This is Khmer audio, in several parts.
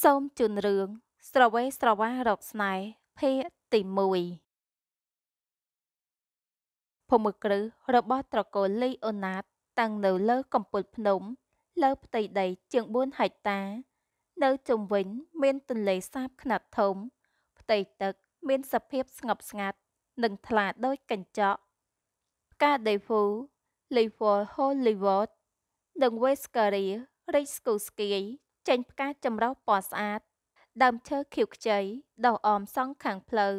សូមជូនរឿង ស្រវេស្រវារកស្នេហ៍ភាគទី1ភូមិគ្រឹះរបស់ត្រកូលលីអូណាតតាំងនៅលើកំពូលភ្នំលើផ្ទៃដីជាង4ហិកតា នៅជុំវិញ មានទន្លេសាបខ្នាតធំ ផ្ទៃទឹកមានសភាព ស្ងប់ស្ងាត់និងថ្លាដូចកញ្ចក់ផ្កាដេហ្វូ Liverpool Hollywood និង West Korea រិចស្គូស្គីចេញផ្កាចម្រុះពណ៌ស្អាត ដើមឈើខៀវខ្ចីដុះអមសងខាងផ្លូវ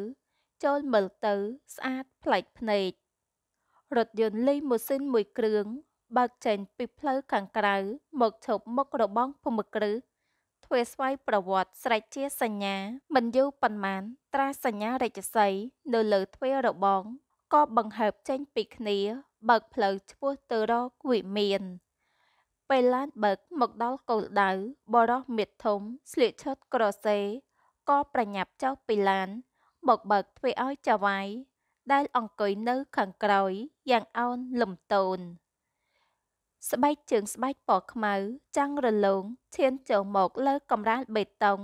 ចូលមើលទៅស្អាតប្លែកភ្នែករថយន្តលីម៉ូស៊ីនមួយគ្រឿងបើកចេញពីផ្លូវខាងក្រៅមកឈប់មុខរបងភូមិគ្រឹះធ្វើស្វ័យប្រវត្តិស្រេចជាសញ្ញា មិនយូរប៉ុន្មានត្រាសញ្ញារជសីនៅលើទ្វាររបងក៏បង្ហើបចេញពីគ្នា បើកផ្លូវឆ្ពោះទៅរកវិមានពេលឡានបឹកមកដល់គោលដៅបរោះមៀតធំស្លៀកឈុតក្រសេក៏ប្រញាប់ចុះពីឡានមកបើកធ្វើឲ្យចៅវាយដែលអង្គុយនៅខាងក្រោយ យ៉ាងអោនលំតូន ស្បែកជើង ស្បែកពណ៌ខ្មៅចាំងរលោងឈានចូលមកលើកម្រាលបេតុង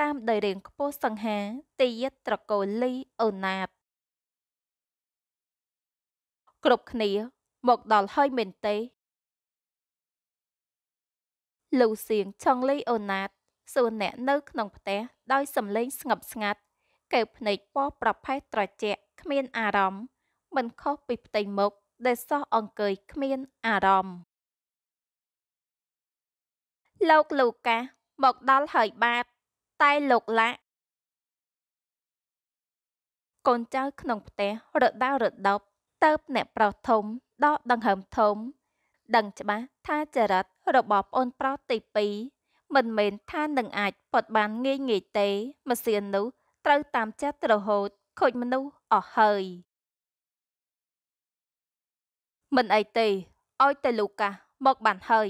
តាមដោយរាងខ្ពស់សង្ហាទីយិតត្រកូលលីអូណាតគ្រប់គ្នាមកដល់ហើយមែនទេលូសៀងឆុងលីអូណាតសួរអ្នកនៅក្នុងផ្ទះដោយសំឡេងស្ងប់ស្ងាត់កែវភ្នែកប៉ោះប្រផេះត្រជាក់គ្មានអារម្មណ៍មិនខុសពីផ្ទៃមុខដែលសោះអង្គើយគ្មានអារម្មណ៍លោកលូកាមកដល់ហើយបាទតែលោកឡាក់កូនចៅក្នុងផ្ទះរដៅរដប់តើបអ្នកប្រុសធំដកដង្ហើមធំដឹងច្បាស់ថាចរិតរបស់ប្អូនប្រុសទី2មិនមែនថានឹងអាចពត់បានងាយងាយទេម៉ាស៊ីននោះ ត្រូវតាមចិត្តរហូតខូចមនុស្សអស់ហើយ មិនអីទេឲ្យតែលូកាមកបានហើយ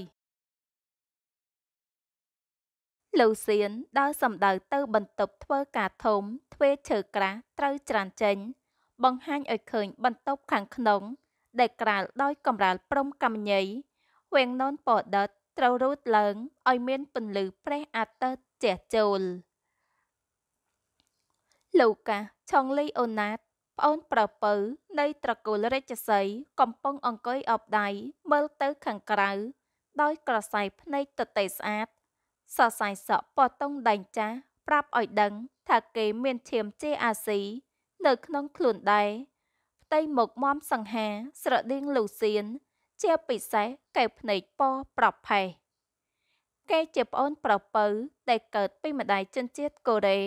លូសៀនដើរសំដៅទៅ បន្ទប់ធ្វើការធំទ្វេឈើក្រាស់ត្រូវច្រានចេញ បង្ហាញឲ្យឃើញ បន្ទប់ខាងក្នុងដែលក្រាលដោយកំរាលព្រំកម្មញីវៀងនូនពដិតត្រូវរូតឡើងឲ្យមានពន្លឺព្រះអាទិត្យជះចូលលូកាឆុងលីអូណាតប្អូនប្រពៅនៃ ត្រកូលរាជសីកំពុងអង្គុយអបដៃមើលទៅខាងក្រៅ ដោយ ក្រសែភ្នែកទទេស្អាតសរសៃសក់ពតុងដែងចាស់ប្រាប់ឲ្យដឹង ថាគេមានឈាមជាអាស៊ីនៅក្នុងខ្លួនដែរផ្ទៃមុខមមសង្ហាស្រដៀងលូសៀនជាពិសេសកែវភ្នែកពប្រផេះគេជាប្អូនប្រពៅដែលកើតពីម្ដាយជនជាតិកូរ៉េ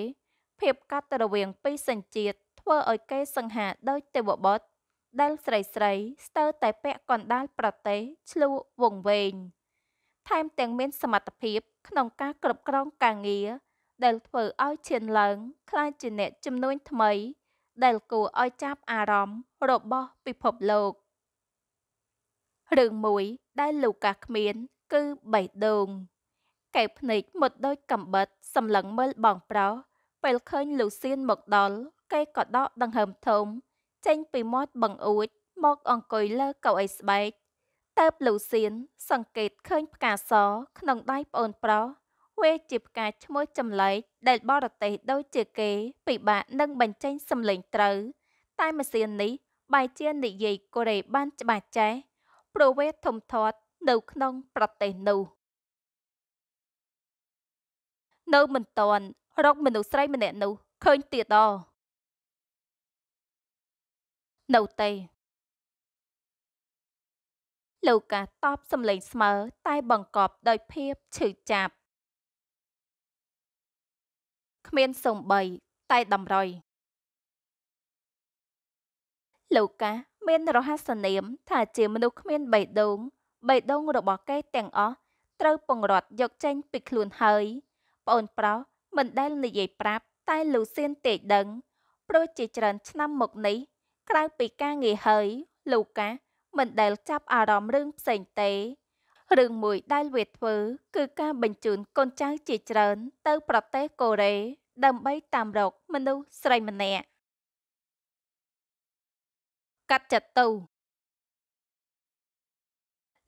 ភាពកាត់រវាងពីរសញ្ជាតិធ្វើឲ្យគេសង្ហាដោយទេវបុត្រដែលស្រីស្រីស្ទើរតែពាក់កណ្ដាលប្រទេសឆ្លូវងវែងថែមទាំងមានសមត្ថភាព ក្នុងការគ្រប់គ្រងការងារដែលធ្វើឲ្យឈានឡើងខ្លាចជាអ្នកជំនួញថ្មីដែលគួរឲ្យចាប់អារម្មណ៍របស់ពិភពលោករឿងមួយដែលលូកាគ្មានគឺបេះដូងកែវភ្នែកមុតដោយ កំបិតសម្លឹងមើលបងប្រុសពេលឃើញលូសៀនមកដល់គេក៏ដកដង្ហើមធំចេញ ពីមាត់ បង្អួច មកអង្គុយលើកៅអីស្បែកតើបលូសៀនសង្កេតឃើញផ្កាសក្នុងដៃប្អូនប្រុសហួសជាផ្កាឈ្មោះចម្លែកដែលបរទេសដូចជាគេ ពិបាកនឹងបញ្ចេញសំឡេងត្រូវតែម៉ាស៊ីននេះបែរជានិយាយកូរ៉េបាន ច្បាស់ចេះព្រោះវាធំធាត់នៅក្នុង ប្រទេសនោះ នៅមិនតាន់រកមនុស្សស្រីម្នាក់នោះឃើញទៀតដល់នៅទេលូកាតបសំឡេងស្មើ តែបង្កប់ ដោយភាពឈឺចាប់គ្មានសំបីតែតម្រុយលោកកាមានរហស្សនាម ថា ជាមនុស្សគ្មានបេះដូងបេះដូងរបស់គេទាំងអស់ត្រូវពង្រត់យកចេញពីខ្លួនហើយប្អូនប្រុសមិនដែលនិយាយប្រាប់ តែលូសៀនទេដឹងព្រោះជាច្រើន ឆ្នាំមកនេះក្រៅពីការងារហើយលូកាមិនដែលចាប់អារម្មណ៍រឿងផ្សេងទេរឿងមួយ ដែល វាធ្វើគឺការបញ្ជូនកូនចៅជាច្រើន ទៅប្រទេសកូរ៉េដើម្បីតាមរក មនុស្សស្រីម្នាក់កាត់ចិត្តទៅ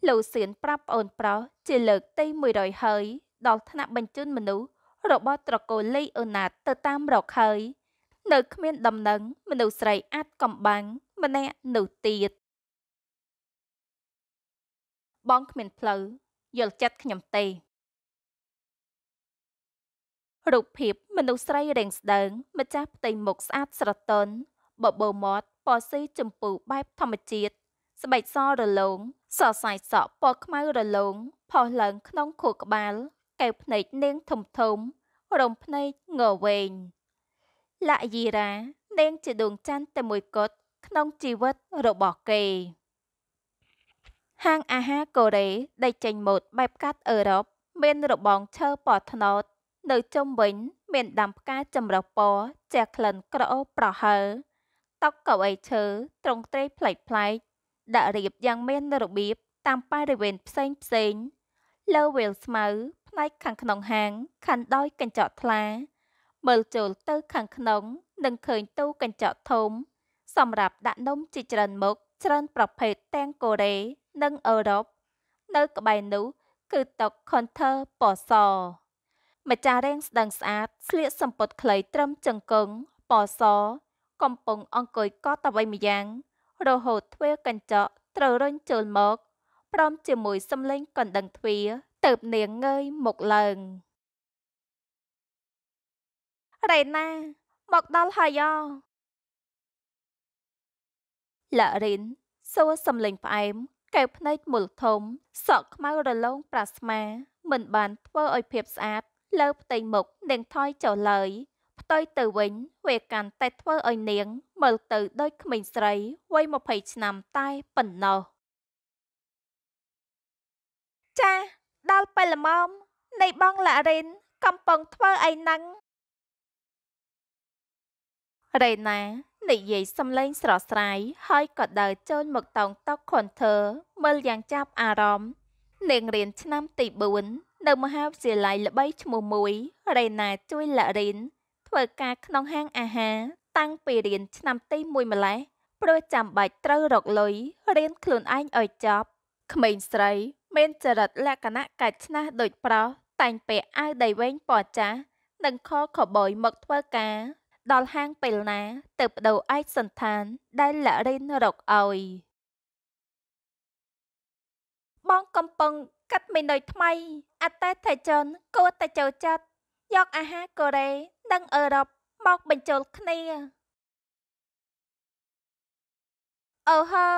លោកសឿនប្រាប់ប្អូនប្រុសជាលើកទី100ហើយ ដល់ថ្នាក់បញ្ជូនមនុស្សរបស់ត្រកូលលីអូណាតទៅតាមរកហើយនៅគ្មាន ដំណឹងមនុស្សស្រីអាចកំបាំងម្នាក់នោះទៀតបងគ្មានផ្លូវយល់ចិត្តខ្ញុំទេរូបភាពមនុស្សស្រីរាំងស្ដើងម្ចាស់ផ្ទៃមុខស្អាតស្រទន់បបោមាត់ពណ៌ស៊ីចម្ពូបែបធម្មជាតិស្បែកសរលោងសរសៃសក់ពណ៌ខ្មៅរលោងផុសឡើងក្នុង ខួរក្បាលកែវភ្នែកនាងធំធំរំភ្នែកងវែងលយីរ៉ានាង ជាដួងច័ន្ទតែមួយគត់ក្នុងជីវិតរបស់គេ ហាងអាហារកូរ៉េដែលចេញម៉ូដបែបកាត់អឺរ៉ុបមានរបងឈើពណ៌ត្នោតនៅជុំវិញមានដាំផ្កាចម្រុះពណ៌ជាក្លិនក្រអូបប្រហើតុកកៅអីឈើត្រង់ត្រេកផ្លេចផ្លែកដាក់រៀបយ៉ាងមានរបៀបតាមបរិវេណផ្សេងផ្សេងលើវាលស្មៅផ្នែកខាងក្នុងហាងខណ្ឌដោយកញ្ចក់ថ្លាមើលចូលទៅខាងក្នុងនឹងឃើញទូកញ្ចក់ធំសម្រាប់ដាក់នំជាច្រើនមុខច្រើនប្រភេទទាំងកូរ៉េនិងអឺរ៉ុបនៅក្បែរនោះគឺតុក container ពណ៌សម្ចាស់រែងស្ដឹងស្អាតស្លៀកសំពត់ខ្លីត្រឹមចង្គង់ពណ៌សកំពុងអង្គុយកត់អ្វីម្យ៉ាង រហូតទ្វារកញ្ចក់ ត្រូវរញចូលមកព្រមជាមួយសំឡេងកណ្ដឹងទ្វារទៅបនាងងើយមកឡើងរ៉េណាមកដល់ហើយអឡារិនសួរសំឡេងផ្អែមកែវភ្នែកមូលធំសក់ខ្មៅរលោងប្រាស្មាមិនបានធ្វើឲ្យភាពស្អាតលើផ្ទៃមុខនាងថយចុះឡើយ ផ្ទុយទៅវិញវាកាន់តែធ្វើឲ្យនាងមើលទៅដូចក្មេងស្រីវ័យ20ឆ្នាំតែប៉ុណ្ណោះចាដល់ពេលល្មមនៃបងឡារិនកំពុងធ្វើអីហ្នឹងរេណានិយាយសំឡេង ស្រស់ស្រាយហើយក៏ដើរចូលមកតោងតុកខុនធើ មើលយ៉ាងចាប់អារម្មណ៍នាងរៀនឆ្នាំទី4នៅមហាវិទ្យាល័យល្បីឈ្មោះមួយរេណាជួយលារីនធ្វើការក្នុងហាងអាហារតាំងពីរៀន ឆ្នាំ ទី1ម្លេះព្រោះចាំបាច់ត្រូវរកលុយរៀនខ្លួនឯងឲ្យចប់ក្មេងស្រី មានចរិតលក្ខណៈកាច់ឆ្នាស់ដូចប្រុសតែងពាក់អាវដៃវែងពណ៌ចាស់និងខោខូវប៊យមកធ្វើការ ដល់ហាងពេលណា ទៅបដូរឯកសន្តាន ដែលលារីនរកឲ្យ បងកំពុងកាត់មីនុយថ្មីអតិថិជនគួរតែចូលចិត្តយក អាហារកូរ៉េនិងអឺរ៉ុបមកបញ្ចូលគ្នាអូហូ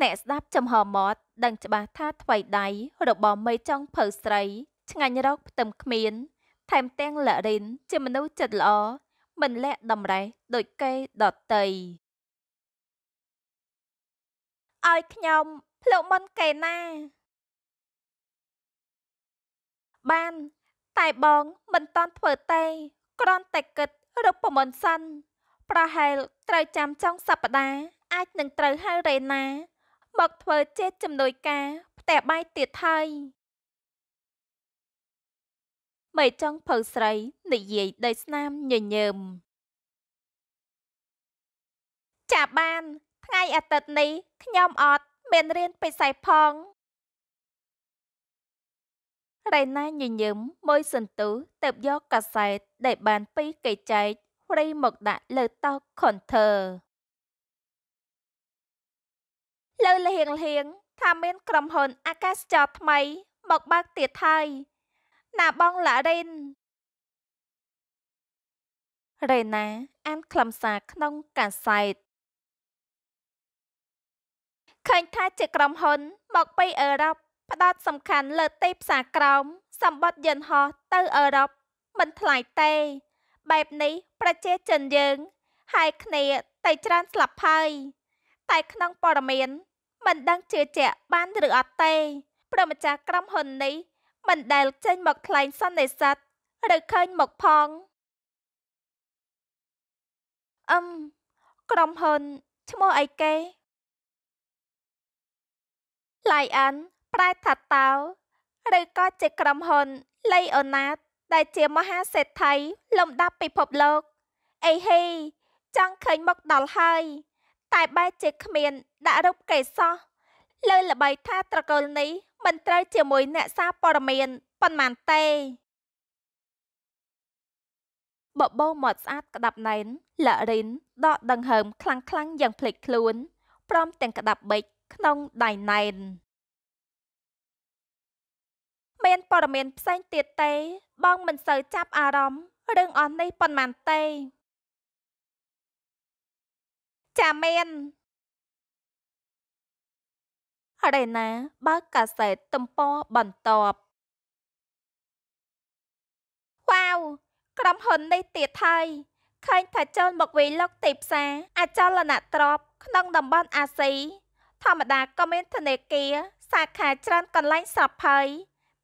អ្នកស្ដាប់ចំហមាត់ដឹង ច្បាស់ថាថ្វីដៃរបស់មេចង់ភៅស្រី ឆ្ងាញ់រកផ្ទឹមគ្មានថែមទាំងលរិនជាមនុស្សចិត្តល្អមិនលាក់តម្រេះដូចគេដតីឲ្យខ្ញុំលោកមុនកេណា បានតែបងមិនតន់ធ្វើទេគ្រាន់តែគិតរូបមន្តសិនប្រហែលត្រូវចាំចុងសប្តាហ៍អាចនឹងត្រូវហៅរេណាមកធ្វើជាជំនួយការផ្ទះបាយទៀតហើយមេចង់ភៅស្រីនិយាយដោយស្នាមញញើមចាបានថ្ងៃអាទិត្យនេះខ្ញុំអត់មានរៀនពិសេសផងរៃណាញញឹមមួយសន្ទុះទៅយកកាសែតដែលបានពីគេចែករីមកដាក់លើតោខុនធើលើលហៀងលហៀងថាមាន ក្រុមហ៊ុនអាកាសចរថ្មី មកបើកទៀតហើយណាបងឡារិនរេណាអាន ខ្លឹមសារក្នុងកាសែតឃើញថាជាក្រុមហ៊ុន មកពីអឺរ៉ុបផ្ដោតសំខាន់លើទីផ្សារក្រោមសម្បត្តិយន្តហោះទៅអឺរ៉ុបមិនថ្លៃទេ បែបនេះ ប្រជាជនយើងហាយគ្នាតែច្រើនស្លាប់ហើយតែក្នុងព័ត៌មាន មិនដឹងជឿជាក់ បានឬអត់ទេព្រមម្ចាស់ក្រុមហ៊ុននេះមិនដែលចេញ មកថ្លែងសន្និសីទឬឃើញមកផងអឹមក្រុមហ៊ុនឈ្មោះអីគេ Lion ប្រែថាតោឬក៏ជាក្រុមហ៊ុន Leonard ដែលជាមហាសេដ្ឋីលំដាប់ពិភពលោកអេហេចង់ឃើញមុខដល់ហើយ តែបែរជាគ្មាន ដាក់រូបកេសោះលើល្បីថាត្រកូលនេះមិនត្រូវជាមួយ អ្នកសារព័ត៌មានប៉ុន្មានទេបបោមាត់ស្អាត ក្តាប់ណែនលរិនដកដង្ហើមខ្លាំងៗយ៉ាងភ្លេចខ្លួនព្រមទាំងក្តាប់បិចក្នុងដៃណែនមានព័ត៌មានផ្សេងទៀតទេបងមិនសូវចាប់អារម្មណ៍រឿងអស់នេះប៉ុន្មានទេ ចាមានរេណាបើកកាសែតទំព័របន្ទាប់វ៉ាវក្រុមហ៊ុននេះទៀតហើយឃើញថាចូលមកវិលុកទីផ្សារអចលនទ្រព្យក្នុងតំបន់អាស៊ីធម្មតាក៏មានធនាគារសាខាច្រើនកន្លែងស្របភ័យ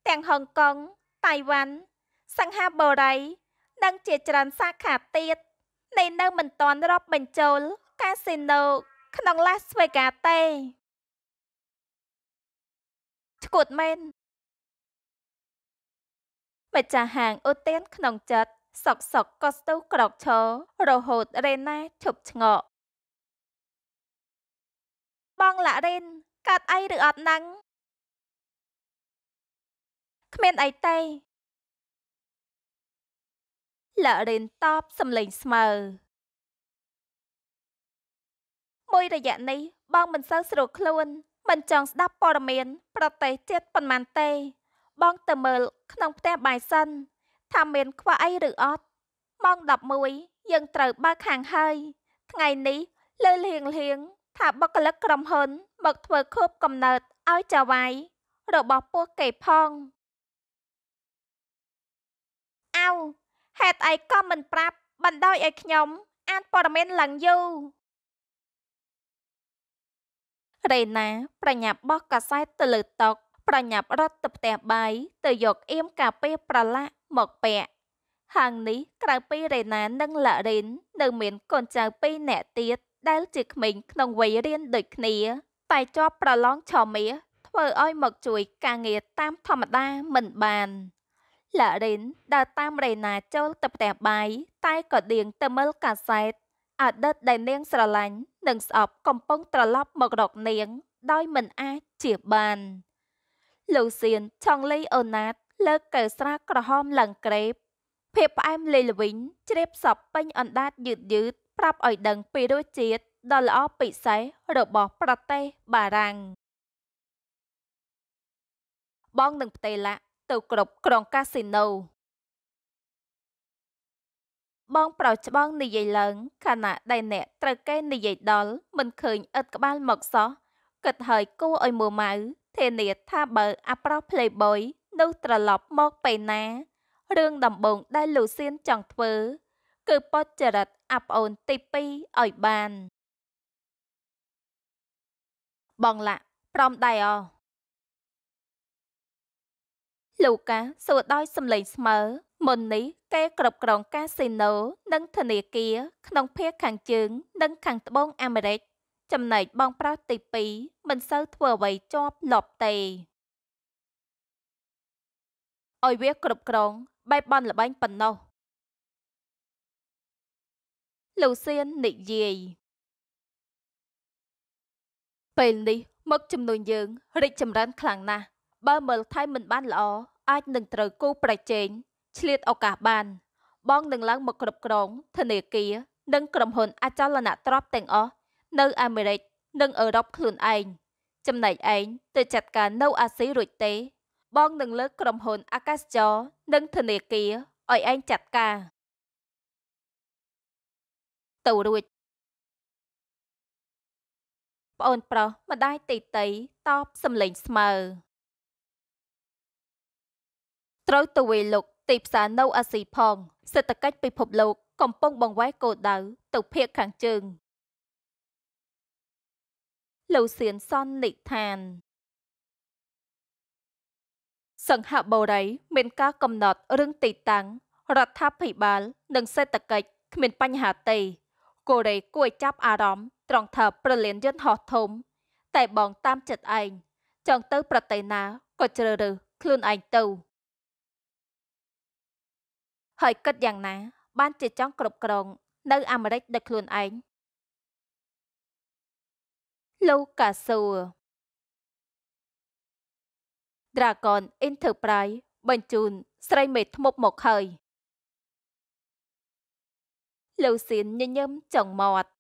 ទាំងហុងកុងតៃវ៉ាន់សិង្ហបុរីនិងជាច្រើនសាខាទៀតនៃនៅមិនទាន់រាប់បញ្ចូលកាស៊ីណូក្នុង Las Vegas ទេឈួតមែនម្ចាស់ហាងអូទៀនក្នុងចិត្តសក់សក់ក៏ស្ទុះក្រោកឈររហូតរេណាឈប់ឆ្ងក់បងឡារ៉េនកើតអីឬអត់ហ្នឹងគ្មានអីទេឡារ៉េនតបសំឡេងស្មើមួយរយៈនេះបង មិនសូវស្រួលខ្លួនមិនចង់ស្ដាប់ព័ត៌មានប្រទេសជាតិប៉ុន្មានទេ បងទៅមើល ក្នុងផ្ទះបាយសិន ថាមានខ្វះអីឬអត់ម៉ោង11យើងត្រូវបើកខាងហើយ ថ្ងៃនេះលើលៀងលៀងថាបុគ្គលិកក្រុមហ៊ុនមកធ្វើខូបកំណើតឲ្យចៅវាយរបស់ពួកគេផងអៅហេតុអីក៏មិន ប្រាប់ បណ្ដោយឲ្យខ្ញុំ អានព័ត៌មានឡើងយូររេណា ប្រញាប់បោះកាសែតទៅលើតុប្រញាប់រត់ទៅផ្ទះបាយទៅយកអៀមកាពេប្រឡាក់មកពាក់ហាងនេះក្រៅពីរេណានិងឡារិននៅ មានកូនចៅពីរនាក់ទៀតដែលជាក្មេងក្នុងវ័យរៀនដូចគ្នា តែជាប់ប្រឡងឆមាសធ្វើឲ្យមកជួយការងារតាមធម្មតាមិនបានឡារិនដើរតាមរេណាចូលទៅផ្ទះបាយតែក៏ដៀងទៅមើលកាសែតអតីតដែលនាងស្រឡាញ់និងស្អប់កំពុងត្រឡប់មករកនាង ដោយមិនអាចជាបាន លូសៀនឆងលីអូណាតលើកកៅស្រាក្រហមឡើងក្រេប ភាពផ្អែមលេលវិញជ្រាបសពពេញអណ្ដាតយឺតយឺតប្រាប់ឲ្យដឹងពីរសជាតិដ៏ល្អពិសេសរបស់ប្រទេសបារាំងបងនឹងផ្ទេលាក់ទៅគ្រប់ក្រុងកាស៊ីណូបងប្រោច្បងនិយាយឡើង ខណៈដែលអ្នកត្រូវគេនិយាយដល់មិនឃើញឥតក្បាលមកសោះគិតហើយគួរឲ្យមួម៉ៅធានាថាបើអាប្រុស Playboy នោះត្រឡប់មកពេលណារឿងដំបងដែលលូសៀនចង់ធ្វើគឺបុចរិតអាប្អូនទី2ឲ្យបានបងឡាក់ព្រមដែរអូលូកាសួរដោយសំឡេងស្មើ មុននេះគេគ្រប់គ្រងកាស៊ីណូនិងធនាគារក្នុងភាគខាងជើងនិងខាងត្បូងអាមេរិក ចំណែកបងប្រុសទី2មិនសូវធ្វើអ្វីជាប់លប់ទេឲ្យវាគ្រប់គ្រងបែបបនល្បែងប៉ុណ្ណោះលោកសៀននិយាយពេលនេះមក ចំនួនយើងរីកចម្រើនខ្លាំងណាស់បើមើលថៃមិន បាន ល្អអាចនឹងត្រូវគូប្រជែងឆ្លៀតឱកាសបាន បងនឹងឡើង មកគ្រប់គ្រងធនាគារនិងក្រុមហ៊ុនអចលនទ្រព្យទាំងអស់នៅអាមេរិកនិងអឺរ៉ុបខ្លួនឯងចំណែកឯងទៅចាត់ការនៅអាស៊ីរួចទេបងនឹងលើកក្រុមហ៊ុន អាកាសចរនិងធនាគារឲ្យឯងចាត់ការទៅរួចប្អូនប្រុសម្ដាយតេតៃតបសំលេងស្មើត្រូវទៅវេលោកទីផ្សារនៅអាស៊ីផងសេដ្ឋកិច្ចពិភពលោក កំពុងបង្វែរគោលដៅទៅភាគខាងជើងលោកសៀនសននិដ្ឋានសង្ហបុរីមានការកំណត់រឿងទីតាំង រដ្ឋាភិបាល និងសេដ្ឋកិច្ចគ្មានបញ្ហាទេកូរ៉េគួរចាប់អារម្មណ៍ត្រង់ថាប្រលានយន្តហោះធំ តែបងតាមចិត្តឯងចង់ទៅប្រទេសណាក៏ជ្រើសរើសខ្លួនឯងទៅហើយគិតយ៉ាងណា បាន ជាចង់គ្រប់គ្រងនៅអាមេរិកដោយខ្លួនឯងលោកកាសួរ Dragon Enterprise បញ្ជូនស្រីមេធ្មប់មកហើយលោកសៀនញញឹមចង់មាត់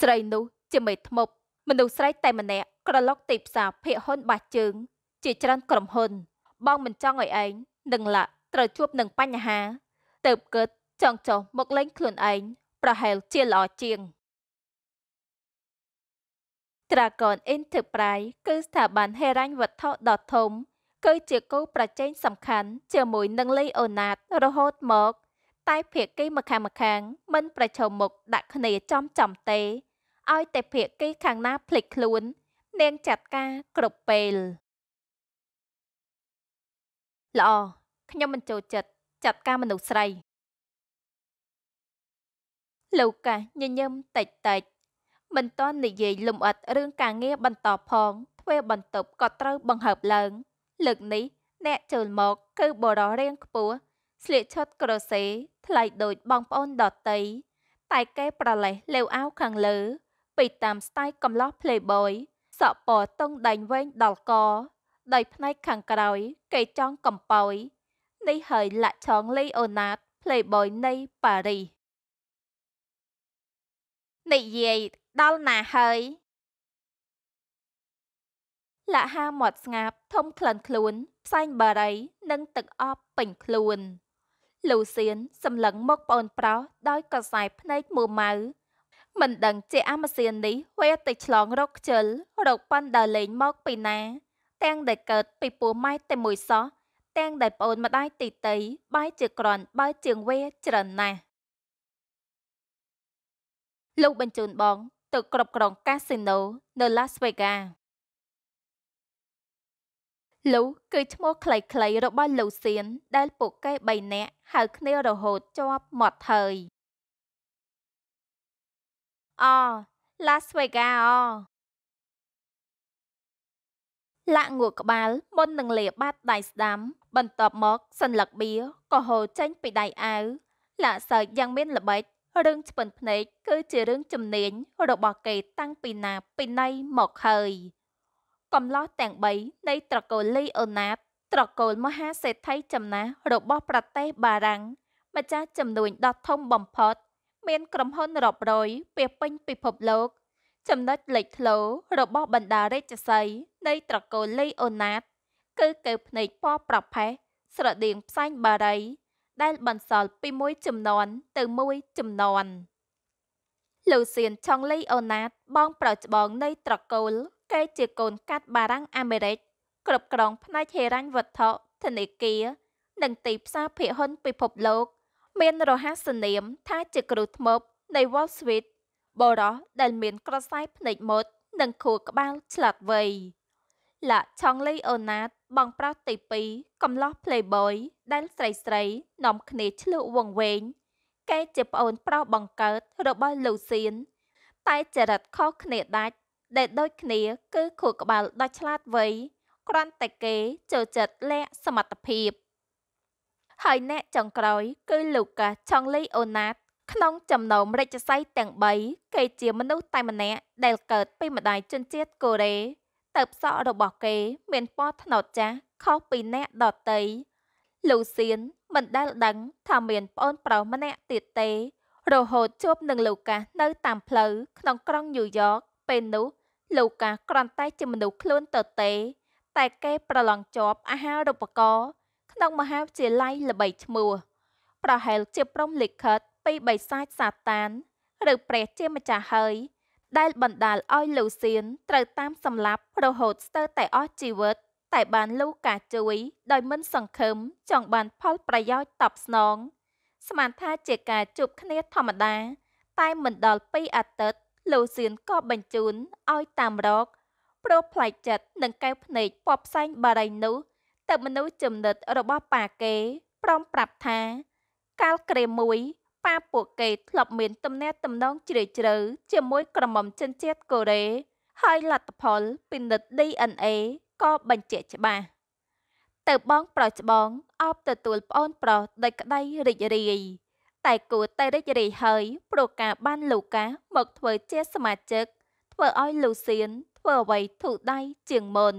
ស្រីនោះជាមេធ្មប់មនុស្សស្រី តែម្នាក់ក្រឡុកទីផ្សារភៀកហ៊ុន បាសជើងជាច្រើន ក្រុមហ៊ុនបងមិនចង់ឲ្យឯងនឹងឡាក់ត្រូវជួបនឹងបញ្ហា ទៅគិតចង់ចុះមកលេង ខ្លួនឯងប្រហែល ជាល្អជាង Dragon Enterprise គឺស្ថាប័នហិរញ្ញវត្ថុដ៏ធំគឺ ជាគោលប្រជែងសំខាន់ ជាមួយនឹង Leonard រហូតមកតែភាគីម្ខាងម្ខាងមិនប្រឈមមុខដាក់គ្នា ចំចំទេឲ្យតែភាគីខាងណាភ្លេចខ្លួន នាងចាត់ការគ្រប់ពេលល្អខ្ញុំមិនចូលចិត្តចាត់ការមនុស្សស្រី លោកកាសញញឹមតិចតិចមិនតន់និយាយលំអិតរឿងការងារបន្តផងធ្វើបន្ទប់ក៏ត្រូវ បង្ហើបឡើង លើកនេះអ្នកចូលមក គឺបរោះរៀងខ្ពស់ស្លៀកឈុតក្រសេ ថ្លៃដូចបងប្អូនដតីតែគេប្រលេះលាវអាវខាងលើពីតាមស្ទាយកំឡោះ Playboy សក់ពណ៌តុងដែងវែងដល់កដោយផ្នែកខាងក្រោយគេចងកំប៉ោយនេះហើយលាក់ឆងលីអូណាត Playboy នៃប៉ារីសនិយាយដល់ណាហើយលាក់ហាមាត់ស្ងាប់ធំក្លិនខ្លួន ផ្សែងបារី និងទឹកអប់ពេញខ្លួនលូសៀនសម្លឹងមកប្អូនប្រុសដោយកសែភ្នែកមួម៉ៅមិនដឹងជាអាមសៀននេះវាទៅឆ្លងរកខ្ជិលរកប៉ិនដើរលេងមកពីណា ទាំងដែលកើតពីពោះម៉ែតែមួយសោះទាំងដែលប្អូនម្ដាយទីតីបាយជាក្រន់បើជាងវាច្រើនណាស់លោកបញ្ជូនបងទៅគ្រប់គ្រងកាស៊ីណូនៅ Las Vegas លូគឺឈ្មោះខ្លីៗរបស់លូសៀនដែលពួកគេ3នាក់ហៅគ្នារហូតជាប់មាត់ហើយអ Las Vegas អលាក់ងក់ក្បាល មុននឹងលាបាត់ដៃស្ដាំបន្ទាប់មកសន្លឹកបៀក៏ហូរចេញពីដៃអាវលាក់សើចយ៉ាងមាន ល្បិចរឿងឆ្ពិនភ្នែកគឺជារឿងជំនាញរបស់គេ តាំងពីណា ពីណីមកហើយកំឡោះទាំង3នៃត្រកូលលីអូណាត ត្រកូលមហាសេដ្ឋីចំណាស់របស់ប្រទេសបារាំងម្ចាស់ចំនួនដ៏ធំបំផុត មាន ក្រុមហ៊ុនរាប់រយពាសពេញពិភពលោក ចំណុចលេចធ្លោរបស់បណ្ដារាជសីនៃត្រកូលលីអូណាតគឺកែវភ្នែកពណ៌ប្រផេះស្រដៀងផ្សែងបារី ដែលបន្សល់ពីមួយចំនួនទៅមួយចំនួនលូសៀនឆុងលីអូណាតបងប្រុសច្បងនៃ ត្រកូលគេជាកូនកាត់បារាំងអាមេរិកគ្រប់គ្រងផ្នែកហិរញ្ញវត្ថុធនាគារនិងទីផ្សារភាគហ៊ុនពិភពលោក មានរហស្សនាមថាជាគ្រូថ្មប់នៃ Wall Street បរោះដែលមានក្រសែភ្នែកមុត និងខួរក្បាលឆ្លាតវៃឡាឆងលីអូណាតបងប្រុសទី2កំឡោះ Playboy ដែលស្រីស្រីនាំគ្នាឆ្លុះវងវែងគេជាប្អូនប្រុសបង្កើតរបស់លូសៀនតែចរិតខុសគ្នាដាច់ដែលដូចគ្នា គឺ ខួរក្បាលដ៏ឆ្លាតវៃគ្រាន់តែគេចូលចិត្តលាក់សមត្ថភាព ហើយអ្នកចុងក្រោយ គឺលូកាសឆងលីអូណាត ក្នុងចំណោមរាជសីទាំង3គេ ជាមនុស្សតែម្នាក់ដែលកើតពីម្ដាយជនជាតិកូរ៉េទៅផ្សក់របស់គេ មានពណ៌ត្នោតចាស់ខុសពីអ្នកដតីលូសៀនមិនដែលដឹងថាមានប្អូនប្រុសម្នាក់ទៀតទេ រហូតជួបនឹងលូកាសនៅ តាមផ្លូវក្នុងក្រុងញូវយ៉កពេលនោះលោកកាគ្រាន់តែជាមនុស្សខ្លួនទៅទេ តែគេប្រឡងជាប់អាហារូបករណ៍ក្នុងមហាវិទ្យាល័យល្បីឈ្មោះប្រហែលជាព្រមលិខិតពីបិសាចសាតានឬព្រះជាម្ចាស់ហើយ ដែលបណ្ដាលឲ្យលូសៀនត្រូវតាមសម្លាប់រហូតស្ទើរតែអស់ជីវិត តែបានលូកាជួយដោយមិនសង្ឃឹមចង់បានផលប្រយោជន៍តបស្នងស្មានថាជាការជួបគ្នាធម្មតាតែមិនដល់2អាទិត្យលូសៀនក៏បញ្ជូនឲ្យតាមរកព្រោះផ្លែចិត្តនិងកែវភ្នែកពពផ្សែងបារីនោះទៅមនុស្សចំណិតរបស់ប៉ាគេព្រមប្រាប់ថាកាលក្រេមួយប៉ាពួកគេធ្លាប់មានទំនាក់ទំនងជ្រាលជ្រៅជាមួយក្រមុំចិនជាតិកូរ៉េហើយលទ្ធផលពិនិត្យ DNA ក៏បញ្ជាក់ច្បាស់ទៅបង ប្រុសច្បង អបទទួលប្អូនប្រុសដោយក្តីរីករាយតែគួរតែរីករាយហើយព្រោះការបានលូកាមកធ្វើជាសមាជិក ធ្វើឲ្យលូសៀនធ្វើអ្វីធូរដៃជាងមុន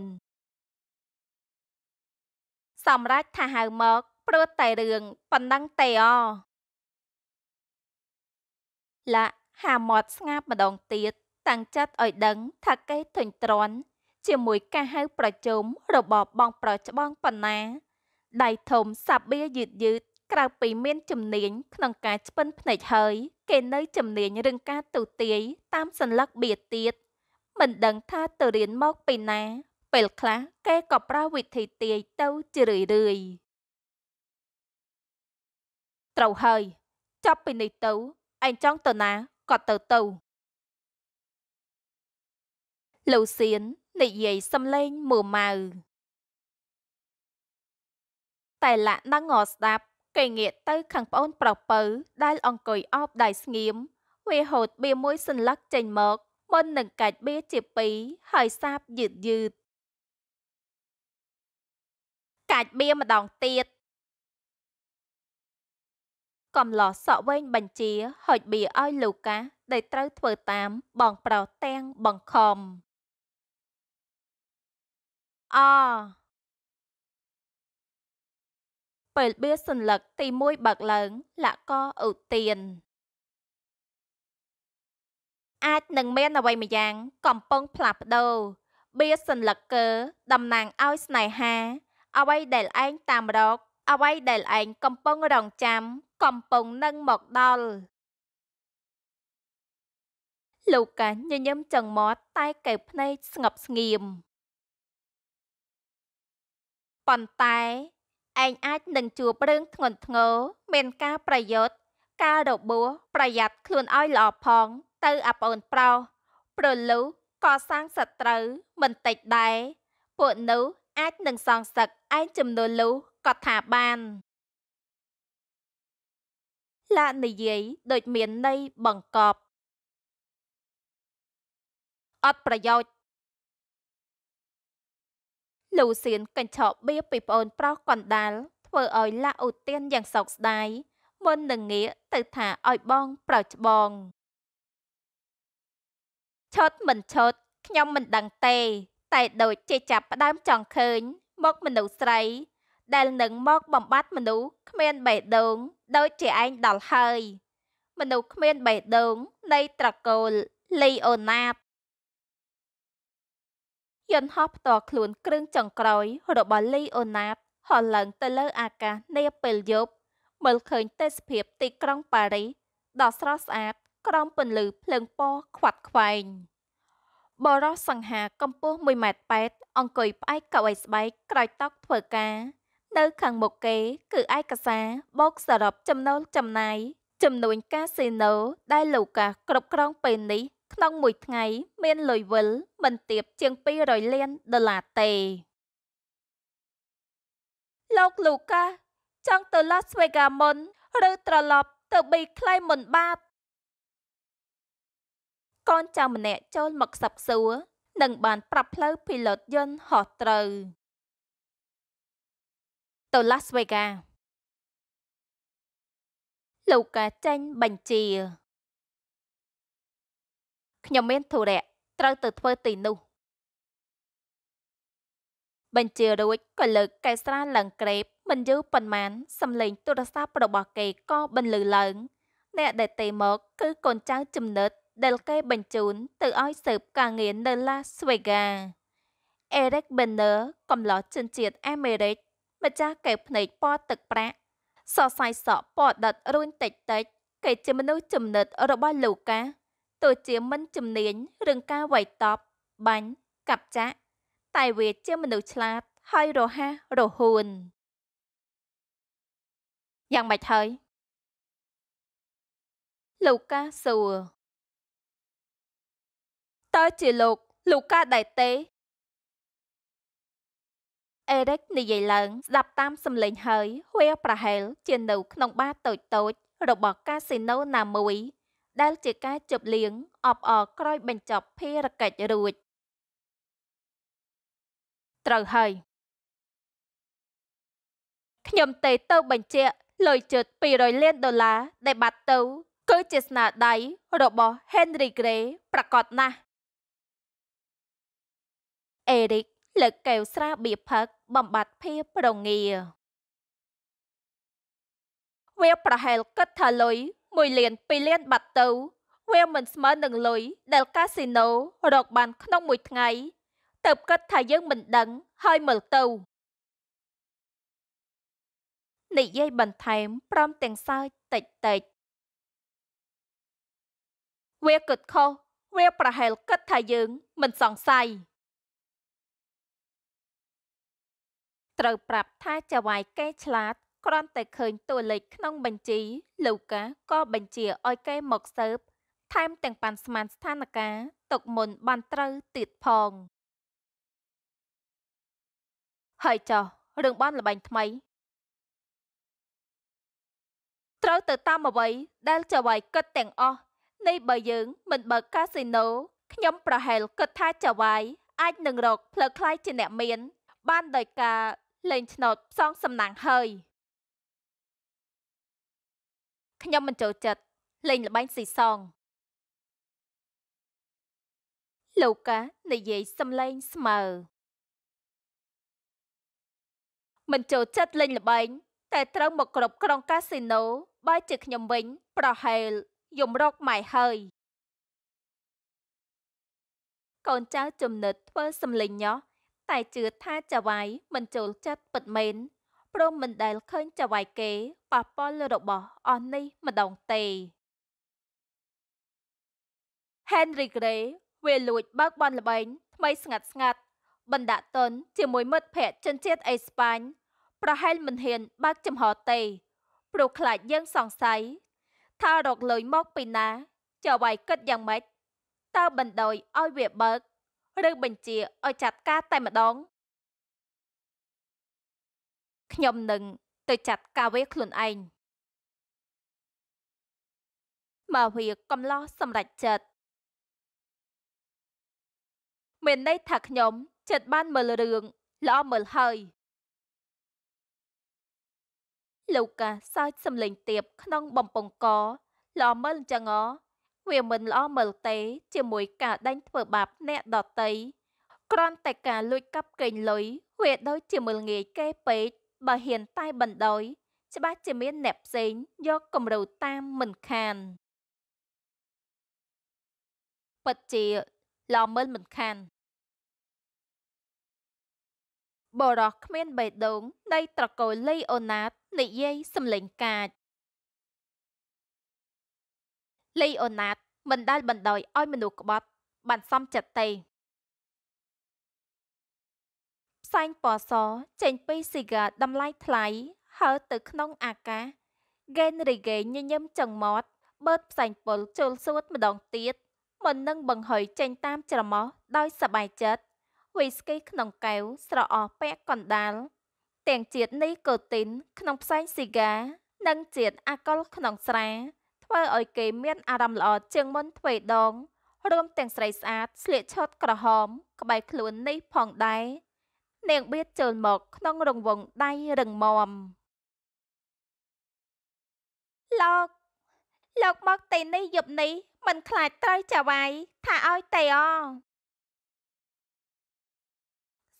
សម្រាប់ថាហៅមកព្រោះតែរឿងប៉ុណ្ណឹងទេអឡាហាមាត់ស្ងាបម្ដងទៀតតាំងចិត្តឲ្យដឹង ថាគេធុញទ្រាន់ ជាមួយការហៅប្រជុំរបស់បងប្រុសច្បងប៉ុណ្ណាដៃធំសាបៀយឺតយឺតក្រៅពីមានជំនាញក្នុងការស្ពិនភ្នែកហើយ គេនៅជំនាញរឿងការទូទាយតាមសញ្ញាបៀទៀតមិនដឹងថាទៅរៀនមកពីណាពេលខ្លះគេក៏ប្រើវិធីទាយទៅជារឿយរឿយត្រូវហើយចាប់ពីនេះទៅឯងចង់ទៅណាក៏ទៅទៅលូសៀននិយាយសំឡេងមួម៉ៅតែលាក់នឹងងស្ដាប់គេងាកទៅខាងប្អូនប្រុសពៅដែលអង្គុយអបដៃស្ងៀមវាហូតបៀមួយសន្លឹកចេញមកមុននឹងកាច់បៀជាពីរហើយសាបយឺតយឺតកាច់បៀម្ដងទៀតកំឡោះសក់វែងបញ្ជាហុចបៀឲ្យលូកាដែលត្រូវធ្វើតាមបងប្រុសទាំងបង្ខំអពេលបៀសន្លឹកទី1បើកឡើងលកឧទាន អាចនឹងមានអ្វីម្យ៉ាង កំពុង ផ្លាស់ប្ដូរបៀសន្លឹកកើតំណាងឲ្យស្នេហាអ្វី ដែលឯងតាមរកអ្វីដែលឯងកំពុងរងចាំកំពុងនឹងមកដល់លោកកាញញញឹមចឹងមាត់តែកែវភ្នែកស្ងប់ស្ងៀមប៉ុន្តែឯងអាចនឹងជួបរឿងធ្ងន់ធ្ងរមានការប្រយុទ្ធការរបួសប្រយ័ត្នខ្លួនឲ្យល្អផង ទៅអាប្អូនប្រុសព្រលុះក៏សាងសត្រូវមិនតិចដែរពួកនោះអាចនឹងសងសឹកឯងចំនួនលុះក៏ថាបានលានិយាយដូចមានន័យបង្កប់អត់ប្រយោជន៍លូសៀនកញ្ឆក់បៀពីប្អូនប្រុសកណ្ដាលធ្វើឲ្យឡាអូទៀនយ៉ាងសោកស្ដាយមុននឹងងាកទៅថាឲ្យបងប្រោច្បងឆុតមិនឆុតខ្ញុំមិនដឹងទេ តែដូចជាចាប់ផ្ដើមចង់ឃើញ មកមនុស្សស្រី ដែលនឹងមក បំបត្តិមនុស្សគ្មានបេះដូងដូចជាឯងដល់ហើយ មនុស្សគ្មានបេះដូងនៃត្រកូលលីអូណាតយន្តហោះផ្ទាល់ខ្លួនគ្រឿងចង្ក្រោយរបស់លីអូណាតហោះឡើងទៅលើអាកាសនាពេលយប់មើលឃើញទេសភាពទីក្រុងប៉ារីសដ៏ស្រស់ស្អាតក្រោមពន្លឺភ្លើងពណ៌ខ្វាត់ខ្វែងបរោះសង្ហាកម្ពស់1.8ម៉ែត្រអង្គុយផ្អែកកៅអីស្បែកក្រោយតោកធ្វើការ នៅខាងមុខគេ គឺឯកសារបូកសរុបចំណូលចំណាយចំនួនកាស៊ីណូដែលលូកាសគ្រប់គ្រងពេលនេះក្នុងមួយថ្ងៃមានលុយវិលមិនទៀបជាង200លានដុល្លារទេ លោកលូកាចង់ទៅ Las Vegas មុន ឬត្រឡប់ទៅ Big Climon បាទកូនចៅម្នាក់ចូលមកសັບសួរនឹងបានប្រាប់ផ្លូវ pilot យន្តហោះត្រូវទៅ Las Vegas លោកកាចេញបញ្ជាខ្ញុំមានធុរៈត្រូវទៅធ្វើទីនោះបញ្ជារួចក៏លើកកែស្រាឡើងក្រេបមិនយូរប៉ុន្មានសំឡេង ទូរស័ព្ទរបស់គេក៏បន្លឺឡើង អ្នកដែលទេមក គឺកូនចៅចំណិតដែលគេ បញ្ជូន ទៅឲ្យស៊ើបការងារនៅ Las Vegas Eric Banner កំឡោះជនជាតិអាមេរិកម្ចាស់កែវភ្នែកពណ៌ទឹកប្រាក់សរសៃសក់ពណ៌ដិតរួញតិចតិច គេជាមនុស្សចំណិតរបស់លូកាទោះជាមិនជំនាញរឿងការវាយតប់បាញ់កាប់ចាក់ តែវាជាមនុស្សឆ្លាតហើយរហ័សរហួនយ៉ាងម៉េចហើយលូកាសួរតើជាលោកលូកាដែរទេអេរិកនិយាយឡើងស្ដាប់តាមសំឡេងហើយវាប្រហែល ជានៅក្នុងបារតូចតូច របស់កាស៊ីណូណាមួយដែលជាការជប់លៀងអបអរក្រោយ បញ្ចប់ភារកិច្ចរួចត្រូវហើយខ្ញុំទេទៅបញ្ជាក់លុយជិត200លានដុល្លារដែលបាត់ទៅគឺ ជាស្នាដៃរបស់ Henry Gray ប្រកបណាស់អេរិកលើកកែវស្រាបៀផឹកបំបត្តិភាពប្រងា វាប្រហែលគិតថាលុយ1លាន2លានបាត់ទៅវាមិនស្មើនឹងលុយដែលកាស៊ីណូរកបាន ក្នុងមួយថ្ងៃទៅគិតថាយើងមិនដឹង ហើយមើលទៅនិយាយបន្ថែមព្រមទាំងសើចតិចតិចវាគិតខុសវាប្រហែលគិតថាយើងមិនសង្ស័យត្រូវប្រាប់ថាចវាយកេឆ្លាតគ្រាន់តែឃើញតួលេខក្នុងបញ្ជីលូកាក៏បញ្ជាឲ្យគេមកស៊ើបថែមទាំងប៉ាន់ស្មានស្ថានភាពទុកមុនបានត្រូវទៀតផងហើយចោះរឿងបនលបែងថ្មីត្រូវទៅតាមអ្វីដែលចៅវាយគិតទាំងអស់នៃបើយើងមិនបើកកាស៊ីណូខ្ញុំប្រហែលគិតថាចៅវាយអាចនឹងរកផ្លូវខ្លាយជាអ្នកមាន បានដោយការលេងឆ្នោតផ្សងសំណាងហើយខ្ញុំមិនចូលចិត្តលេងល្បែងស៊ីសងលោកកានិយាយសំឡេងស្មើមិនចូលចិត្តលេងល្បែងតែ ត្រូវមកគ្រប់គ្រងកាស៊ីណូបើជាខ្ញុំវិញ ប្រហែលយំរកម៉ែហើយកូនចៅចំណិតធ្វើសំលេងញោះតែជឿថាចៅវាយមិនចូលចិត្តពិតមែនព្រមមិនដែលឃើញចៅហ្វាយគេប៉ះពាល់របស់អស់នេះម្ដងទេ Henry Gray វាលួចបើកបនល្បែងថ្មីស្ងាត់ស្ងាត់បណ្ដាក់តុនជាមួយមិត្តភ័ក្តិជនជាតិអេស្ប៉ាញ ប្រហែលមិនហ៊ានបើកចំហទេ ព្រោះខ្លាចយើងសង្ស័យថារកលុយមកពីណា ចៅហ្វាយគិតយ៉ាងម៉េចតើបណ្ដោយឲ្យវាបើកឬបញ្ជាឲ្យចាត់ការតែម្ដងខ្ញុំនឹងទៅចាត់ការវាខ្លួនឯងមកវាកំឡោះសម្រេចចិត្តមានន័យថាខ្ញុំចិត្តបានមើលរឿងល្អមើលហើយលោកកាសើចសំលេងទៀបក្នុងបំពង់កល្អមើលអញ្ចឹងអវាមិនល្អមើលទេ ជាមួយការដេញធ្វើបាបអ្នកដតីគ្រាន់តែការលួចកាប់កេងលុយវាដូចជាមើលងាយគេពេកបើហ៊ានតែបណ្ដោយច្បាស់ជាមានអ្នកផ្សេងយកគំរូតាមមិនខានពិតជាឡមើលមិនខានបរោះគ្មាន បេះដូងនៃត្រកូលលីអូណាតនិយាយសំលេងកាចលីអូណាតមិនដែលបណ្ដោយឲ្យមនុស្សក្បត់ បានសំចិត្តទេសែងពណ៌សចេញពីស៊ីហ្គាតម្លៃថ្លៃហើរទៅក្នុងអាកាសហ្គេនរីហ្គេញញឹមចឹងមាត់បឺតផ្សែងពុលជុលសួតម្ដងទៀតមិននឹងបង្ហុយចេញតាមច្រមុះដោយសបាយចិត្តវីស្គីក្នុងកែវស្រអស់ពាក់កណ្ដាលទាំងជាតិនីកូទីនក្នុងផ្សែងស៊ីហ្គានិងជាតិអាកុលក្នុងស្រា ធ្វើឲ្យគេមានអារម្មណ៍ល្អជាងមុនទ្វេដង រួមទាំងស្រីស្អាតស្លៀកឈុតក្រហមក្បែរខ្លួននេះផងដែរនាងបៀតចូលមកក្នុងរង្វង់ដៃរឹងមាំលោកលោកមកទីនេះយប់នេះមិនខ្លាចត្រូវចាវាយថាឲ្យទេអ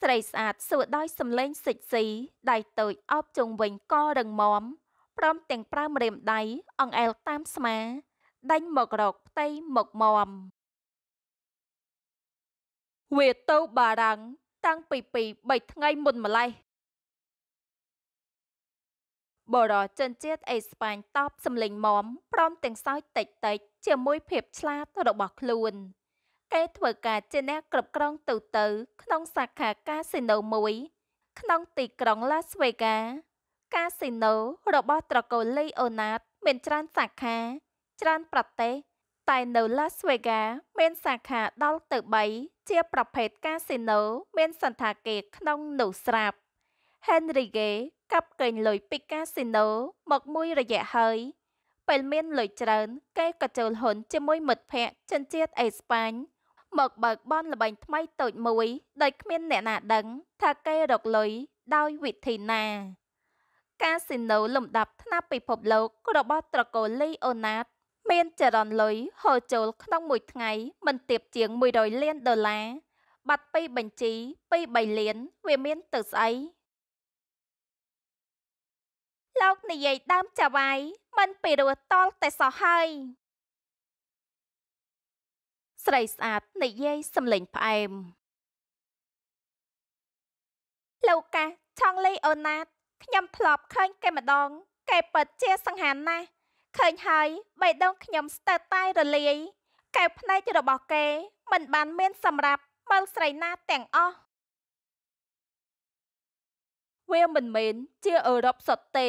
ស្រីស្អាតសួរដោយសំឡេងសិចស៊ីដៃតូចអបជុំវិញករឹងមាំព្រមទាំងប្រើម្រាមដៃអង្អែលតាមស្មាដេញមករកផ្ទៃមកមាំវាទៅបារាំងតាំងពី2 3ថ្ងៃមុនម្ល៉េះបរចិនជាតិអេស្ប៉ាញតបសម្លេងមមព្រមទាំងសើចតិចតិច ជាមួយភាព ឆ្លាតរបស់ខ្លួនគេធ្វើការជាអ្នកគ្រប់គ្រងទូទៅក្នុងសាខាកាស៊ីណូមួយ ក្នុង ទីក្រុង Las Vegas កាស៊ីណូរបស់ត្រកូល Leonard មានច្រើនសាខាច្រើន ប្រទេសតែនៅ Las Vegas មានសាខាដល់ទៅ3ជាប្រភេទកាស៊ីណូមានសន្តាគារក្នុងនោះស្រាប់ Henrique កាប់កេងលុយពីកាស៊ីណូមកមួយរយៈហើយ ពេលមានលុយច្រើន គេក៏ចូលហ៊ុន ជាមួយមិត្តភ័ក្តិចិនជាតិអេស្ប៉ាញមកបើកបនល្បែងថ្មីតូចមួយដោយគ្មានអ្នកណាដឹង ថាគេរកលុយដោយវិធីណា កាស៊ីណូលំដាប់ថ្នាក់ពិភពលោករបស់ត្រកូលលីអូណាតមានចរន្តលុយហូរចូល ក្នុង មួយថ្ងៃមិនទាបជាង100លានដុល្លារបាត់ពីបញ្ជីពី3លានវាមានទៅស្អីលោកនិយាយដើមចាវាយមិនពីរស់តល់តែសោះហើយស្រីស្អាតនិយាយសំលេងផ្អែមលោកកាឆងលីអូណាតខ្ញុំធ្លាប់ឃើញគេម្ដងគេពិតជាសង្ហាណាស់ឃើញហើយបេះដូងខ្ញុំស្ទើរតែរលាយកែវភ្នែករបស់គេមិនបានមានសម្រាប់មើលស្រីណាទាំងអស់វាមិនមែនជាអឺរ៉ុបសុទ្ធទេ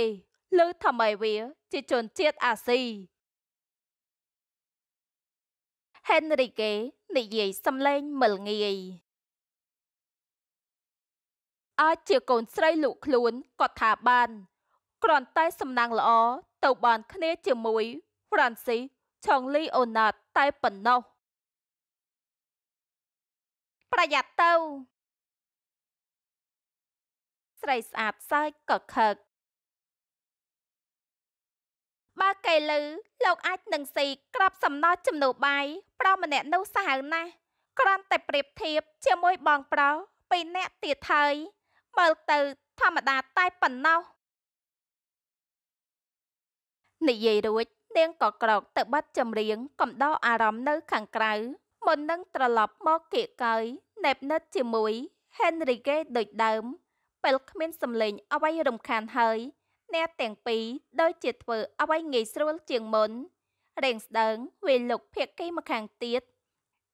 ឬថាម៉េចវាជាជនជាតិអាស៊ីហេនរីកេនិយាយសំឡេងមិលងាយអាចជាកូនស្រីលោកខ្លួនគាត់ថាបានគ្រាន់តែសំណាងល្អទៅបានគ្នាជាមួយ Francis ឆុងលីអូណាតតែប៉ុណ្ណោះប្រយ័ត្នទៅស្រីស្អាតសើចក៏ខឹកបើគេលឺលោក អាចនឹងស៊ីក្របសំណោះចំនួនបាយប្រុសម្នាក់នោះសាហាវណាស់គ្រាន់តែប្រៀបធៀបជាមួយបងប្រុសពីរនាក់ទៀតហើយមើលទៅធម្មតាតែប៉ុណ្ណោះនិយាយរួចនាងក៏ក្រោកទៅបាត់ចម្រៀងកំដរអារម្មណ៍នៅ ខាងក្រៅ មុននឹងត្រឡប់មកគៀកកើយណែបណិតជាមួយ Henrike ដូចដើម ពេលគ្មានសំឡេងអ្វីរំខានហើយ អ្នកទាំងពីរដូចជាធ្វើអ្វីងាយស្រួលជាងមុនរៀងស្ដើងវាលុកភៀកគេមកខាងទៀត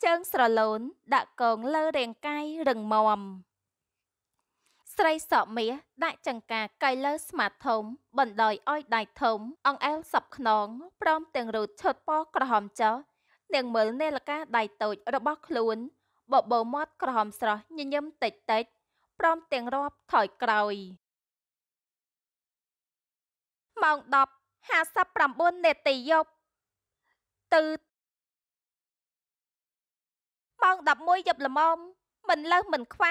ជើងស្រលូន ដាក់កងលើរាងកាយរឹងមាំស្រីសក់មាសដាក់ចង្ការកៃលើស្មាតធំបណ្ដោយឲ្យដៃធំ អង្អែលសប់ខ្នងព្រមទាំងរូតឈុតពណ៌ក្រហមចោះនាងមើលនាឡិកាដៃតូចរបស់ខ្លួនបបោមាត់ក្រហមស្រស់ញញឹមតិចតិចព្រមទាំងរាប់ថយក្រោយម៉ោង10:59នាទីយប់ទឺម៉ោង11យប់ល្មមមិនលើសមិនខ្វះ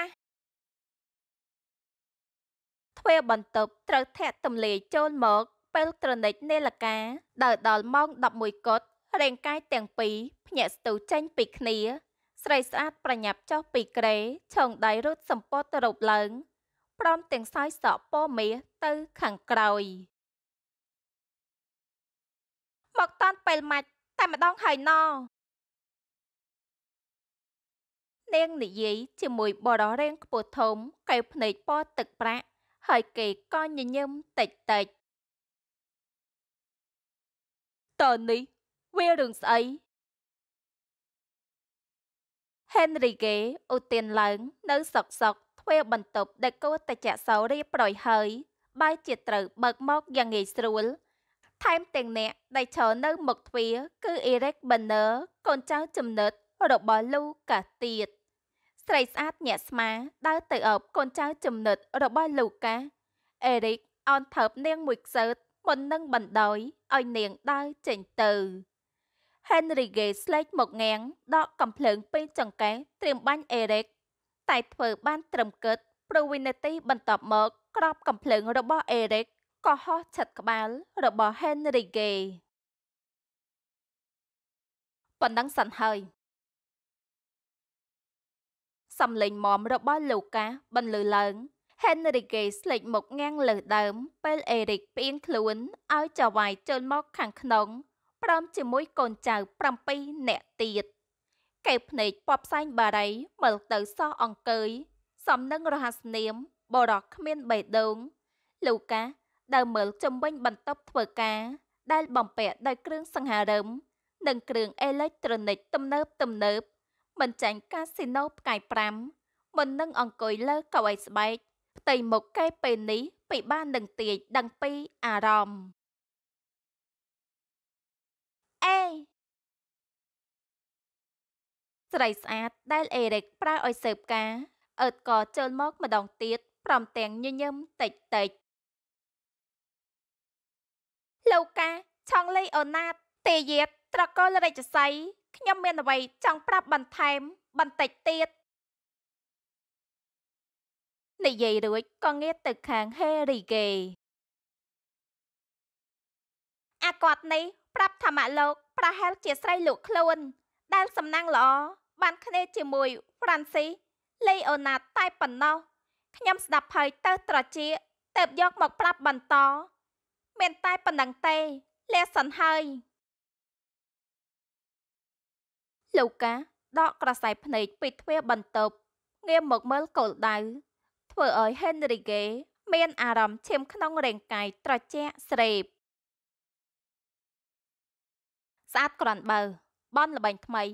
ទ្វារបន្ទប់ត្រូវធាក់ទម្លាយចូលមកពេលត្រនិច នាឡិកាដើរដល់ម៉ោង11កុតរាងកាយទាំងពីរភ្ញាក់ស្ទុះចេញពីគ្នា ស្រីស្អាត ប្រញាប់ចុះពីក្រេឆោងដៃរត់សម្ពត់ទៅរូបឡើងព្រមទាំងសាយសក់ពណ៌មាសទៅខាងក្រោយ មកតាន់ពេលម៉ាច់តែម្ដងហើយណោនាងនិយាយជាមួយបរោះរៀងខ្ពស់ធំកែវភ្នែកពណ៌ទឹកប្រាក់ហើយគេក៏ញញឹមតិចតិចតើនេះវារឿងស្អី Henrique ឧទានឡើងនៅសក់សក់ធ្វើបន្ទប់ដែលគោតចៈសោរៀបប្រយហើយបែរជាត្រូវបើកមកយ៉ាងងាយស្រួល ថែមទាំងអ្នកដែលឈរនៅមុខទ្វារគឺ Eric Banner កូនចៅចំណិតរបស់លូកាទៀតស្រីស្អាតញាក់ស្មាដើរទៅអបកូនចៅចំណិតរបស់លូកាអេរិកអនថើប នាងមួយខ្សើតមុននឹងបណ្ដោយឲ្យនាងដើរចេញទៅ Henrique ស្លេកមកងាងដកកំភ្លើងពេញចង្កេះត្រៀមបាញ់អេរិកតែធ្វើបានត្រឹមគិតព្រោះវិនាទីបន្ទាប់មកក្របកំភ្លើងរបស់អេរិកក៏ហោះឆិតក្បាលរបស់ Henrique ប៉ុណ្ណឹងសិនហើយសំឡេងមមរបស់លូកាបន្លឺឡើង Henrique ស្លេចមុខងាំងលើដើម ពេល Eric ផ្អៀងខ្លួនឲ្យចៅវាយចូលមកខាងក្នុងព្រមជាមួយកូនចៅ7នាក់ទៀតកែភ្នែកពពផ្សែងបារីមើលទៅសោះអង្គើយសំនឹងរហស្សនាម បរោះគ្មានបេះដូង លូកាដើរមើលចំវិញបន្ទប់ធ្វើការ ដែលបំពាក់ដោយគ្រឿងសង្ហារឹមនិង គ្រឿងអេលិចត្រូនិកទំនើបទំនើបបញ្ចាញ់កាស៊ីណូផ្កាយ5មិននឹងអង្គុយលើកៅអីស្បែកផ្ទៃមុខគេពេលនេះពិបាកនឹងទាយដឹងពីអារម្មណ៍អេស្រីស្អាតដែលអេរិក ប្រើឲ្យសើបការអឺតក៏ចូលមកម្ដងទៀតព្រមទាំងញញឹមតិចតិចលោកកាឆងលីអូណាតទេយាតត្រកលរជស័យខ្ញុំមានអ្វីចង់ប្រាប់បន្ថែមបន្តិចទៀតនិយាយរួចក៏ងាកទៅខាងហេរីហ្គេអាគាត់នេះ ប្រាប់ថាម៉ាក់លោក ប្រហែល ជាស្រីលោកខ្លួន ដែល សំណាងល្អបានគ្នាជាមួយហ្វ្រាន់ស៊ីលេអូណាតតែប៉ុណ្ណោះខ្ញុំស្ដាប់ហើយទៅ ត្រជាទៅយក មក ប្រាប់បន្តមានតែប៉ុណ្ណឹងទេលះសិនហើយលោកកាដក ក្រសែភ្នែកពីទ្វារបន្ទប់ងាកមកមើលគោលដៅធ្វើឲ្យហេនរីហ្គេមាន អារម្មណ៍ឈាមក្នុងរាងកាយ ត្រជាក់ស្រេបស្អាតក្រាន់បើ បនល្បែងថ្មី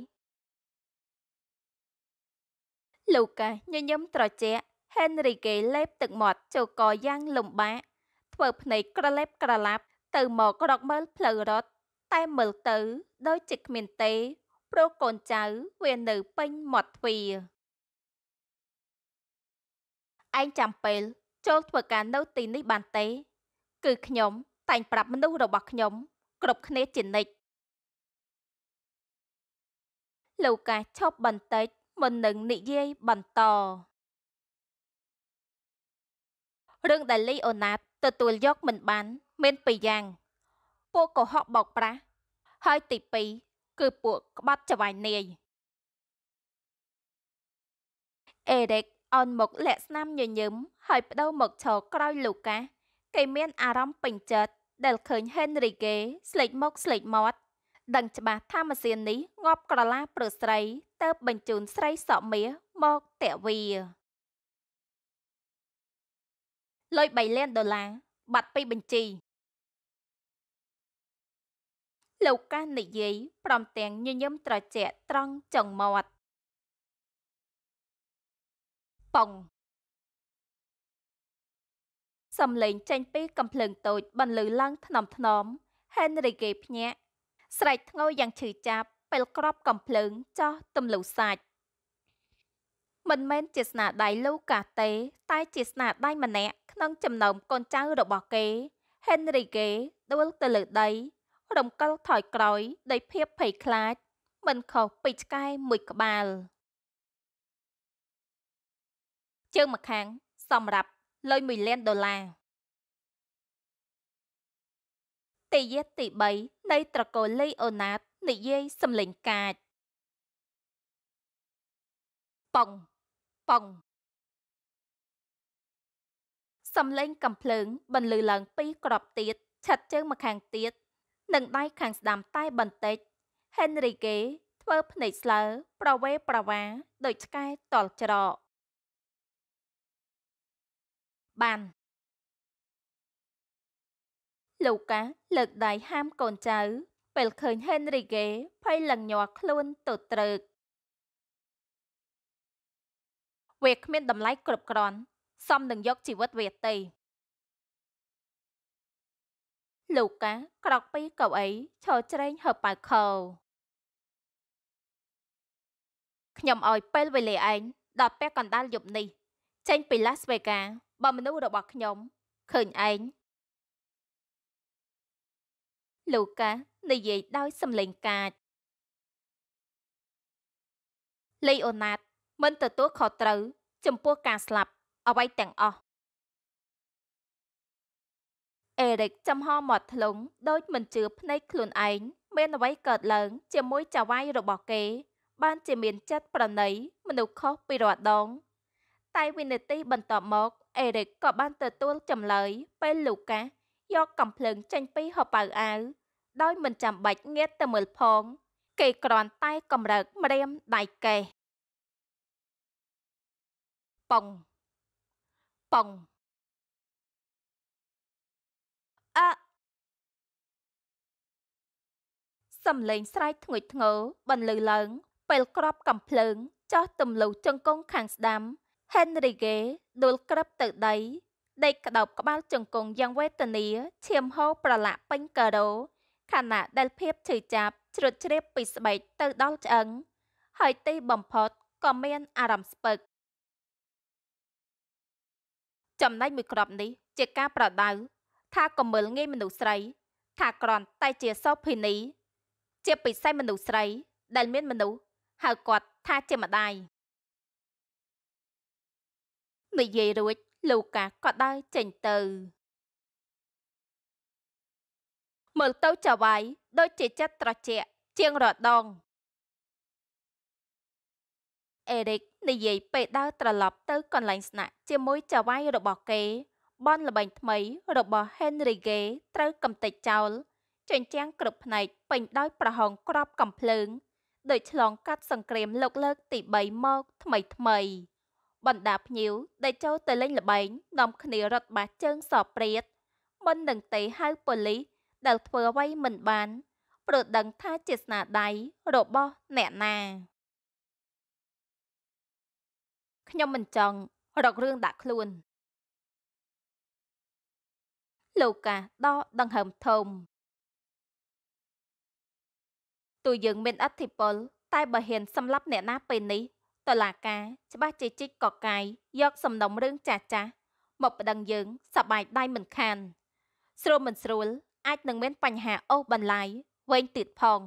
លូកាញញឹមត្រជាក់ហេនរីហ្គេលេបទឹកមាត់ជូកយ៉ាងលំបាកធ្វើភ្នែកក្រឡេបក្រឡាប់ទៅមករកមើល ផ្លូវរត់ តែមើលទៅដូចជាគ្មានទេព្រោះកូនចៅវានៅពេញមាត់ទ្វារឯងចាំពេល ចូលធ្វើការនៅទីនេះបានទេ គឺខ្ញុំ តែងប្រាប់មនុស្សរបស់ខ្ញុំ គ្រប់គ្នាជានិច្ចលូកាសឈប់បន្តិចមិននឹងនិយាយបន្តរឿងដែលលីអូណាតទទួលយកមិនបានមានពីរយ៉ាងពួកកុហកបោកប្រាស់ហើយទី2គឺពួក ក្បត់ចវាយនាយអេរិកអន់មុខលាក់ស្នាមញញឹមហើយបដូរមកឈរក្រោយលូកាសគេមាន អារម្មណ៍ពេញចិត្តដែល ឃើញហេនរីកេស្លេកមុខស្លេកមាត់ដឹងច្បាស់ថាម៉ាស៊ីននេះងាប់ក្រឡាប្រស្រីទៅបញ្ជូនស្រីសក់មាសមកតវាលុយ3លានដុល្លារបាត់ពីបញ្ជីលោកកាសនិយាយព្រមទាំងញញឹមត្រជាក់ត្រង់ចង្មាត់ប៉ុងសំឡេងចេញពីកំភ្លើងតូចបន្លឺឡើង ថ្នមថ្នមហេនរីកេភ្ញាក់ស្រែកធ្ងោយ៉ាងឈឺចាប់ពេលក្របកំភ្លើងចោះទម្លុះសាច់មិនមែនជាស្នាដៃលូកាទេ តែ ជាស្នាដៃម្នាក់ក្នុងចំណោមកូនចៅរបស់គេហេនរីកេដួលទៅលើដីរំកិលថយក្រោយដោយភាពភ័យខ្លាចមិនខុសពីឆ្កែមួយក្បាល ជើងម្ខាង សម្រាប់លុយ1លានដុល្លារទេយៈទី3នៃ ត្រកូលលីអូណាតនិយាយសំលេងកាចប៉ុងប៉ុងសំលេងកំភ្លើងបន្លឺឡើងពីក្របទៀតឆាត់ជើងម្ខាងទៀតនិងដៃខាងស្ដាំតែ បន្តិច Henrique ធ្វើភ្នែកស្លើ ប្រវេប្រវាដូចឆ្កែតល់ច្រកបានលូកាលើកដៃហាមកូនចៅ ពេលឃើញហេនរីហ្គេភ័យលឹងញ័រខ្លួនទៅត្រើកវាគ្មានតម្លៃគ្រប់គ្រាន់សមនឹងយកជីវិតវាទេលូកាក្រោកពីកៅអីឈរច្រែងហើបប៉ៅខោខ្ញុំឲ្យពេលវេលាឯងដល់ពេលកណ្ដាលយប់នេះចេញ ពី Las Vegas បើមនុស្សរបស់ខ្ញុំឃើញឯងលូកា និយាយដោយសំឡេងកាចលេអូណាត មិនទទួលខុសត្រូវ ចំពោះការស្លាប់អ្វីទាំងអស់អេរិកចំហមាត់ធ្លុងដូចមិនជឿភ្នែកខ្លួនឯងមានអ្វីកើតឡើងជាមួយចៅវាយរបស់គេ បានជាមានចិត្តប្រណីមនុស្សខុសពីរដង តែវិនាទីបន្ទាប់មកអេរិកក៏បានទទួលចម្លើយ ពេលលូកាសយកកំភ្លើងចេញពីហបៅអាវដោយមិនចាំបាច់ងាកទៅមើលផងគេគ្រាន់តែកម្រើកម្រាមដៃកេះប៉ុងប៉ុងសំឡេងស្រែកធ្ងុចធ្ងរបន្លឺឡើង ពេលក្របកំភ្លើង ចោះទម្លុះជង្គង់ខាងស្ដាំ Henrique ដួលក្រឹបទៅដីដេកក្តោបក្បាលជង្គង់យ៉ាងវេទនាឈាមហូរប្រឡាក់ពេញការ៉ូខណៈដែលភាពឈឺចាប់ជ្រុតជ្រាប ពីស្បែកទៅដល់ឆ្អឹង ហើយទីបំផុតក៏មាន អារម្មណ៍ស្ពឹកចំណែកមួយក្របនេះ ជាការប្រដៅ ថាកុំមើលងាយមនុស្សស្រីថាក្រន់តែជាសោភិនីជាពិសេសមនុស្សស្រី ដែលមានមនុស្សហៅគាត់ថាជាម្ដាយនិយាយរួចលូកាក៏ដើរចេញទៅមើលទៅចៅវាយដូច ជាចិត្តត្រជាក់ជាងរដងអេរិកនិយាយពេលដើរត្រឡប់ទៅកន្លែងស្នាក់ជាមួយចៅវាយរបស់គេ បន ល្បែងថ្មី របស់ Henry Gay ត្រូវកំទេចចោលចិញ្ចាំងគ្រប់ផ្នែក ពេញដោយប្រហោងក្របកំភ្លើងដោយឆ្លងកាត់សង្គ្រាមលោកលើកទី3មកថ្មីថ្មីបណ្ដាភ្ញៀវដែលចូលទៅលេងល្បែងនាំគ្នារត់បាសជើងសព្រាតមិននឹងទេហៅប៉ូលីសដែលធ្វើអ្វីមិនបានព្រោះដឹងថាជាស្នាដៃរបស់អ្នកណាខ្ញុំមិនចង់រករឿងដាក់ខ្លួនលោកកាដកដង្ហើមធំទូយើងមានអធិបុលតែបើហ៊ានសម្លាប់អ្នកណាពេលនេះតឡាការច្បាស់ជាជីកកកាយយកសំណុំរឿងចាស់ចាស់មកប្តឹងយើងសបាយដៃមិនខាន ស្រួលមិនស្រួលអាចនឹងមានបញ្ហាអូសបន្លាយវែងទៀតផង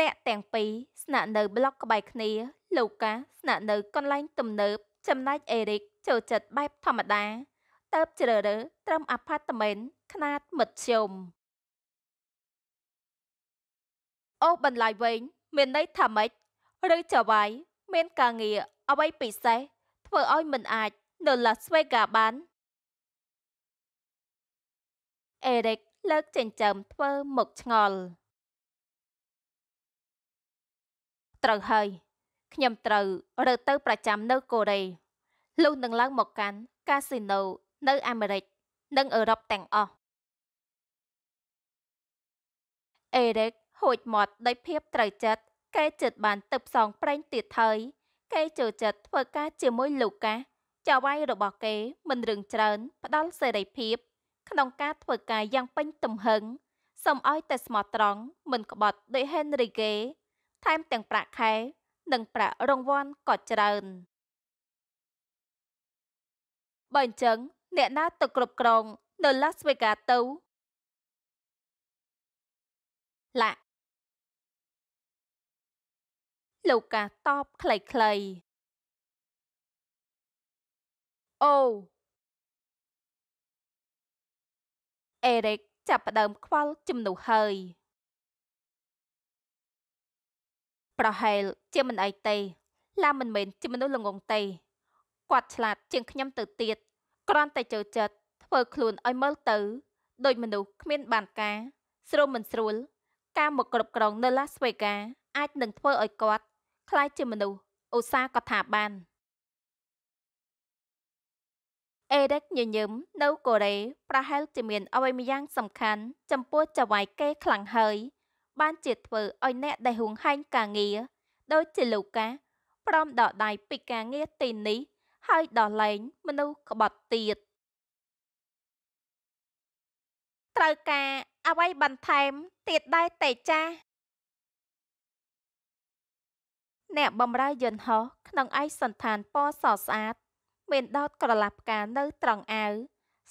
អ្នកទាំងពីរស្នាក់នៅប្លុកក្បែរគ្នាលូកាស្នាក់នៅកន្លែងទំនើប ចំណែកអេរិកចូលចិត្តបែបធម្មតាតើប ជ្រើរើត្រឹមអាផាតមិនខ្នាតមធ្យមអូសបន្លាយវែងមានន័យថាម៉េចឬចវាយមានការងារអ្វីពិសេសធ្វើឲ្យមិនអាច នៅ Las Vegas បានអេរិកលើកចិញ្ចើមធ្វើមុខឆ្ងល់ត្រូវហើយខ្ញុំត្រូវរើទៅ ប្រចាំនៅកូរ៉េលុះនឹងឡើងមកកាន់កាស៊ីណូនៅអាមេរិកនិងអឺរ៉ុបទាំងអស់អេរិកហួចមាត់ដោយភាពត្រូវចិត្តគេចិត្តបានទឹកផ្សងប្រេងទៀតហើយគេចូលចិត្តធ្វើការជាមួយលូកាសចៅវាយរបស់គេមិនរឹងច្រើនផ្ដល់សេរីភាពក្នុងការធ្វើការយ៉ាងពេញទំហឹងសូមឲ្យតែស្មោះត្រង់មិនក្បត់ដោយ Henrique ថែមទាំងប្រាក់ខែនិងប្រាក់រង្វាន់ក៏ច្រើនបើអញ្ចឹងអ្នកណាទៅគ្រប់គ្រងនៅ Las Vegas ទៅឡាក់លោកកាសតបខ្លីៗអូអេរិកចាប់ផ្ដើម ខ្វល់ជំនួសហើយប្រហែលជាមិនអីទេឡាមិនមែនជាមនុស្សល្ងងទេគាត់ឆ្លាតជាងខ្ញុំទៅទៀតគ្រាន់តែចូលចិត្តធ្វើ ខ្លួនឲ្យមើលទៅដូចមនុស្សគ្មាន បានការស្រួលមិនស្រួលការមកគ្រប់គ្រង នៅឡាស្វេកាអាចនឹងធ្វើឲ្យគាត់ខ្លាចជាមនុស្សឧស្សាហ៍ក៏ថាបានអេរិកញញឹមនៅកូរ៉េប្រហែលជាមានអ្វីម្យ៉ាងសំខាន់ចំពោះចៅហ្វាយគេ ខ្លាំងហើយបានជាធ្វើឲ្យអ្នកដែលហួងហែងការងារដូចជាលូកាព្រមដកដៃពីការងារទីនេះហើយដល់លែងមនុស្សក្បត់ទៀតត្រូវការអ្វីបន្ថែមទៀតដែរតេចាអ្នកបំរើយន្តហោះក្នុងឯកសន្តានពណ៌សស្អាតមានដោតក្រឡាប់ផ្កានៅត្រង់អាវ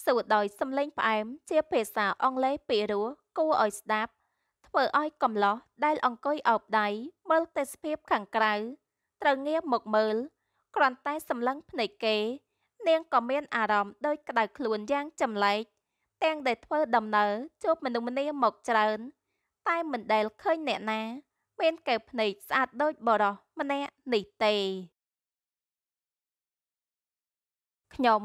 សួរដោយសំឡេងផ្អែមជាភាសាអង់គ្លេសពីរោះគួរឲ្យស្ដាប់ធ្វើឲ្យកំឡោះដែលអង្គុយអោបដៃមើលទេសភាពខាងក្រៅ ត្រូវងាកមកមើលគ្រាន់តែសម្លឹងភ្នែកគេ នាងក៏មានអារម្មណ៍ដូចក្តៅខ្លួនយ៉ាងចម្លែកទាំងដែលធ្វើដំណើរជួបមនុស្សម្នាមកច្រើនតែមិនដែលឃើញអ្នកណាមានកែវភ្នែកស្អាតដូចបរោះម្នាក់នេះទេខ្ញុំ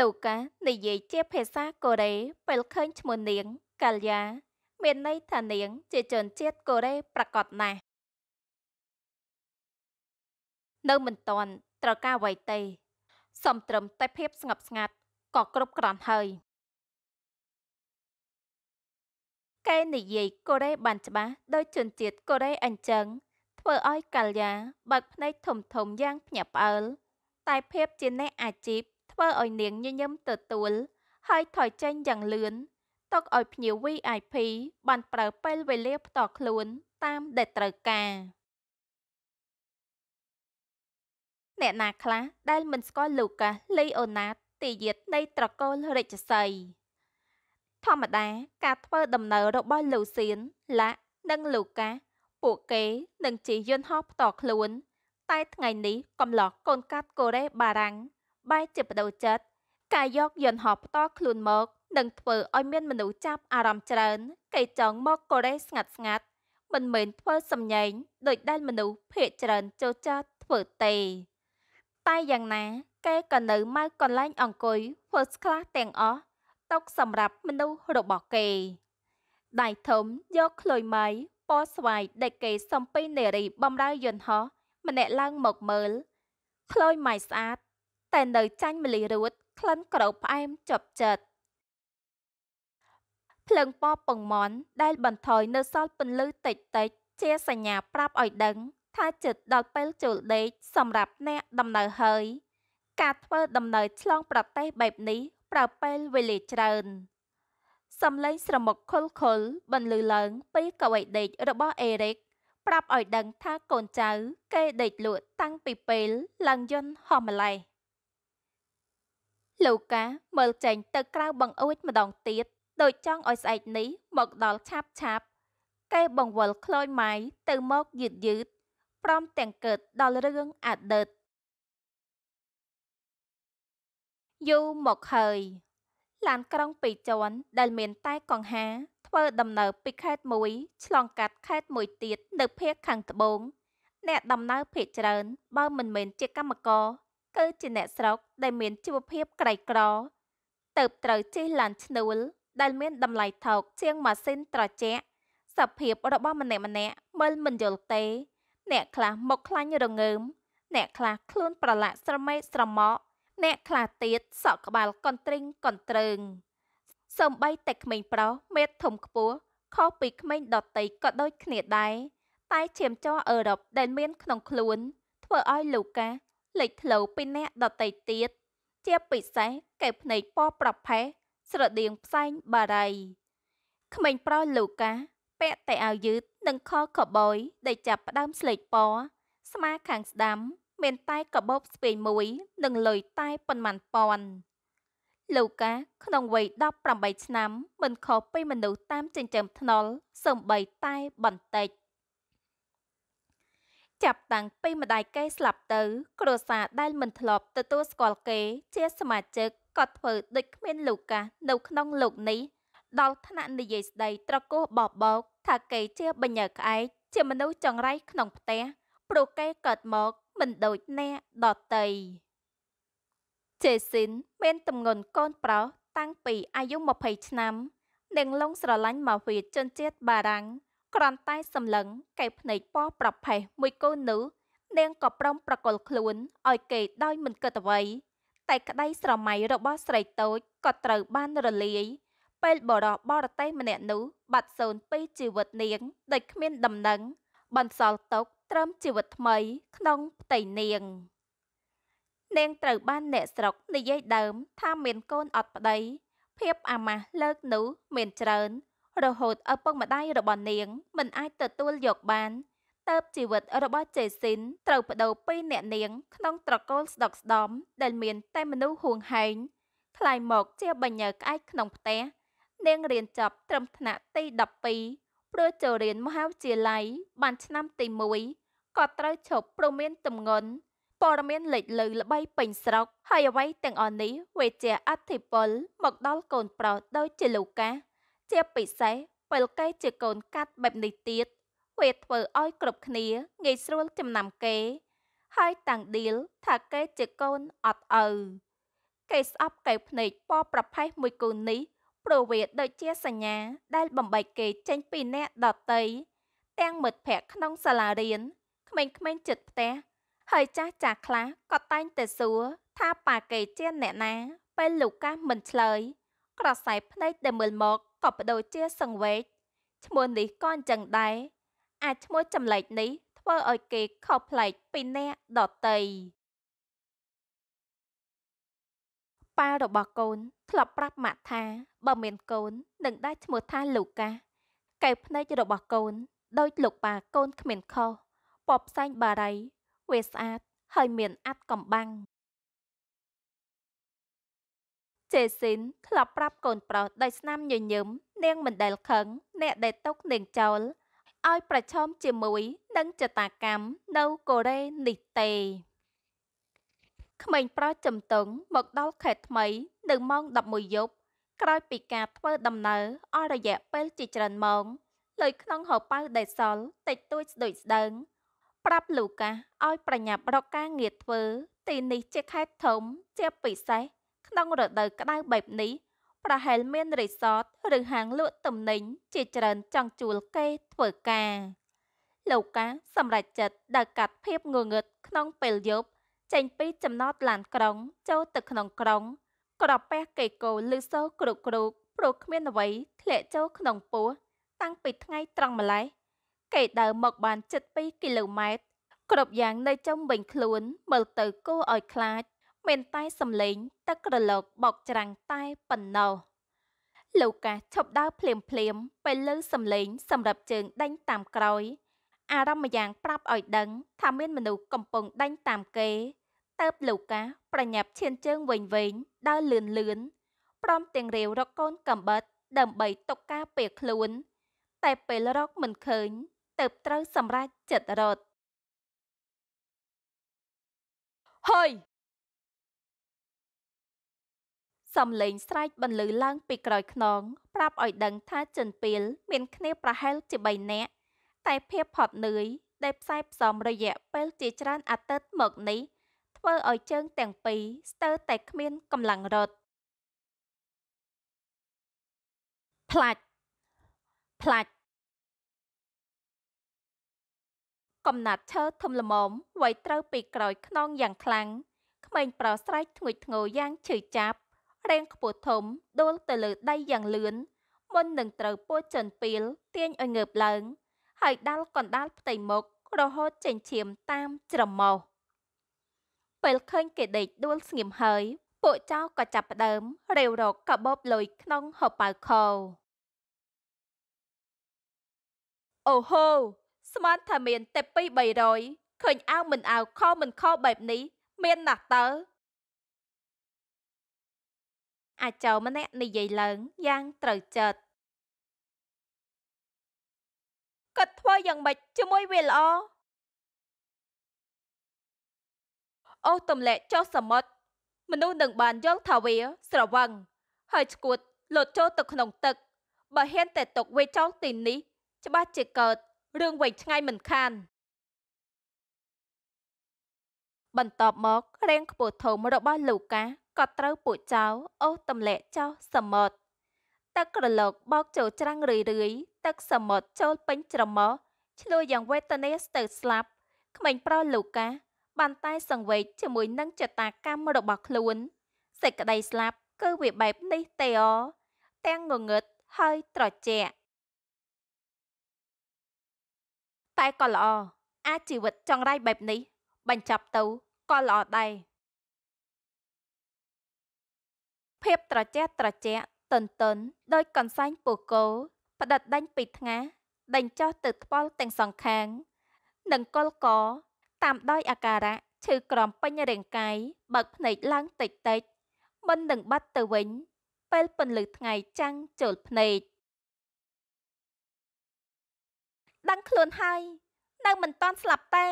លោកកានិយាយជាភាសាកូរ៉េពេលឃើញឈ្មោះនាងកាលយ៉ាមានន័យថានាង ជាជនជាតិកូរ៉េប្រកបណាស់នៅមិនតាន់ ត្រូវការអ្វីទេសំត្រឹមតែភាពស្ងប់ស្ងាត់ក៏គ្រប់គ្រាន់ហើយគេនិយាយកូរ៉េបានច្បាស់ដោយជនជាតិកូរ៉េអញ្ចឹង ធ្វើឲ្យកល្យាបើកភ្នែកធំធំយ៉ាង ភ្ញាក់ផ្អើល តែភាពជាអ្នកអាជីពធ្វើឲ្យ នាងញញឹមទទួលហើយថយចេញយ៉ាងលឿនទុកឲ្យភ្ញៀវ VIP បានប្រើពេលវេលាផ្ទាល់ខ្លួនតាម ដែលត្រូវការអ្នកណាខ្លះដែលមិនស្គាល់លូកាសលីអូណាតទីយាតនៃ ត្រកូលរិទ្ធសីធម្មតា ការធ្វើដំណើររបស់លូសៀនឡាក់និងលូកា ពួកគេនឹងជិះយន្តហោះផ្ទាល់ខ្លួន តែថ្ងៃនេះកំឡោះកូនកាត់កូរ៉េបារាំងបែរជាបដូរចិត្តការយកយន្តហោះផ្ទាល់ខ្លួនមកនឹងធ្វើឲ្យមានមនុស្សចាប់អារម្មណ៍ច្រើនគេចង់មកកូរ៉េស្ងាត់ស្ងាត់មិនមែនធ្វើសំញែងដោយដែលមនុស្សភ័យច្រើនចូលចិត្តធ្វើទេតែយ៉ាងណាគេក៏នៅម៉ៅកន្លែងអង្គុយ first class ទាំងអស់ទុកសម្រាប់មនុស្សរបស់គេដៃធំយកក្លុយម៉ៃពោស្វាយដែលគេសំពីនារីបំរើយន្តហោះម្នាក់ឡើងមកមើលក្លុយម៉ៃស្អាតតែនៅចាញ់មលីរួតក្លិនក្រោបផ្អែមជាប់ចិត្តភ្លើងពណ៌ពងមន់ដែលបន្ថយនៅសល់ពន្លឺតិចតិចជាសញ្ញាប្រាប់ឲ្យដឹងថាជិតដល់ពេលចូលដេកសម្រាប់អ្នកដំណើរហើយ ការធ្វើដំណើរឆ្លងប្រទេសបែបនេះប្រើពេលវេលាច្រើនសំឡេងស្រមុកខុលខុលបន្លឺឡើងពីកវីដេករបស់អេរិក ប្រាប់ឲ្យដឹងថាកូនចៅគេដេកលក់តាំងពីពេលឡើងយន្តហោះម្លេះលូកាមើលចេញទៅក្រៅបង្អួចម្ដងទៀតដោយចង់ឲ្យស្អែកនេះមកដល់ឆាប់ឆាប់គេបង្វិលខ្លោយម៉ៃទៅមកយឺតយឺតព្រមទាំងកើត ដល់រឿងអតីតយូរមកហើយឡានក្រុងពីរជាន់ដែលមានតែកង្ហា ធ្វើ ដំណើរពីខេត្តមួយឆ្លងកាត់ខេត្តមួយទៀត នៅភាគខាងត្បូងអ្នកដំណើរភាគច្រើនបើមិនមែនជាកម្មករគឺជាអ្នកស្រុក ដែលមានជីវភាពក្រីក្រទៅត្រូវជិះឡានឈ្នួល ដែលមានតម្លៃថោកជាងម៉ាស៊ីនត្រជាក់សភាពរបស់ម្នាក់ម្នាក់មើលមិនយល់ទេ អ្នកខ្លះមុខខ្លាញ់រងើម អ្នកខ្លះខ្លួនប្រឡាក់ស្រមេស្រមោកអ្នកខ្លះទៀតសក់ក្បាលកន្ទ្រិងកន្ទ្រើងសំបីតែក្មេងប្រុសមេធំខ្ពស់ខុសពីក្មេងដតីក៏ដូចគ្នាដែរតែឈាមចរអឺរ៉ុបដែលមានក្នុងខ្លួន ធ្វើឲ្យលូកាលេចធ្លោពីអ្នកដតីទៀតជាពិសេសកែភ្នែកពណ៌ប្រផេះស្រដៀងផ្សែងបារីក្មេងប្រុសលូកាពាក់តែអាវយឺតនិងខោខូវប៊យដែលចាប់ផ្ដើមស្លេកពណ៌ស្មាខាងស្ដាំមានតែកបោបស្ពាយមួយនិងលុយតែប៉ុន្មានពាន់លូកា ក្នុងវ័យ18ឆ្នាំមិនខុសពីមនុស្សតាមចិញ្ចើមថ្នល់សូម្បីតែបន្តិច ចាប់តាំងពីម្ដាយគេស្លាប់ទៅគ្រួសារដែលមិនធ្លាប់ទទួលស្គាល់គេ ជាសមាជិកក៏ធ្វើដូចគ្មានលូកានៅក្នុងលោកនេះដល់ថ្នាក់និយាយស្ដីត្រកោះបបោកថាគេជាបញ្ញាក្អែកជាមនុស្សចង្រៃក្នុងផ្ទះព្រោះគេកើតមកមិនដូចអ្នកដតីជេស៊ីនមាន ទំងន់កូនប្រុសតាំងពីអាយុ20ឆ្នាំ នាង លងស្រឡាញ់មកវាជនជាតិបារាំងគ្រាន់តែសម្លឹងកែភ្នែកប៉ោះប្រផេះមួយគូនោះនាងក៏ប្រំប្រកល់ខ្លួនឲ្យគេដោយ មិនគិតអ្វីតែក្តីស្រមៃរបស់ស្រីតូចក៏ត្រូវបានរលាយពេលបរោះបរទេសម្នាក់នោះបាត់សូន្យពីជីវិតនាងដោយគ្មានដំណឹងបន្សល់ទុកត្រឹមជីវិតថ្មីក្នុងផ្ទៃនាង នាងត្រូវបានអ្នកស្រុកនិយាយដើមថាមានកូនអត់ប្តីភាពអាម៉ាស់លើកនោះមានច្រើន រហូតឪពុកម្ដាយរបស់នាង មិនអាចទទួលយកបានតើបជីវិតរបស់ជេស៊ីន ត្រូវបដូរពីអ្នកនាងក្នុងត្រកូលស្ដុកស្ដំដែលមានតែមនុស្សហួងហែងខ្លាយមកជាបញ្ញើក្អែកក្នុងផ្ទះនាងរៀនចប់ត្រឹមថ្នាក់ទី12ព្រោះចូលរៀនមហាវិទ្យាល័យបានឆ្នាំទី1ក៏ត្រូវឈប់ព្រមមានទំងន់ព័ត៌មានលេចលឺល្បីពេញស្រុក ហើយអ្វីទាំងអស់នេះវេជាអធិពលមកដល់កូនប្រុសដោយជាលូកាជាពិសេសពេលគេជាកូនកាត់បែបនេះទៀតវាធ្វើឲ្យគ្រប់គ្នាងាយស្រួលចំណាំគេហើយតាំងឌីលថាគេជាកូនអត់ឪគេស្អប់កែវភ្នែកពណ៌ប្រផេះមួយគូនេះព្រោះវាដូចជាសញ្ញាដែលបំបីគេចេញពីអ្នកដតីទាំងមិត្តភ័ក្តិក្នុងសាលារៀន ក្មេងៗចិត្តផ្ទះហើយចាស់ចាស់ខ្លះក៏តែងតែសួរថាប៉ាគេជាអ្នកណា ពេលលូកាសមិនឆ្លើយក្រសែភ្នែកដែលមើលមកក៏បដូរជាសង្វេគឈ្មោះនេះក៏អញ្ចឹងដែរអាចឈ្មោះចម្លែកនេះធ្វើឲ្យគេខុសប្លែកពីអ្នកដតីប៉ារបស់កូនធ្លាប់ប្រាប់ម៉ាក់ថាបើមានកូននឹងដាក់ឈ្មោះថាលូកាកែវភ្នែករបស់កូនដូចលោកប៉ាកូនគ្មានខុសពពផ្សែងបារីវាស្អាតហើយ មានអាត់កំបាំងេស៊ីនធ្លាប់ប្រាប់កូនប្រុសដោយស្នាមញញឹមនាងមិនដែលខឹងអ្នកដែលຕົកនាងចោលឲ្យ ប្រឈមជាមួយនឹងចតាកម្មនៅកូរ៉េនេះទេក្មេងប្រុសចំតុងមកដល់ខេត្តថ្មីនៅម៉ោង11យប់ក្រោយពីការធ្វើដំណើរអស់រយៈពេលជាច្រើនម៉ោងលើក្នុងហោប៉ៅដែលសល់តិចតួចស្ដូចស្ដើងប្រាប់លូកាសឲ្យប្រញាប់រកការងារធ្វើទីនេះជាខេត្តធំជាពិសេសក្នុងរដូវក្តៅបែបនេះ ប្រហែលមានរីសតឬហាងលក់ទំនិញជាច្រើនចង់ជួលគេធ្វើការលូកាសម្រេចចិត្តដើរកាត់ភាពងងឹតក្នុងពេលយប់ចេញពីចំណតឡានក្រុងចូលទៅក្នុងក្រុង ក្រពះកេកូលឺសូរគ្រុកគ្រុកព្រោះគ្មានអ្វី ធ្លាក់ចូលក្នុងពោះតាំងពីថ្ងៃត្រង់ម្លេះគេដើរមកបានជិត2គីឡូម៉ែត្រគ្រប់យ៉ាងនៅចំវិញខ្លួនមើលទៅគួរឲ្យខ្លាចមានតែសំឡេងទឹកក្រឡុកបោកច្រាំងតែប៉ុណ្ណោះលូកាសឈប់ដើរភ្លាម ភ្លាមពេលលើសំឡេងសម្រាប់ជើងដេញតាមក្រោយអារម្មណ៍យ៉ាងប្រាប់ឲ្យដឹងថាមានមនុស្សកំពុងដេញតាមគេទៅបលូកាប្រញាប់ឈានជើងវែងវែងដើរលឿនលឿនព្រមទាំងរាវរកកូនកំបិតដើម្បីຕົកការពេលខ្លួន តែពេលរកមិនឃើញទៅត្រូវសម្រេចចិត្តរត់ហើយសំឡេងស្រែកបន្លឺឡើងពីក្រោយខ្នងប្រាប់ឲ្យដឹងថាចិនពីលមានគ្នាប្រហែលជា3នាក់តែភាពផត់នឿយដែលផ្សាយផ្សំរយៈពេលជាច្រើនអាទិត្យមកនេះធ្វើឲ្យជើងទាំងពីរស្ទើរតែគ្មានកម្លាំងរត់ផ្លាច់ផ្លាច់កំណាត់ឈើធំល្មមវាយត្រូវពីក្រោយខ្នងយ៉ាងខ្លាំងក្មេងប្រុសស្រែកធ្ងួយធ្ងរយ៉ាងឈឺចាប់រាងខ្ពស់ធំដួលទៅលើដៃយ៉ាងលឿនមុននឹងត្រូវពួចចន្ទពីល ទាញឲ្យងើបឡើងហើយដាល់កណ្ដាលផ្ទៃមុខរហូតចេញឈាមតាមច្រមុះពេលឃើញគេដេកដួលស្ងៀមហើយពួកចៅក៏ចាប់ផ្ដើមរាវរកកបបលុយក្នុងហបៅខោអូហូស្មានថាមានតែ2 300ឃើញអាវមិនអាវខោមិនខោបែបនេះមានណាស់តើអាចៅម្នាក់ និយាយឡើងយ៉ាងត្រូវចិត្តគាត់ធ្វើយ៉ាងម៉េចជាមួយវាល្អអូសទម្លាក់ចុះសមុទ្រមនុស្សនឹងបានយល់ថាវាស្រវឹងហើយឈួតលោតចូលទៅក្នុងទឹក បើហ៊ានតែຕົកវាចោលទីនេះ ច្បាស់ជាកើតរឿងវែងឆ្ងាយមិនខានបន្ទាប់មករាងខ្ពស់ធំរបស់លូកាក៏ត្រូវពួកចៅអូសទម្លាក់ចោះសមុទ្រទឹកក្រឡុកបោកចូលច្រាំងរឿយរឿយទឹកសមុទ្រចូលពេញច្រមុះឆ្លួរយ៉ាងវេទនាស្ទើរស្លាប់ ក្មេងប្រុសលូកាបានតែ សង្វេគជាមួយនឹងចតាកម្មរបស់ខ្លួន សេចក្តីស្លាប់ គឺវាបែបនេះទេអទាំងងងឹតហើយត្រជាក់តែក៏ល្អអាជីវិតចង្រៃបែបនេះបញ្ចប់ទៅក៏ល្អដែរភាពត្រជាក់ត្រជាក់ទន្ទឹងដោយ កន្សែងពូកោផ្ដិតដេញពីថ្ងាសដេញចុះទៅថ្ពាល់ទាំងសងខាងនិងកុលក តាមដោយអាការៈឈឺក្រំពេញរាងកាយ បើកភ្នែកឡើងតិចតិចមិននឹងបាត់ទៅវិញ ពេលពន្លឺថ្ងៃចាំងចូលភ្នែកដឹងខ្លួនហើយនៅមិនតាន់ស្លាប់ទេ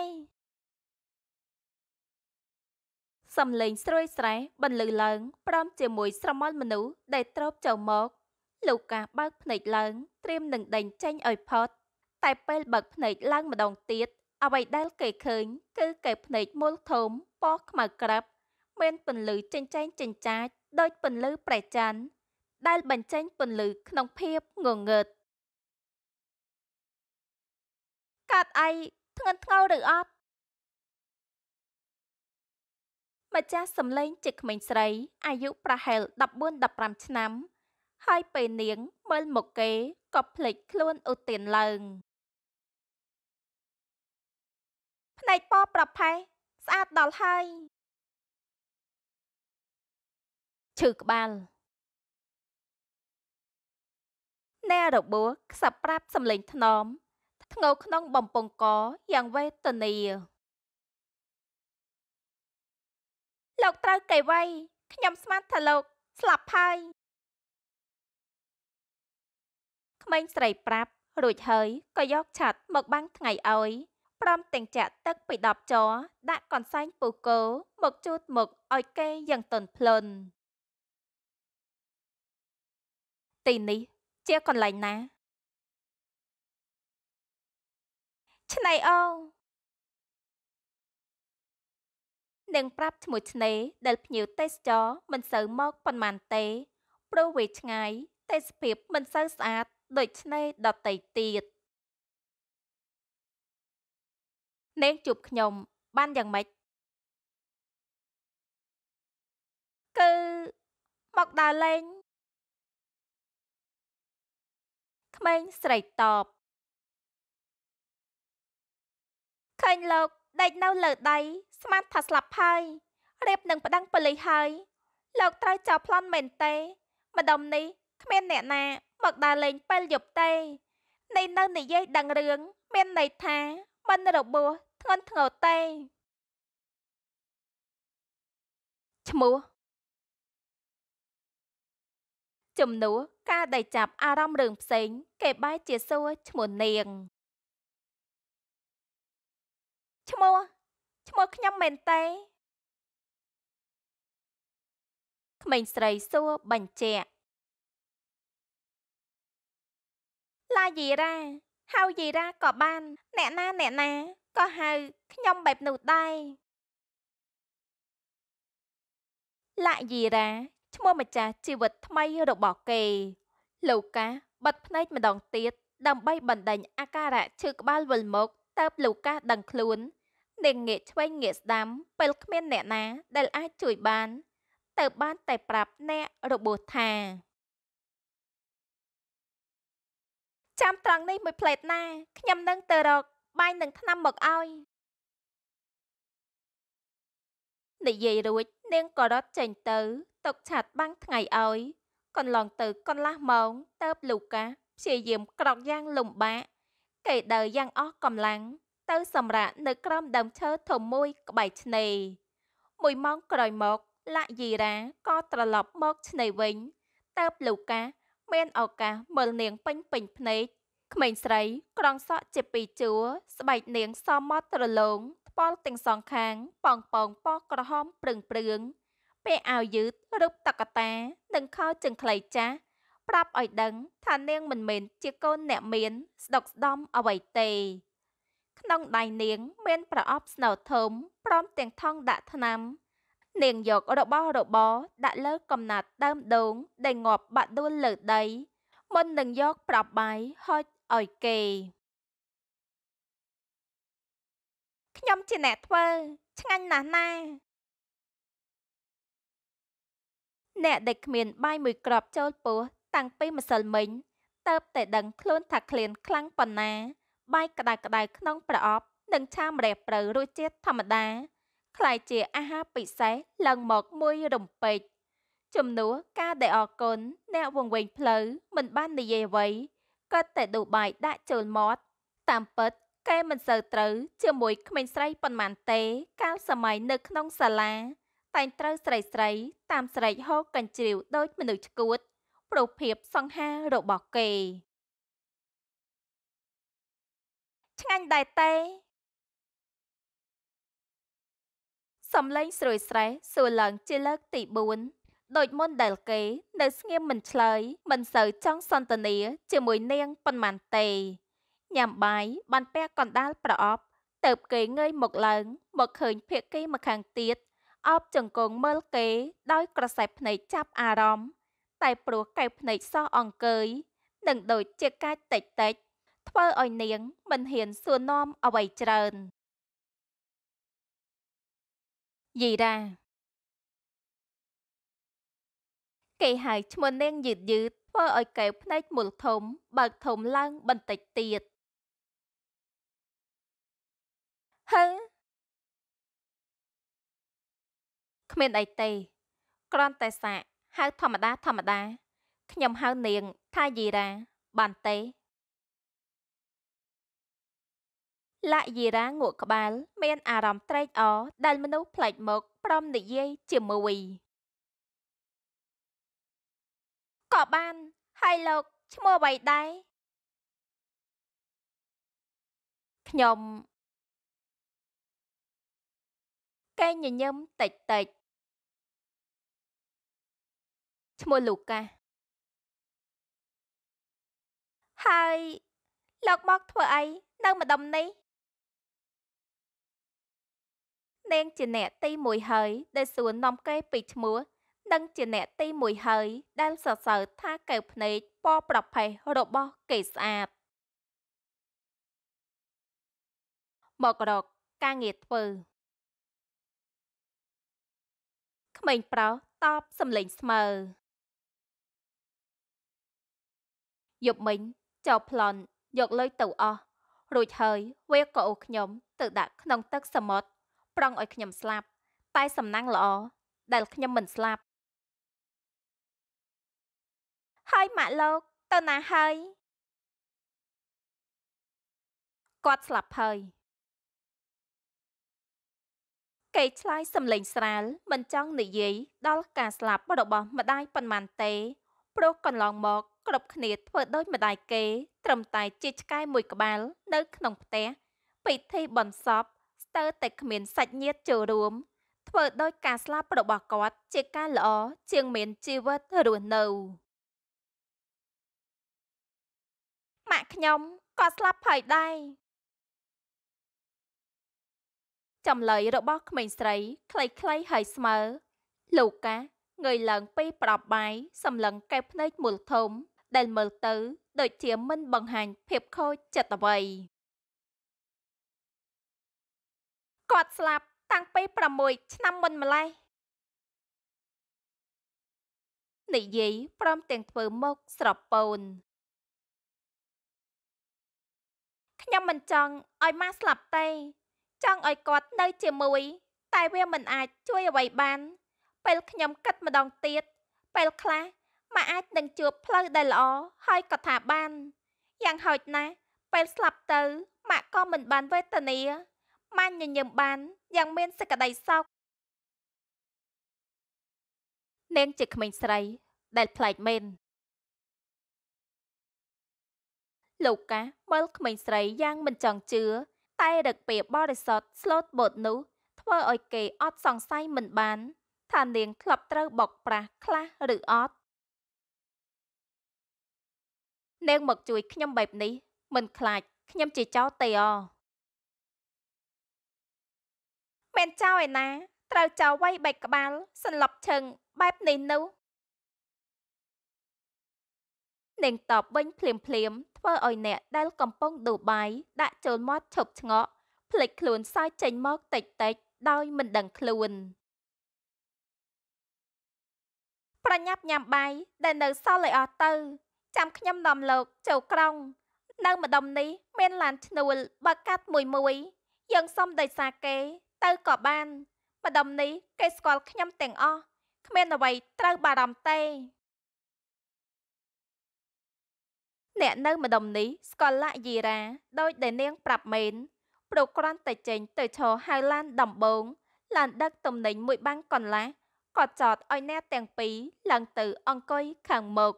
សំឡេងស្រួយស្រែបន្លឺឡើងព្រមជាមួយស្រមោលមនុស្សដែលត្រោបចូលមកលោកកាសបើកភ្នែកឡើងត្រៀមនឹងដេញចេញឲ្យផុតតែពេលបើកភ្នែកឡើងម្ដងទៀតអ្វីដែលគេឃើញគឺគេភ្នែកមូលធំពណ៌ខ្មៅក្រាប់មានពន្លឺចិញ្ចែងចិញ្ចាចដោយពន្លឺព្រះច័ន្ទដែលបញ្ចេញពន្លឺក្នុងភាពងងើតកាត់អីធ្ងន់ធ្ងរឬអត់ម្ចាស់សំឡេងជាក្មេងស្រីអាយុប្រហែល14 15ឆ្នាំហើយពេលនាងមើលមុខគេក៏ភ្លេចខ្លួនឧទានឡើងភ្នែកប៉ប្រផេះស្អាតដល់ហើយឈឺក្បាលអ្នករបួសខ្សឹបប្រាប់ សម្លេងធ្នមធ្ងោក្នុង បំពង់កយ៉ាងវេទនាលោកត្រូវគេវៃខ្ញុំស្មានថាលោក ស្លាប់ហើយក្មេងស្រីប្រាប់រួចហើយក៏យកឆ័ត្រមកបាំងថ្ងៃឲ្យព្រមទាំងចាក់ទឹកពី10ចរដាក់កន្សែងពូកោមកជូតមុខឲ្យគេយ៉ាងទន់ភ្លន់ទីនេះជាកន្លែងណា ឆ្នៃអូនឹងប្រាប់ឈ្មោះឆ្នេរដែលភ្ញៀវទេសចរមិនសូវមកប៉ុន្មានទេព្រោះវាឆ្ងាយទេសភាពមិនសូវស្អាតដូចឆ្នេរដតីទៀតនាងជួបខ្ញុំ បានយ៉ាងម៉េចគឺមកដើរលេងក្មេងស្រីតបឃើញលោកដេកនៅលើដៃស្មានថាស្លាប់ហើយរៀបនឹងប្តឹងប៉ូលីសហើយលោកត្រូវចោលប្លន់មែនទេម្ដុំនេះគ្មានអ្នកណាមកដើរលេងពេលយប់ទេនៃ នៅនិយាយដឹងរឿងមានន័យថាមិនរបួសធ្ងន់ធ្ងរទេឈ្មោះជំនួសការដែលចាប់អារម្មណ៍រឿងផ្សេងគេបែរជាសួរឈ្មោះនាងឈ្មោះឈ្មោះខ្ញុំមែនទេក្មេងស្រីសួរបញ្ជាក់ឡាយីរ៉ាហៅយីរ៉ាក៏បាន អ្នកណាអ្នកណាក៏ហៅខ្ញុំបែបនោះដែរឡាយីរ៉ាឈ្មោះម្ចាស់ជីវិតថ្មីរបស់គេលូកាបិទភ្នែកម្ដងទៀតដើម្បីបណ្ដេញអាការៈឈឺក្បាលវិលមកតើបលូកាដឹងខ្លួននាងងាកឆ្វេងងាកស្ដាំពេលគ្មាន អ្នកណាដែលអាចជួយបានទៅបានតែប្រាប់អ្នករបួសថាចាំត្រង់នេះមួយផ្លេតណាខ្ញុំនឹងទៅរកបាយនឹងថ្នាំមកឲ្យនិយាយរួចនាងក៏រត់ចេញទៅຕົកឆាតបាំងថ្ងៃឲ្យកន្លងទៅកន្លះម៉ោងទៅបលូកាព្យាយាម ក្រោកយ៉ាងលំបាកគេដើរយ៉ាងអស់កម្លាំងទៅសម្រាកនៅក្រោមដើមឈើធំមួយ ក្បែរឆ្នេរមួយម៉ោងក្រោយមក លាក់យីរ៉ាក៏ត្រឡប់មកឆ្នេរវិញតើបលូកាមានឱកាសមើលនាងពេញពេញភ្នែកក្មេងស្រីក្រងសក់ជាពីរជួរស្បែកនាងសមមត់ត្រឡងថ្ពាល់ទាំងសងខាងប៉ងប៉ងប៉ក្រហមព្រឹងព្រឹងពាក់អាវយឺតរូបតកតានិងខោជើងខ្លីចាស់ប្រាប់ឲ្យដឹងថានាងមិនមែនជាកូនអ្នកមាន ស្ដុកស្ដំអ្វីទេ ក្នុងដៃនាង មាន ប្រអប់ស្នោធំព្រមទាំងថង់ដាក់ថ្នាំនាងយករបស់របរដាក់លើកំណាត់ដើមដូងដែលងាប់បាក់ដួលលើដីមុននឹងយកប្រាប់បាយហុចឲ្យគេខ្ញុំជាអ្នកធ្វើឆ្ងាញ់ណាស់ណាអ្នកដែលគ្មានបាយមួយគ្រាប់ចូលពោះតាំងពីម្សិលមិញតើបតែដឹងខ្លួនថាឃ្លានខ្លាំងប៉ុណ្ណាបាយក្តៅក្តៅក្នុងប្រអប់និងឆាម្រះព្រៅរសជាតិធម្មតាខ្ល้ายជាអាហារពិសេសឡើងមកមួយរំពេចជំនួសការដែលអរគុណអ្នកវង្វេងផ្លូវមិនបាននិយាយអ្វីគាត់តែឌូបាយដាក់ចូលមាត់ តាមពិតគេមិនសូវត្រូវជាមួយក្មេងស្រីប៉ុន្មានទេកាលសម័យនៅក្នុងសាលា តែងត្រូវស្រីស្រីតាមស្រែកហូកញ្ជ្រៀវដូចមនុស្សឈួត ប្រុសភាពសង្ហារបស់គេ ឆ្ងាញ់ដែរទេសំឡេងស្រួយស្រេះសួរឡើងជាលើកទី4ដូចមុនដែលគេនៅស្ងៀមមិនឆ្លើយមិនសូវចង់សន្ទនា ជាមួយនាងប៉ុន្មានទេញ៉ាំបាយបានពះកណ្ដាលប្រអប់ទៅគេងើយមកឡើង មកឃើញភៀកគេមកខាងទៀតអបចង្គង់មើលគេដោយក្រសែភ្នែកចាប់អារម្មណ៍តែព្រោះកែវភ្នែកសោះអង្គើយនឹងដូចជាកាចតិចតិចធ្វើឲ្យនាងមិនហ៊ានសួរនាំអ្វីច្រើនយីរ៉ាគេហៅឈ្មោះនាងយឺតយឺតធ្វើឲ្យកែវភ្នែកមូលធំ បើកធំឡើង បន្តិចទៀតហឺគ្មានអីទេគ្រាន់តែសាកហៅធម្មតាធម្មតាខ្ញុំហៅនាង ថាយីរ៉ាបានទេលាក់យីរ៉ាងក់ក្បាល មានអារម្មណ៍ត្រេកអរដែលមនុស្សផ្លេចមកព្រមនិយាយជាមួយក៏បានហើយលោកឈ្មោះអ្វីដែរខ្ញុំកែញញឹមតិចតិចឈ្មោះលូកាហើយលោកមកធ្វើអីនៅម្ដុំនេះនាងជាអ្នកទី1ហើយដែលសួរនាំគេពីឈ្មោះនិងជាអ្នកទី1ហើយដែលសរសើរថាកែវភ្នែកពណ៌ប្រផេះរបស់គេស្អាតមករកការងារធ្វើក្មេងប្រុសតបសំលេងស្មើយប់មិញចោប្លន់យកលុយទៅអស់រួចហើយវាក៏អូខ្ញុំទៅដាក់ក្នុងទឹកសមុទ្រប្រងឲ្យខ្ញុំស្លាប់ តែ សំណាងល្អដែល ខ្ញុំមិនស្លាប់ហើយម៉ាក់លោកទៅណាហើយគាត់ស្លាប់ហើយគេឆ្លើយសំឡេងស្រាលមិនចង់និយាយដល់ការស្លាប់របស់ម្ដាយប៉ុន្មានទេព្រោះកន្លងមកគ្រប់គ្នាធ្វើដោយម្ដាយគេត្រឹមតែជាឆ្កែមួយក្បាល នៅក្នុងផ្ទះពិធីបន់សពស្ទើរតែគ្មានសាច់ញាតិចូលរួមធ្វើដោយការស្លាប់របស់គាត់ជាការល្អជាងមានជីវិតរស់នៅម៉ាក់ខ្ញុំក៏ស្លាប់ហើយដែរចំឡៃរបស់ក្មេងស្រីខ្លីៗហើយស្មើលូកាងើយឡើងពីប្រអប់បាយសម្លឹងកែភ្នែកមូលធំដែលមើលទៅដូចជាមិនបង្ហាញភាពខូចចិត្តអ្វីគាត់ស្លាប់ តាំងពី6ឆ្នាំមុនម្ល៉េះនិយាយព្រមទាំងធ្វើមុខស្រពូនខ្ញុំមិនចង់ឲ្យម៉ាស្លាប់ទេចង់ឲ្យគាត់នៅ ជាមួយ តែវាមិនអាចជួយអ្វីបាន ពេលខ្ញុំគិតម្ដងទៀតពេលខ្លះម៉ាអាចនឹងជួបផ្លូវដែលល្អហើយក៏ថាបានយ៉ាងហោចណាស់ពេលស្លាប់ទៅម៉ាក់ក៏មិនបានវេទនាបានញញឹមបានយ៉ាងមានសេចក្តីសោកនាងជាក្មេងស្រី ដែលប្លែកមែនលោកកាមើលក្មេងស្រីយ៉ាងមិនចង់ជឿតែរឹកពីបរិសុទ្ធស្លូតបូតនោះធ្វើឲ្យគេអត់សង្ស័យមិនបាន ថានាងធ្លាប់ត្រូវបោកប្រាស់ខ្លះឬអត់នាងមកជួយខ្ញុំបែបនេះមិន ខ្លាចខ្ញុំជាចោតទេអមែនចៅឯណា ត្រូវចៅវៃបែកក្បាលសន្លប់ឈឹងបែបនេះនោះនាងតបវិញភ្លាមភ្លាមធ្វើឲ្យអ្នកដែលកំពុងឌូបាយដាក់ចូលមាត់ ឈប់ឆ្ងក់ភ្លេចខ្លួនសើចចេញមកតិចតិចដោយ មិនដឹងខ្លួនប្រញាប់ញ៉ាំបាយដែលនៅ សល់ឲ្យអស់ទៅ ចាំខ្ញុំនាំលោកចូលក្រុងនៅម្ដុំនេះមានឡានឈ្នួលបើកាត់មួយមួយ យើងសុំដីសាគេទៅក៏បានម្ដុំនេះគេស្គាល់ខ្ញុំទាំងអស់គ្មានអ្វីត្រូវបារម្ភទេ អ្នកនៅម្ដុំនេះស្គាល់លាក់យីរ៉ាដោយដែលនាង ប្រាប់មែនព្រោះគ្រាន់តែចេញ ទៅឈរហៅឡាន ដំបងឡានដឹកទំនិញមួយបាំងកន្លះក៏ចតឲ្យអ្នកទាំងពីរឡើងទៅអង្គុយខាងមុខ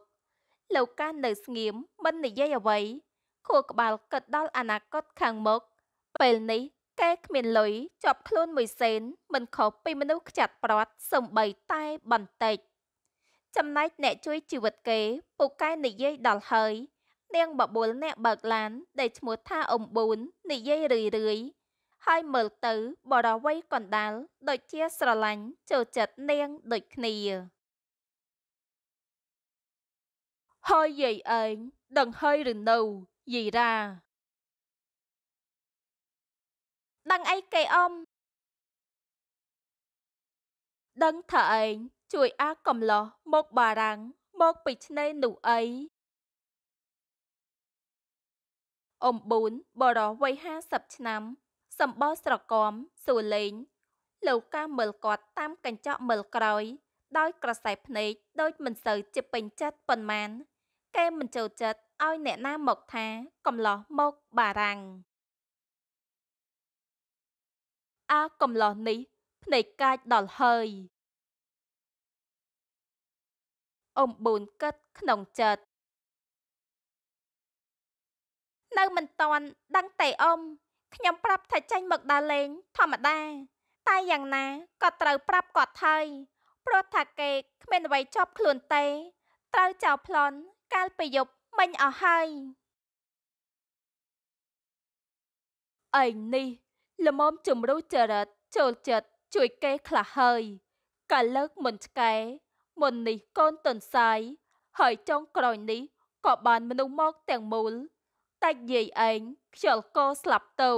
លោកកានៅស្ងៀមមិននិយាយអ្វីខួរក្បាលគិតដល់អនាគតខាងមុខពេលនេះគេគ្មានលុយជាប់ខ្លួនមួយសេនមិនខុសពីមនុស្សខ្ចាត់ប្រត់សំបីតែបន្តិច ចំណែកអ្នកជួយជីវិតគេពូកែនិយាយដល់ហើយ នាងបបួលអ្នកបើកឡានដែលឈ្មោះថាអ៊ំប៊ូននិយាយរឿយរឿយហើយមើលទៅបរវ័យកណ្ដាលដូចជាស្រឡាញ់ចូលចិត្តនាងដូចគ្នាហើយយាយឯងដឹងហើយឬនៅយាយរ៉ាដឹងអីគេអ៊ំដឹងថាឯងជួយ អាកំឡោះមកបារាំងមកពីឆ្នេរនោះអីអ៊ំប៊ូនបរោះវ័យ50ឆ្នាំសម្បល់ស្រកមសួលេងលោកកាមើលគាត់ តាម កញ្ចក់មើលក្រោយដោយក្រសែភ្នែកដូចមិនសូវជាពេញចិត្តប៉ុន្មានគេមិនចូលចិត្តឲ្យ អ្នកណាមកថា កំឡោះមកបារាំងអាកំឡោះនេះភ្នែកកាចដល់ហើយអំបូនកិតក្នុងចិត្តនៅមិនតាន់ដឹងតែអ៊ំខ្ញុំប្រាប់ថាចាញ់មកដើរលេង ធម្មតាតែយ៉ាងណាក៏ត្រូវប្រាប់គាត់ហើយព្រោះថាគេគ្មានអ្វីជាប់ខ្លួនទេត្រូវចោលប្លន់កាលពេលយប់មិញអស់ហើយឯនេះលមមជំរុះចរិតចូលចិត្តជួយគេខ្លះហើយកាលលើកមិនឆ្កែមុននេះកូនតនសាយហើយចុងក្រោយនេះក៏បានមនុស្សមកទាំងមូលតែយាយឯងខ្ជិលកោស្លាប់ទៅ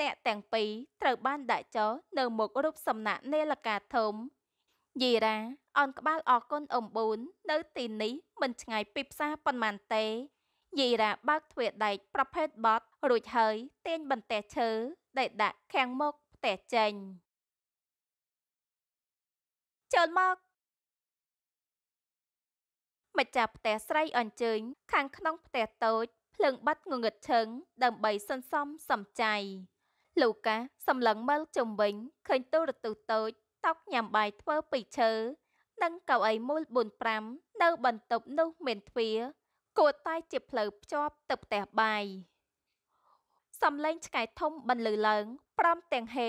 អ្នកទាំងពីរត្រូវបានដាក់ចោលនៅមុខរូបសំណាក់នាឡិកាធំយីរ៉ាអន ក្បាលអរគុណអំបូននៅទីនេះមិនឆ្ងាយពីផ្សារប៉ុន្មានទេយីរ៉ាបើកទ្វារដែកប្រភេទបតរួចហើយ ទាញបន្ទះឈើដែលដាក់ខាងមុខផ្ទះចេញចូលមកម្ចាស់ផ្ទះស្រីអញ្ជើញខាងក្នុងផ្ទះតូចភ្លើងបាត់ងងឹតឈឹងដើម្បីសន្សំសំចៃលូកាសម្លឹងមើលជុំវិញឃើញទូរទស្សន៍តូចតោកញ៉ាំបាយធ្វើពីឈើនិងកៅអីមូល45នៅបន្ទប់នោះមានទ្វារគួរតែជាផ្លូវភ្ជាប់ទៅផ្ទះបាយសំឡេងឆ្កែធំបន្លឺឡើងព្រមទាំងហេ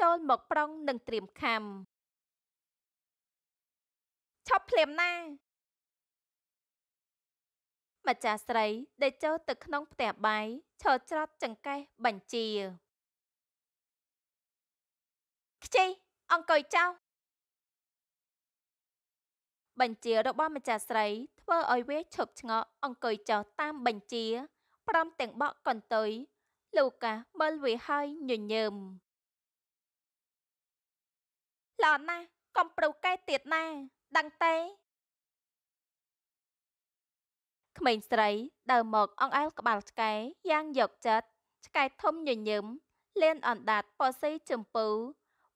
ចូលមកប្រុងនឹងត្រៀមខំឈប់ភ្លាមណាម្ចាស់ស្រីដេកចូលទៅក្នុង ផ្ទះបាយឈរច្រត់ចង្កេះបញ្ជាខ្ជិអង្គុយចោលបញ្ជារបស់ម្ចាស់ស្រីធ្វើឲ្យវាឈប់ឆ្ងក់អង្គុយចោលតាម បញ្ជាព្រមទាំងបក់កន្ទុយលូកាមើលវាហើយញញើមល្អណាស់កំប្រូវកែទៀតណាដឹងទេក្មេងស្រីដើរមក អង្អែលក្បាលឆ្កែយ៉ាងយកចិត្តឆ្កែធំញញឹមលៀនអណ្ដាតពសីចម្ពូ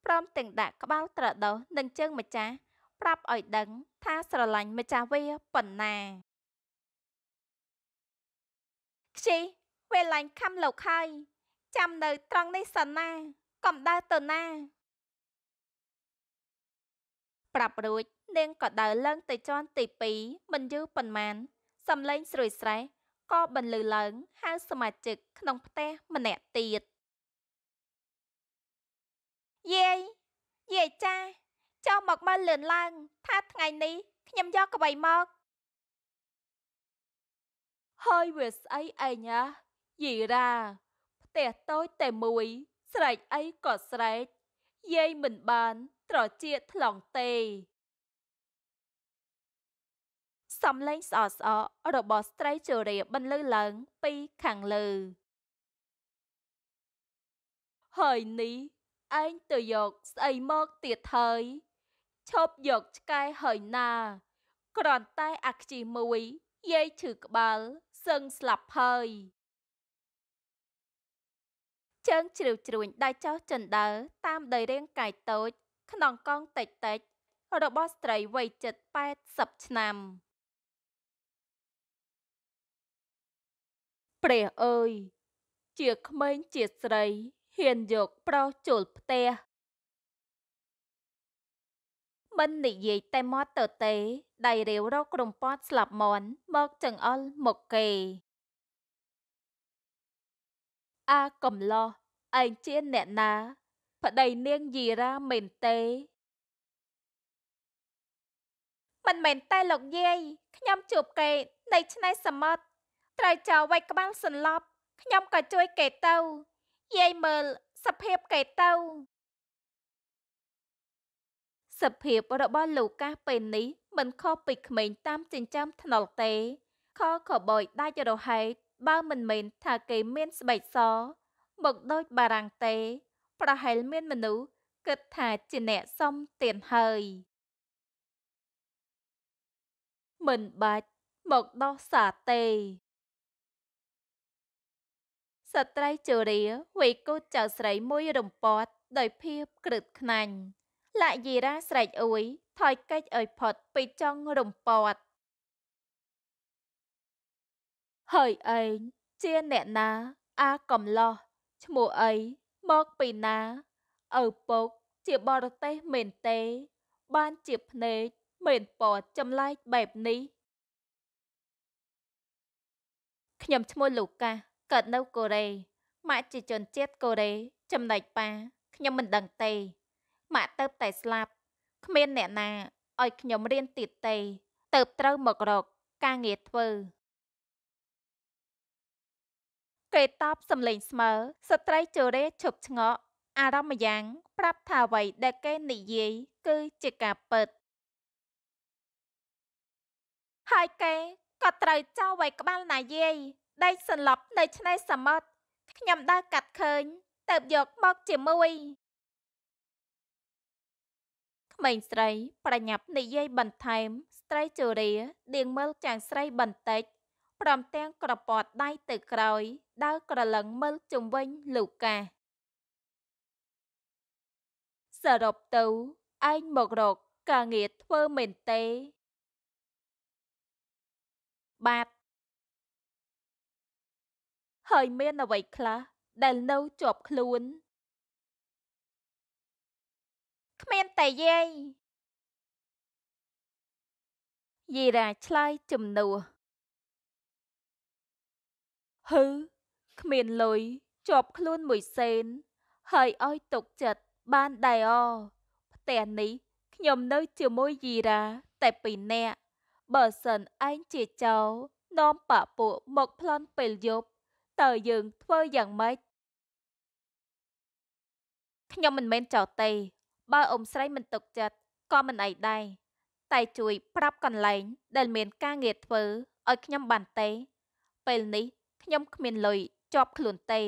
ព្រមទាំងដាក់ក្បាលត្រដោសនិងជើងម្ចាស់ប្រាប់ឲ្យដឹងថាស្រឡាញ់ម្ចាស់វាប៉ុណ្ណាខ្ជិពេលឡើងខំលោកហើយចាំនៅ ត្រង់នេះសិនណាកុំដើរទៅណា ប្រាប់រួចនាងក៏ដើរឡើងទៅជាន់ ទី2មិនយូរប៉ុន្មានសំឡេងស្រួយស្រេះក៏បន្លឺឡើងហៅសមាជិក ក្នុងផ្ទះម្នាក់ទៀតយាយយាយចាចុះមកមើលលឿនឡើង ថាថ្ងៃនេះខ្ញុំយកក្បៃមកហើយវាស្អីឯងអាយីរ៉ាផ្ទះតូចតែមួយ ស្រែកអីក៏ស្រែកយាយមិនបានត្រចៀកថ្លង់ទេសំឡេងស្អកស្អករបស់ស្ត្រីជរាបន្លឺឡើងពីខាងលើ ហើយនេះឯងទៅយកស្អីមកទៀតហើយឈប់យកឆ្កែហើយណាគ្រាន់តែអាខ្ជិះមួយយាយឈឺក្បាលសឹងស្លាប់ហើយជើងជ្រាវជ្រួញដៃចោះចិនដើតាមដីរាងកាយតូចក្នុងកងតិចតិច របស់ស្ត្រីវ័យជិត80ឆ្នាំ ព្រះអើយជាក្មេងជាស្រីហ៊ានយកប្រុសចូលផ្ទះមិននិយាយតែមកទៅទេដៃរាវរករំពាត់ស្លាប់មន់មកចង្អុលមកគេអាកំឡោះឯងជាអ្នកណាប្តីនាងយីរ៉ាមែនទេមិនមែនតែលោកយាយខ្ញុំជួបគេនៅឆ្នៃសមុទ្រត្រូវចោលវៃក្បាលសន្លប់ខ្ញុំក៏ជួយគេទៅយាយមើលសភាពគេទៅសភាពរបស់លូកាសពេលនេះមិនខុសពីក្មេងតាមចិញ្ចើមថ្នល់ទេខខបយដាច់រហែកបើមិនមែនថាគេមានស្បែកសមកដូចបារាំងទេប្រហែលមានមនុស្សគិតថាជាអ្នកសំទានហើយ មិនបាច់មកដោះសារទេស្ត្រីជរាវ័យកូចចៅស្រីមួយរំពាត់ដោយភាពក្រើតខ្នាញ់លាយីរ៉ាស្រែកអួយថយកិច្ចឲ្យផុតពីចង់រំពាត់ហើយឯងជាអ្នកណា អាកំឡោះឈ្មោះអីមកពីណាឪពុកជាបរទេសមែនទេ បានជាភ្នែកមែនពណ៌ចម្លែកបែបនេះខ្ញុំឈ្មោះលូកាសកើតនៅកូរ៉េម៉ាក់ជាជនជាតិកូរ៉េចំណែកប៉ាខ្ញុំមិនដឹងទេម៉ាក់ទៅតែស្លាប់គ្មាន អ្នកណាឲ្យខ្ញុំរៀនទៀតទេទៅត្រូវមករកការងារធ្វើគេតបសំឡេងស្មើស្ត្រីជរេឈប់ឆ្ងក់អារម្មណ៍យ៉ាងប្រាប់ថាអ្វីដែលគេនិយាយគឺជាការពិតហើយគេក៏ត្រូវចោលໄວក្បាលណាយាយដេកសន្លប់នៅឆ្នេរសមុទ្រខ្ញុំដើរកាត់ឃើញទៅយកមកជាមួយក្មេងស្រីប្រញាប់និយាយបន្ថែមស្ត្រីជរាដៀងមើលចាងស្រីបន្តិចព្រមទាំងក្រពាត់ដៃទៅក្រោយដើរក្រឡឹងមើលជុំវិញលូកាសរុបទៅឯងមករកការងារធ្វើមែនទេ បាទហើយមានអ្វីខ្លះដែលនៅជាប់ខ្លួនគ្មានតែយាយយីរ៉ាឆ្លើយជំនួសហឺគ្មានលុយជាប់ខ្លួនមួយសេនហើយឲ្យទុកចិត្តបានដែរអផ្ទះនេះខ្ញុំនៅជាមួយយីរ៉ាតែពីរនាក់បើសិនឯងជាចៅនាំប៉ពួកមកប្លន់ពេលយប់តើយើងធ្វើយ៉ាងម៉េចខ្ញុំមិនមែនចៅទេបើអ៊ំស្រីមិនទុកចិត្តក៏មិនអីដែរតែ ជួយ ប្រាប់កន្លែង ដែលមានការងារធ្វើឲ្យខ្ញុំបានទេ ពេលនេះខ្ញុំគ្មានលុយជាប់ខ្លួនទេ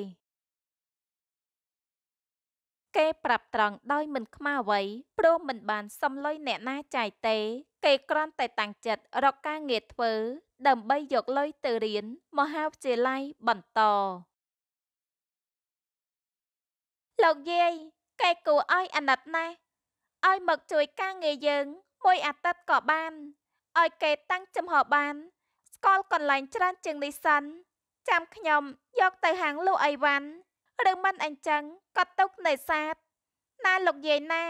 គេ ប្រាប់ត្រង់ដោយមិនខ្មាស់អ្វីព្រមមិនបានសំលុយអ្នកណាចាយទេ គេគ្រាន់តែតាំងចិត្តរកការងារធ្វើ ដើម្បីយកលុយទៅរៀន មហាវិទ្យាល័យបន្តលោកយាយគេគួរឲ្យអាណិតណាស់ឲ្យមកជួយការងារយើង មួយអាទិត្យក៏បានឲ្យគេតាំងចំហបាន ស្គាល់កន្លែងច្រើន ជាងនេះសិនចាំខ្ញុំយកទៅហាងលក់អីវ៉ាន់ឬមិនអញ្ចឹងក៏ទុកនេសាទណាលោកយាយណា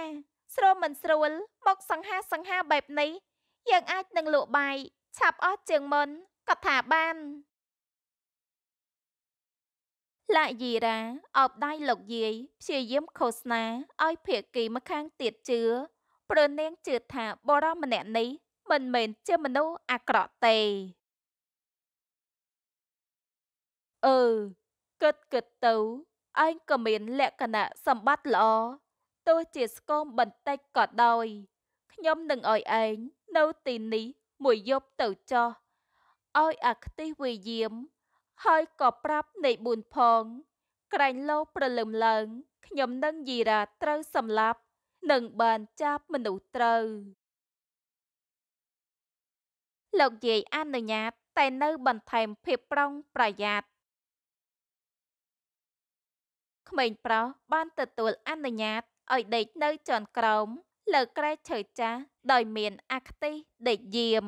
ស្រួលមិនស្រួលមកសង្ហាសង្ហាបែបនេះយើងអាចនឹងលក់បាយឆាប់អស់ជាងមុនក៏ថាបានឡាយីរ៉ាអបដៃលោកយាយព្យាយាមឃោសនាឲ្យ ភាគីម្ខាងទៀតជឿព្រោះនាងជឿថាបរិមម្នាក់នេះមិនមែនជាមនុស្សអាក្រក់ទេអឺគិតគិតទៅឯងក៏មានលក្ខណៈសម្បត្តិល្អទោះជាស្គមបន្តិចក៏ដោយខ្ញុំនឹងឲ្យឯងនៅទីនេះមួយយប់ទៅចោះឲ្យអាខ្ទិះវិយាម ហើយក៏ប្រាប់នៃបួនផង ក្រែងលោប្រលឹមឡើង ខ្ញុំនឹងយីរ៉ាត្រូវសម្លាប់នឹងបានចាប់មនុស្សត្រូវលោកយាយអនុញ្ញាត តែនៅបន្ថែមភាពប្រុងប្រយ័ត្នក្មេងប្រុសបានទទួលអនុញ្ញាតឲ្យដេកនៅជាន់ក្រោមលើក្រែឈើចាស់ដោយមានអាខតិដេកយាម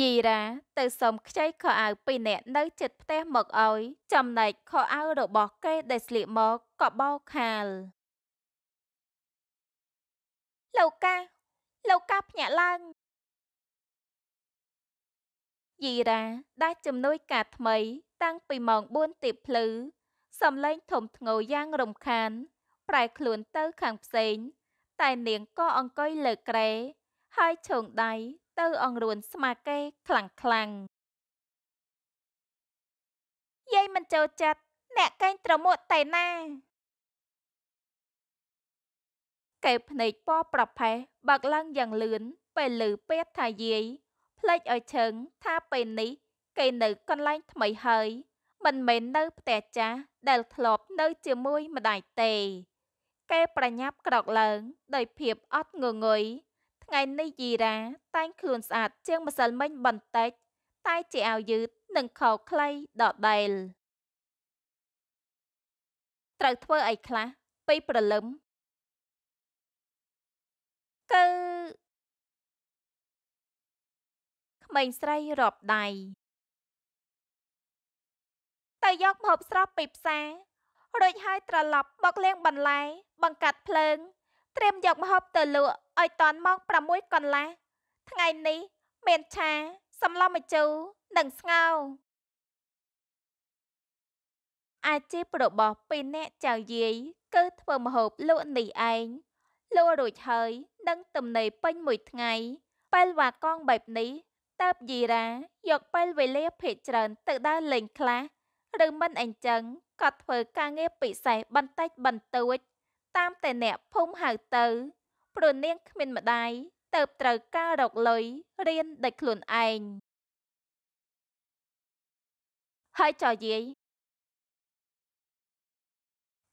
យីរ៉ាទៅសុំខ្ចីខោអាវពីរនាក់នៅជិតផ្ទះមកឲ្យចំណែកខោអាវរបស់គេដែលស្លៀកមកក៏បោខាល លោកកាលោកកាភ្ញាក់ឡើងយីរ៉ាដាច់ជំនួយការថ្មីតាំងពីម៉ោង4ទៀបភ្លឺសំឡេងធំធ្ងរយ៉ាងរំខានប្រែខ្លួនទៅខាងផ្សេងតែនាងក៏អង្គុយលើក្រែហើយឈោងដៃទៅអង្រួនស្មាគេខ្លាំងខ្លាំងយាយមិនចូលចិត្តអ្នកកែងត្រមួតតែណាកែភ្នែកពណ៌ប្រផេះបើកឡើងយ៉ាងលឿនពេលឮពេទ្យថាយាយភ្លេចឲ្យឈឹងថាពេលនេះគេនៅកន្លែងថ្មីហើយមិនមែននៅ ផ្ទះចាស់ដែលធ្លាប់ នៅ ជាមួយម្ដាយទេគេប្រញាប់ក្រោកឡើង ដោយភាពអត់ងងុយថ្ងៃនេះយីរ៉ាតែង ខ្លួនស្អាត ជាងម្សិលមិញបន្តិចតែជាអាវយឺតនិងខោខ្លីដដែល ត្រូវធ្វើអីខ្លះពេលព្រលឹមគឺក្មេងស្រីរាប់ដៃទៅយកម្ហូបស្រស់ពីផ្សាររួចហើយត្រឡប់បុកលាងបន្លែបង្កាត់ភ្លើងត្រៀមយកម្ហូបទៅលក់ឲ្យតាន់ម៉ោង6កន្លះថ្ងៃនេះ មានឆា សម្លម្ជូរនិងស្ងោរអាជីពរបស់ពីអ្នកចៅយាយគឺធ្វើម្ហូបលក់នេះឯងលក់រួចហើយ នឹងទំនេរពេញមួយថ្ងៃពេលវ៉ាកងបែបនេះតើបយីរ៉ាយកពេលវេលាភេកច្រើន ទៅដើរលេងខ្លះឬមិនអញ្ចឹងក៏ធ្វើការងារពិសេសបន្តិច បន្តួច តាមតែអ្នកភូមិហៅទៅព្រោះនាងគ្មានម្ដាយទៅត្រូវការរកលុយរៀនដោយខ្លួនឯងហើយចោយាយ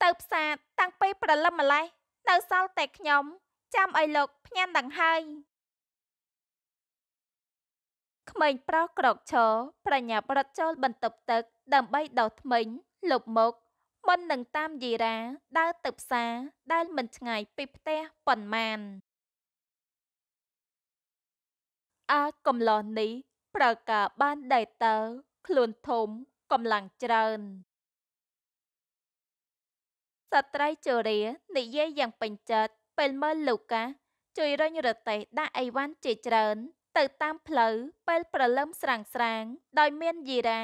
ទៅផ្សារតាំងពីព្រលឹមម្លេះនៅសល់តែខ្ញុំ ចាំឲ្យលោកផ្ញើដង្ហើយក្មេងប្រុសក្រោកឈរប្រញាប់រត់ចូលបន្ទប់ទឹក ដើម្បីដោះធ្មេញលបមុខមិននឹងតាមយីរ៉ាដើរទៅផ្សារ ដែលមិនឆ្ងាយពីផ្ទះប៉ុន្មានអើកំឡោះនេះ ប្រកាបានដេតទៅខ្លួនធំកម្លាំងច្រើនស្ត្រីជរានិយាយយ៉ាងពេញចិត្តពេលមើលលូកាជួយរញរទេះដាក់អីវ៉ាន់ជាច្រើនទៅតាមផ្លូវពេលព្រលឹមស្រាងស្រាង ដោយមានយីរ៉ា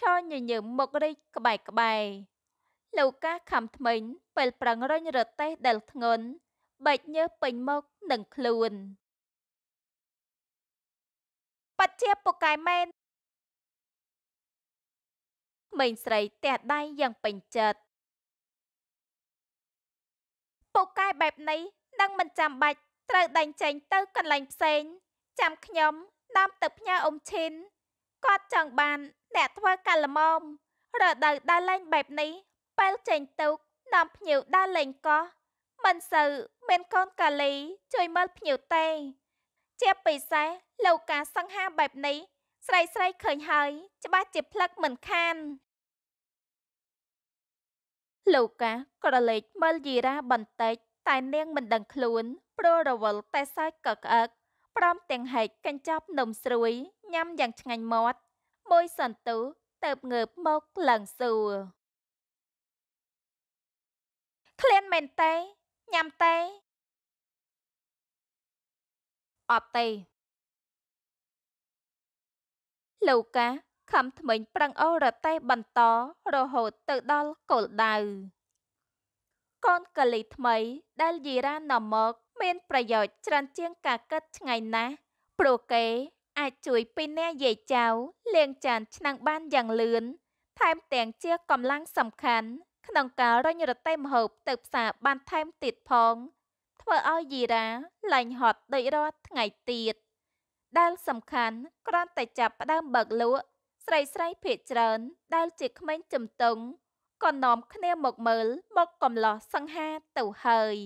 ឈរញញឹមមុខរីកក្បែរក្បែរលោកកាខំថ្មិញពេលប្រឹងរញរទេសដែលធ្ងន់បែកញើសពេញមុខនិងខ្លួនបច្ចាពូកែមែនក្មេងស្រីទះដៃយ៉ាងពេញចិត្តពូកែបែបនេះនឹងមិនចាំបាច់ត្រូវដេញចេញទៅកន្លែងផ្សេងចាំខ្ញុំដើមទៅផ្ញើអ៊ំឈិនគាត់ចង់បានអ្នកធ្វើកាលម៉មរដូវដើរលេងបែបនេះពេលចេញទូកនាំភ្ញៀវដើរលេងកោះមិនសូវមានកូនកាលី ជួយមើលភ្ញៀវទេជាពិសេសលោកការសង្ហាបែបនេះស្រីស្រីឃើញហើយច្បាស់ជាផ្លឹកមិនខាន លោកកាក្រឡេកមើលយីរ៉ាបន្តិច តែនាងមិនដឹងខ្លួនព្រោះរវល់តែសើចកក្អឹកព្រមទាំងហែកកញ្ចប់នំស្រួយញ៉ាំយ៉ាងឆ្ងាញ់មាត់មួយសន្ទុះទៅងើបមកឡើងសួរក្លៀនមែនទេញ៉ាំទេអត់ទេលូកាខំថ្មិញប្រឹងអូររតេបន្តរហូតទៅដល់គោលដៅកូនកលីថ្មីដែលយីរ៉ានាំមកមានប្រយោជន៍ច្រើនជាងការកឹតឆ្ងាយណាស់ព្រោះគេ អាចជួយពីអ្នកយាយចៅលាងចានឆ្នាំងបានយ៉ាងលឿនថែមទាំងជាកម្លាំងសំខាន់ក្នុងការរញរទេះម្ហូបទៅផ្សារបានថែមទៀតផង ធ្វើឲ្យយីរ៉ាលែងហត់ដូចរាល់ថ្ងៃទៀតដែលសំខាន់គ្រាន់តែចាប់ផ្ដើមបើកលក់ ស្រីស្រីភេកច្រើនដែលជាក្មេងចំតុងក៏នាំគ្នាមកមើល មកកំឡោះសង្ហាទៅហើយ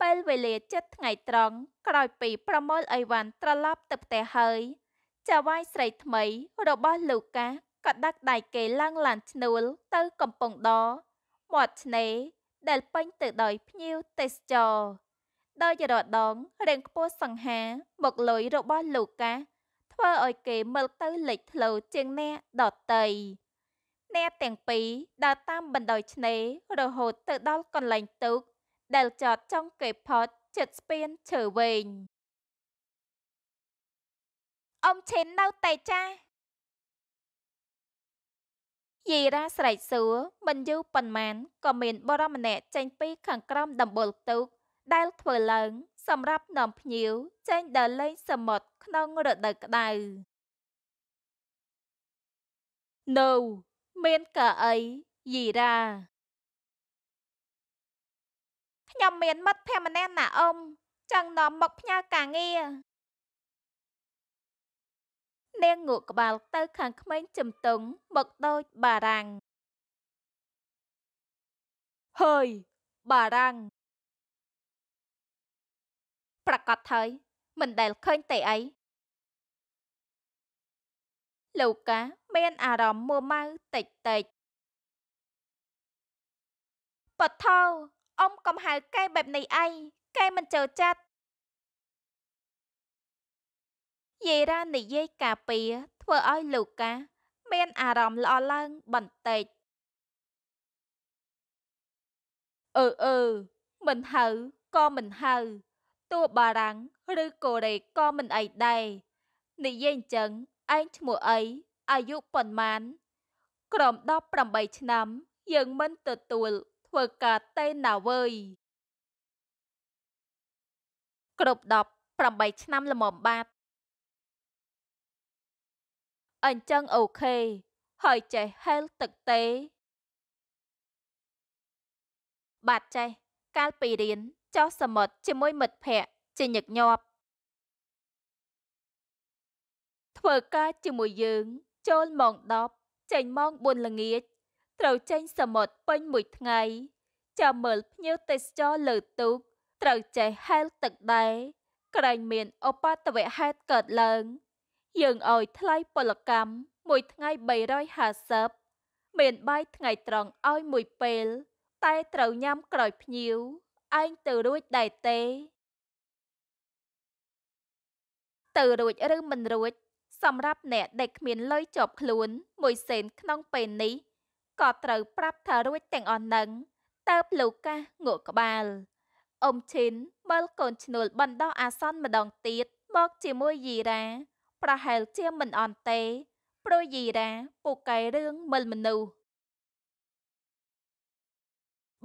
ពេលវេលាចិត្តថ្ងៃត្រង់ក្រោយពីប្រមល់អីវ៉ាន់ត្រឡប់ទៅផ្ទះហើយ ចាវាយស្រីថ្មីរបស់លូកាក៏ដឹកដៃគេឡើងឡានឈ្នួលទៅកំពង់ដមាត់ឆ្នេរដែលពេញទៅដោយភ្ញៀវទេសចរដោយរដងរៀងខ្ពស់សង្ហាមកលុយរបស់លូកា ធ្វើឲ្យគេមើលទៅលេចធ្លោជាងអ្នកដតីអ្នកទាំងពីរដើរតាមបណ្ដោយឆ្នេររហូតទៅដល់កន្លែងទូកដែលចតចុងគេផុតចិត្តស្ពានឈើវែងអ៊ំឈិននៅតែចាស់យីរ៉ាស្រែកសួរមិនយូរប៉ុន្មានក៏មាន បរមម្នាក់ចេញពីខាងក្រោមដំបូលទូកដែលធ្វើឡើង សម្រាប់នាំភ្ញៀវចេញដើរលេងសមុទ្រក្នុងរដូវក្តៅនៅមានកាអីយីរ៉ាខ្ញុំមានមិត្តភក្តិម្នាក់ណាអ៊ំចង់នាំមកផ្ញើការងារនាងងក់ក្បាលទៅខាងក្មេងជំទង់មកដូចបារាំងហើយបារាំងប្រកាសហើយមិនដែលឃើញទេអីលោកកាមានអារម្មណ៍មួម៉ៅតិចតិចបថោអ៊ំកំហៅគេបែបនេះអីគេមិនចូលចិត្តយេរ៉ានិយាយការពារធ្វើឲ្យលូកាមាន អារម្មណ៍ល្អឡើងបន្តិចអឺអឺមិនហៅក៏មិនហៅតួបារាំងឬកូរ៉េក៏មិនអីដែរនិយាយអញ្ចឹងឯងឈ្មោះអីអាយុប៉ុន្មានក្រម18ឆ្នាំយើងមិនទទួលធ្វើការតេណាវើយគ្រប់18ឆ្នាំល្មមបាទអញ្ចឹងអូខេ ហើយចេះហែលទឹកទេបាទចេះ កាលពីរៀនចោះសមុទ្រជាមួយមិត្តភ័ក្តិជាញឹកញាប់ធ្វើការជាមួយយើង ចូលម៉ោង10ចេញម៉ោង4ល្ងាចត្រូវចេញ សមុទ្រពេញមួយថ្ងៃចាំមើលភ្ញៀវទេសចរលើទូកត្រូវចេះហែលទឹកដែរក្រែងមានអបតវហេតុកើតឡើង យើងឲ្យថ្លៃពលកម្មមួយថ្ងៃ350មានបាយថ្ងៃត្រង់ឲ្យមួយពេល តែត្រូវញ៉ាំក្រោយភ្ញៀវឯងទៅរួចដែរទេទៅរួចឬមិនរួច សម្រាប់អ្នកដែលគ្មានលុយជាប់ ខ្លួន មួយសេន ក្នុងពេលនេះក៏ត្រូវប្រាប់ថារួចទាំងអស់នឹងតើបលូកាសងក់ក្បាលអ៊ំឈិនមើលកូនឈ្នួលបណ្ដោះអាសន្នម្ដងទៀតមកជាមួយយីរ៉ាប្រហែលជាមិនអន់ទេព្រោះយីរ៉ាពូកែរឿងមិលមនុស្ស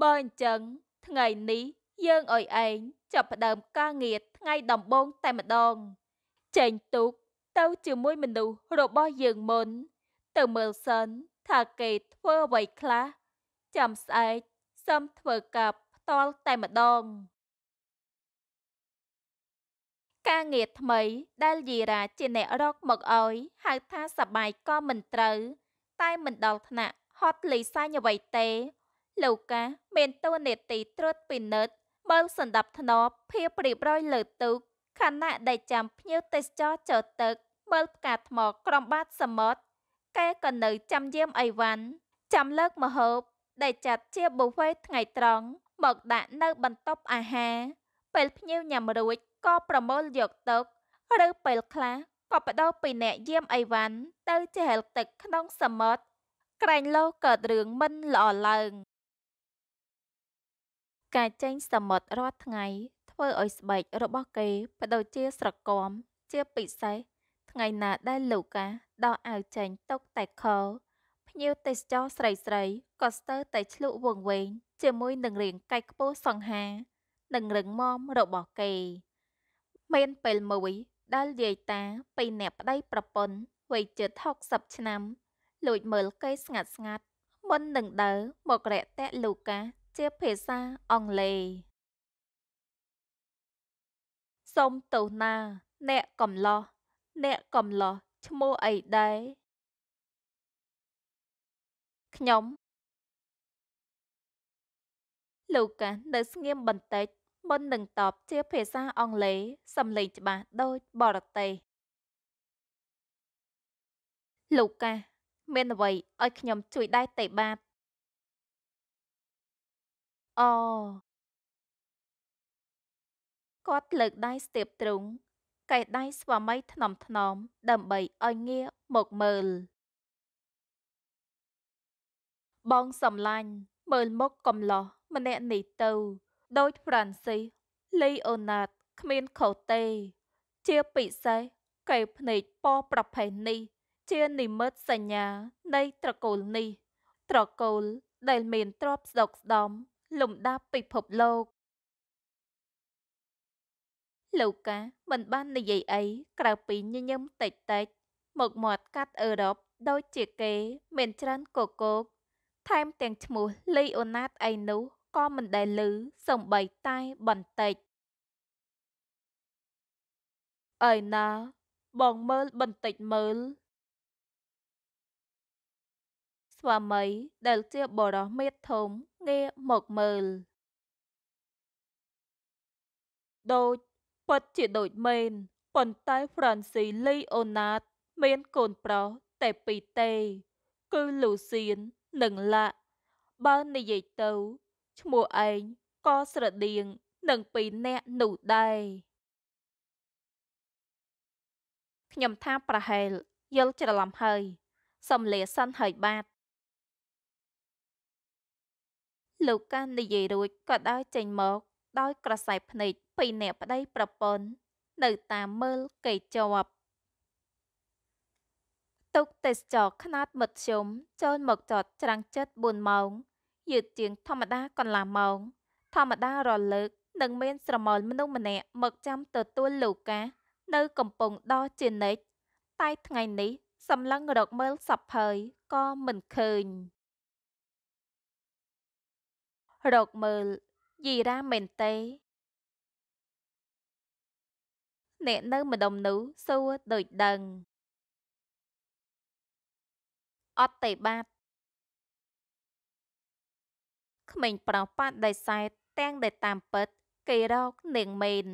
បើអញ្ចឹងថ្ងៃនេះយើងអុយឯងចាប់ផ្ដើមការងារថ្ងៃដំបូងតែម្ដងចេញទូកទៅជាមួយមនុស្សរបស់យើងមុនទៅមើលសិនថាគេធ្វើអ្វីខ្លះចាំស្អែកសឹមធ្វើការផ្ទាល់តែម្ដង ការងារថ្មីដែលយីរ៉ាជាអ្នករកមកឲ្យហៅថាសបាយក៏មិនត្រូវ តែមិនដល់ថ្នាក់ហត់លីសាញអ្វីទេលូកាមានតួនាទីត្រួតពិនិត្យបើសន្តាប់ធ្នាប់ភាពរៀបរយលើទូកខណៈដែលចាំភ្ញៀវទេសចរចើទឹកមើលផ្កាថ្មក្រំបាតសមុទ្រគេក៏នៅចាំយាមអីវ៉ាន់ចាំលើកមហូបដែលចាត់ជាប៊ូហ្វេថ្ងៃត្រង់មកដាក់នៅបន្ទប់អាហារពេលភ្ញៀវញ៉ាំរួចក៏ប្រមូលយកទឹកឬពេលខ្លះក៏បដូរពីអ្នកយាមអីវ៉ាន់ទៅជាហែលទឹកក្នុងសមុទ្រក្រែងលោកើតរឿងមិនល្អឡើងការចេញសមុទ្ររាល់ថ្ងៃធ្វើឲ្យស្បែករបស់គេបដូរជាស្រគំជាពិសេសថ្ងៃណាដែលលូកាដោះអាវចេញຕົកតែខោភ្ញៀវទេសចរស្រីស្រីក៏ស្ទើរតែឆ្លក់វងវែងជាមួយនឹងរាងកាយខ្ពស់សង្ហានិងរឹងមាំរបស់គេ មានពេលមួយដែលយាយតាពីអ្នកប្តី ប្រពន្ធវ័យជិត60ឆ្នាំ លួចមើលគេស្ងាត់ស្ងាត់ មុននឹងដើរមករយៈលូកាជាភាសាអង់គ្លេសសូមទោសណា អ្នកកំឡោះអ្នក កំឡោះឈ្មោះអីដែរខ្ញុំលោកកាសនៅស្ងៀមបន្តិចមុននឹងតបជាភាសាអង់គ្លេសសំឡេងច្បាស់ដូច បរទេសលោកកាសមានអ្វីឲ្យខ្ញុំ ជួយដែរទេបាទអូគាត់លើកដៃស្ទាបទ្រូងកេះដៃស្វាមី ថ្នមថ្នមដើម្បីឲ្យងាកមកមើល បងសំឡាញ់មើលមុខកំឡោះម្នាក់នេះទៅដោយហ្វ្រាន់ស៊ីសលីអូណាតគ្មានខុសទេ ជាពិសេសកែវភ្នែកពណ៌ប្រភេទនេះ ជានិមិត្តសញ្ញានៃត្រកូលនេះ ត្រកូល ដែលមានទ្រព្យស្ដុកស្ដំលំដាប់ពិភពលោកលោកកាមិនបាននិយាយអីក្រៅពីញញឹមតិចតិច មកមាត់កាត់អឺរ៉ុបដូចជាគេមានច្រើនកកកថែមទាំងឈ្មោះ លីអូណាតអីនោះក៏មិនដែលឮសំបីតែបន្តិចអីណា បងមើល បន្តិចមើល ស្វាមីដែលជាបរោះមេធំងាកមកមើលដូចពិតជាដូចមែនប៉ុន្តែ Francie Leonard មាន កូនប្រុសតែពីរទេ គឺ Lucien និង La បើនិយាយទៅឈ្មោះឯងក៏ស្រដៀងនឹងពីរអ្នកនោះដែរខ្ញុំថាប្រហែលយល់ច្រឡំហើយសំលាសិនហើយបាទលោកកានិយាយរួចក៏ដើរចេញមកដោយ ក្រសែភ្នែកពីអ្នកប្តីប្រពន្ធនៅតាមមើលគេជាប់ទុកទេសចរខ្នាតមធ្យមចូលមកចតច្រាំងចិត្ត4ម៉ោងយឺតជាងធម្មតាកន្លះម៉ោងធម្មតារលើកនឹងមាន ស្រមោលមនុស្សម្នាក់មកចាំទទួលលូកានៅ កំពង់ដោះជានិច្ចតែថ្ងៃនេះ សម្លឹងរកមើលសັບភើយក៏មិនឃើញរកមើលយីរ៉ាមែនទេអ្នកនៅម្ដុំនោះសួរដូចដឹងអត់ទេបាទក្មេងប្រុសប៉ាត់ដៃសែតទាំងដែលតាមពិតគេរកនាងមេន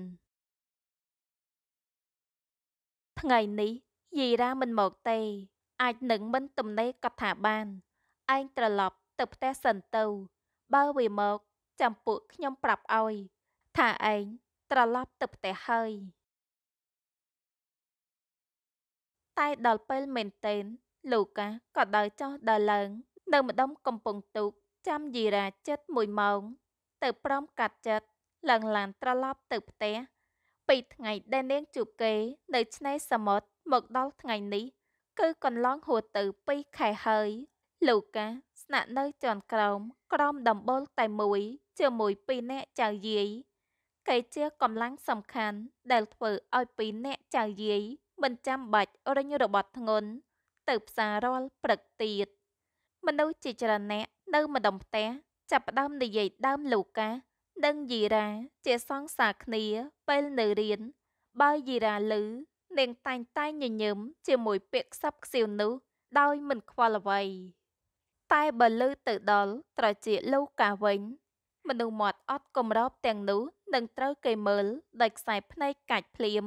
ថ្ងៃនេះយីរ៉ាមិនមកទេអាចនឹងមិនទំនេរកថាបានឯងត្រឡប់ ទៅផ្ទះសិនទៅបើវាមកចាំពួកខ្ញុំ ប្រាប់ឲ្យ ថាឯងត្រឡប់ទៅផ្ទះហើយតែដល់ពេលមែនទែនលូកាក៏ដើរចុះដើរឡើងនៅម្ដុំកំពង់ទូកចាំយីរ៉ាចិត្ត1ម៉ោងទៅព្រមកាត់ចិត្តឡើងឡានត្រឡប់ទៅផ្ទះពីថ្ងៃដែលនាងជួបគេនៅឆ្នេរសមុទ្រមកដល់ថ្ងៃនេះ គឺកន្លងហួរទៅ2ខែហើយ លូកាស្នាក់នៅជាន់ក្រោមក្រោមដំបូលតែមួយជាមួយពីរអ្នកចៅយាយគេជាកម្លាំងសំខាន់ដែលធ្វើឲ្យពីរអ្នកចៅយាយមិនចាំបាច់រញរបត់ធ្ងន់ទៅផ្សាររាល់ព្រឹកទៀតមនុស្សជាច្រើនអ្នកនៅម្ដុំផ្ទះចាប់ផ្ដើមនិយាយដើមលូកានិងយីរ៉ាជាសង្សារគ្នាពេលនៅរៀនបើយីរ៉ាឮនាងតែងតែញញឹមជាមួយពាក្យខ្សឹបខ្សៀវនោះ ដោយមិនខ្វល់អ្វី តែបើឮទៅដល់ត្រជាលូកាវិញ មនុស្សមាត់អត់គំរោបទាំងនោះ នឹងត្រូវគេមើលដោយខ្សែភ្នែកកាច់ភ្លាម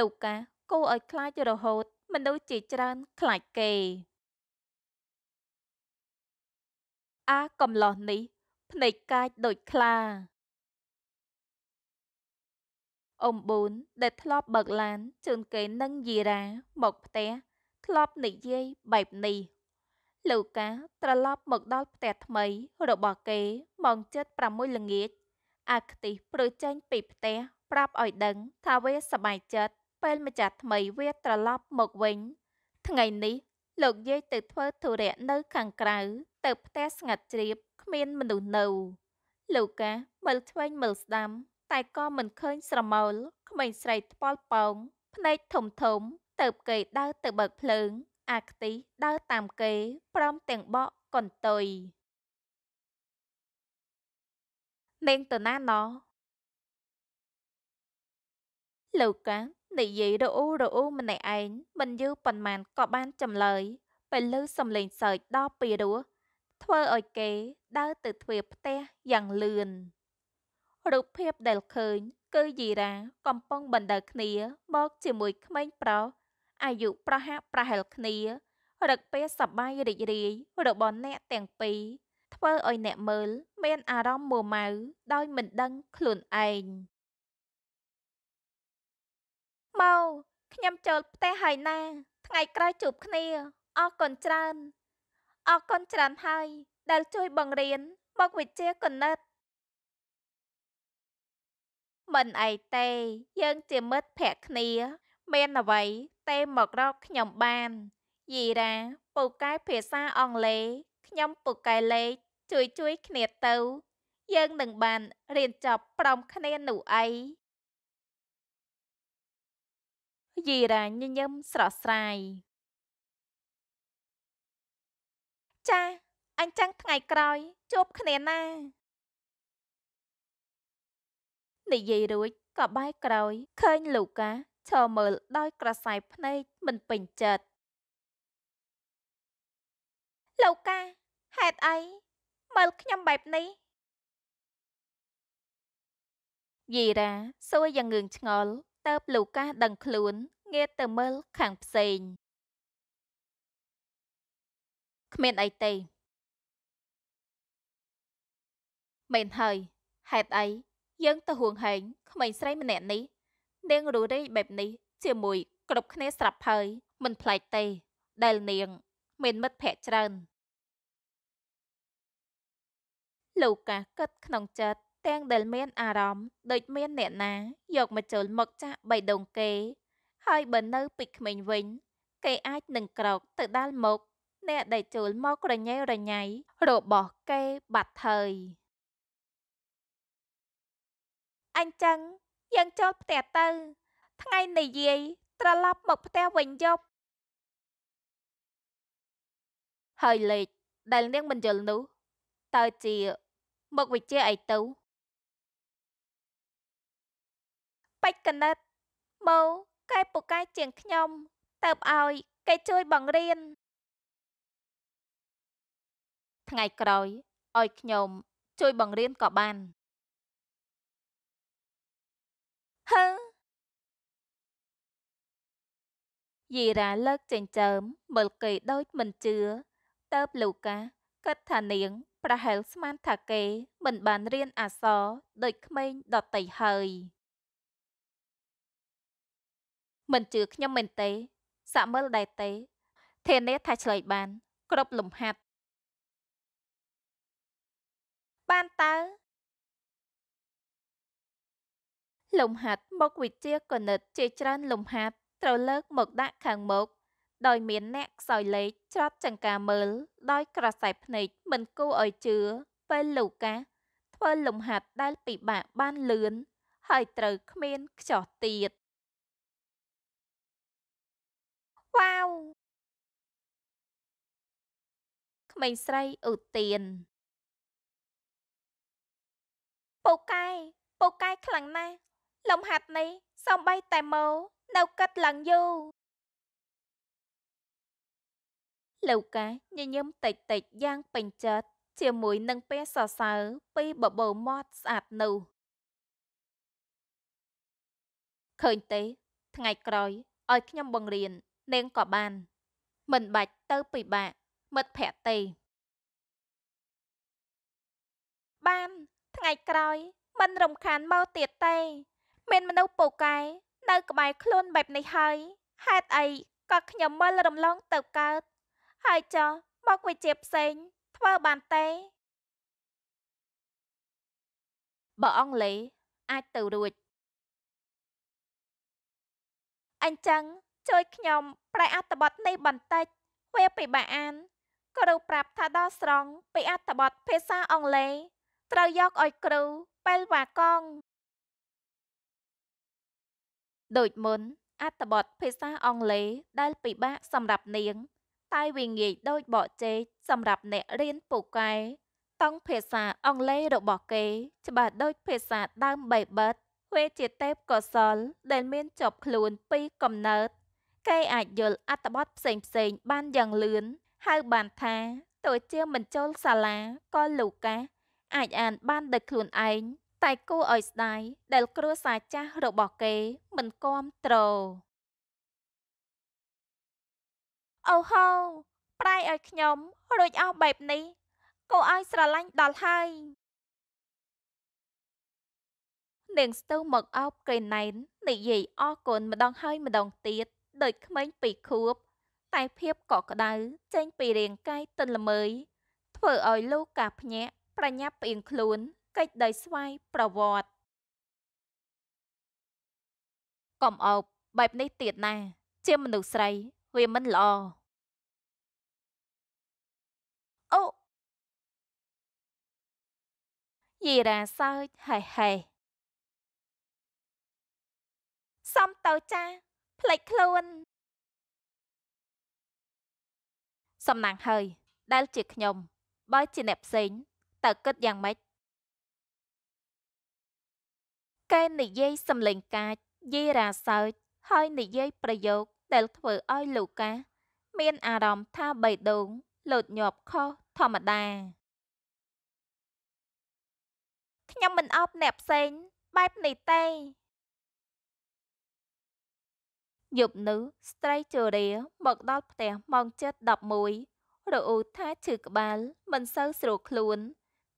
លូកាគួរឲ្យខ្លាចរហូតមនុស្សជាច្រើន ខ្លាចគេអាកំឡោះនេះភ្នែកកាចដូចខ្លាអ៊ំបូនដែលធ្លាប់ បើកឡានជូនគេនឹងយីរ៉ាមកផ្ទះធ្លាប់និយាយបែបនេះលូកាត្រឡប់ មកដល់ផ្ទះថ្មី របស់គេម៉ោង7:06ល្ងាចអាខ្ទិសព្រឺចេញពីផ្ទះប្រាប់ឲ្យដឹង ថាវាសบายចិត្តពេលម្ចាស់ថ្មីវាត្រឡប់មកវិញ ថ្ងៃនេះលោកយាយទៅធ្វើធុរៈនៅខាងក្រៅ ទៅផ្ទះស្ងាត់ជ្រាបគ្មានមនុស្សនៅលោកកាមើលឆ្វេងមើលស្ដាំតែក៏មិនឃើញស្រមោលក្មេងស្រីថ្ពាល់ប៉ោងភ្នែកធំធំទៅគេដើរទៅបើកភ្លើង អាខ្ទីដើរតាមគេព្រមទាំងបកកន្ទុយនាងទៅណាណោលោកកានិយាយរអ៊ូរអ៊ូម្នាក់ឯងមិនយូរប៉ុន្មានក៏បានចម្លើយ ពេលឮសំឡេងសើចដល់ពីរោះធ្វើឲ្យគេដើរទៅទ្វារផ្ទះយ៉ាងលឿនរូបភាពដែលឃើញ គឺយីរ៉ាកំពុងបណ្ដើ គ្នាមកជាមួយក្មេងប្រុសអាយុប្រហាក់ប្រហែលគ្នារឹកពេលសប្បាយរីករាយរបស់អ្នកទាំងពីរធ្វើឲ្យអ្នកមើល មាន អារម្មណ៍មួម៉ៅដោយមិនដឹងខ្លួនឯងមកខ្ញុំចូលផ្ទះហើយណា ថ្ងៃក្រោយជួបគ្នាអរគុណច្រើនអរគុណច្រើនហើយ ដែលជួយបង្រៀនមកវិជ្ជាគណិត មិនអីទេ យើងជាមិត្តភក្តិគ្នា មានអ្វីទេមករកខ្ញុំបាន យីរ៉ាពូកែភាសាអង់គ្លេសខ្ញុំពូកែលេខជួយជួយគ្នាទៅ យើងនឹងបានរៀនចប់ព្រមគ្នានោះអីយីរ៉ាញញឹមស្រស់ស្រាយ ចាអញ្ចឹងថ្ងៃក្រោយជួបគ្នាណានិយាយរួចក៏បែរក្រោយ ឃើញលូកាឈរមើល ដោយ ក្រសែភ្នែកមិនពេញចិត្តលូកាហេតុអីមើលខ្ញុំបែបនេះយីរ៉ាសួរយ៉ាងងឿងឆ្ងល់ទៅលូកាសដឹងខ្លួនងាកទៅមើលខាងផ្សេងគ្មានអីទេមែនហើយហេតុអីយើងទៅហួងហែងក្មេងស្រីម្នាក់នេះនាងរូរីបែបនេះជាមួយគ្រប់គ្នាស្រាប់ហើយមិនប្លែកទេដែលនាងមានមិត្តភ័ក្ដិច្រើនលូកាសគិតក្នុងចិត្តទាំងដែលមានអារម្មណ៍ដូចមានអ្នកណាយកមកជុលមកចាក់បៃដងគេហើយបើនៅពីក្មេងវិញគេអាចនឹងក្រោកទៅដាល់មកអ្នកដែលជុលមករញ៉េរញ៉ៃរបស់គេបាត់ហើយអញ្ចឹងយើងចូលផ្ទះទៅថ្ងៃនេះយាយត្រឡប់មកផ្ទះវិញយប់ហើយលេខដែលនាងមិនយល់នោះតើជាមកវិជាអីទៅពេចកណិតម៉ូកែពូកែជាងខ្ញុំតើបឲ្យគេជួយបង្រៀន ថ្ងៃក្រោយឲ្យខ្ញុំ ជួយបង្រៀនក៏បានហឺយីរ៉ាលើកចិញ្ចើមមើលគេដូចមិនជឿតើបលូកាគិតថានាង ប្រហែលស្មានថាគេមិនបានរៀនអក្សរដូចក្មេងដតីហើយមិនជឿខ្ញុំមែនទេ សាមើលដែរទេធានាថាឆ្លើយបានគ្រប់លំហាត់បានតើលំហាត់មុខវិជ្ជាគណិត ជាច្រើន លំហាត់ត្រូវលើក មកដាក់ខាងមុខដោយមានអ្នកខ្សោយលេខច្រត់ចង្ការមើល ដោយក្រសែភ្នែកមិនគួរឲ្យជឿពេលលូកាធ្វើលំហាត់ដែលពិបាកបានលឿនហើយត្រូវគ្មានខ្ចោះទៀតវ៉ាវក្មេងស្រីឧទានពូកែពូកែខ្លាំងណាស់លំហាត់នេះសំបីតែម៉ូនៅកាត់ឡើងយូរលោកកាញញឹមតិចតិចយ៉ាងពេញចិត្តជាមួយនឹងពេលសរសើរពីបបោមាត់ស្អាតនោះឃើញទេ ថ្ងៃក្រោយឲ្យខ្ញុំបង្រៀននាងក៏បាន មិនបាច់ទៅពិបាកមិត្តភក្តិទេ បានថ្ងៃក្រោយ មិនរំខានមកទៀតទេ មានមនុស្សពូកែនៅ ក្បែរខ្លួនបែបនេះហើយហេតុអីក៏ខ្ញុំមើលរំលងទៅកើត ហើយចុះមកវិជាផ្សេង ធ្វើបានទេបើអង់គ្លេសអាចទៅរួចអញ្ចឹងជួយខ្ញុំប្រែអត្ថបទនេះបន្តិចវាពិបាកអានគ្រូប្រាប់ថាដល់ស្រង់ពីអត្ថបទភាសាអង់គ្លេសត្រូវយកឲ្យគ្រូពេលវ៉ាកងដូចមុនអត្ថបទភាសាអង់គ្លេសដែលពិបាកសម្រាប់នាងតែវាងាយដូចបកជែកសម្រាប់អ្នករៀនពូកែតង់ភាសាអង់គ្លេសរបស់គេ ច្បាស់ដូចភាសាដើមបៃបិតវាជាទេពកោសល ដែលមានជាប់ខ្លួនពីកំណើតគេអាចយល់អត្ថបទផ្សេងៗបានយ៉ាងលឿនហៅបានថាទោះជាមិនចូលសាលាក៏លូកាសអាចអានបានដោយខ្លួនឯងតែគួរឲ្យស្ដាយដែលគ្រួសារចាស់របស់គេមិនគាំទ្រអូហូប្រែឲ្យខ្ញុំរួចអស់បែបនេះគួរឲ្យស្រឡាញ់ដល់ហើយនាងស្ទុះមកអោបកេណែននិយាយអរគុណម្ដងហើយម្ដងទៀតដូចក្មេងពីរខួបតែភាពកក់ក្ដៅចេញពីរាងកាយទន់ល្មើយធ្វើឲ្យលូកាភ្ញាក់ប្រញាប់ផ្អៀងខ្លួនកិច្ចដោយស្វ័យប្រវត្តិកុំអោបបែបនេះទៀតណាជាមនុស្សស្រី វាមិនល្អអូយីរ៉ាសើចហេះហេះសំទៅចាភ្លេចខ្លួនសំណាងហើយ ដែល ជាខ្ញុំបើជាអ្នកផ្សេងតើគិតយ៉ាងម៉េចកែនិយាយសំលេងកាចយាយរ៉ាសើចហើយនិយាយប្រយោគដែលធ្វើឲ្យលូកាមាន អារម្មណ៍ថាបៃដូងលោតញាប់ខុសធម្មតាខ្ញុំមិនអប់អ្នកផ្សេងបែបនេះទេយប់នោះស្ត្រីជរាមកដល់ផ្ទះម៉ោង7:11រអ៊ូថាឈឺក្បាលមិនសូវស្រួលខ្លួន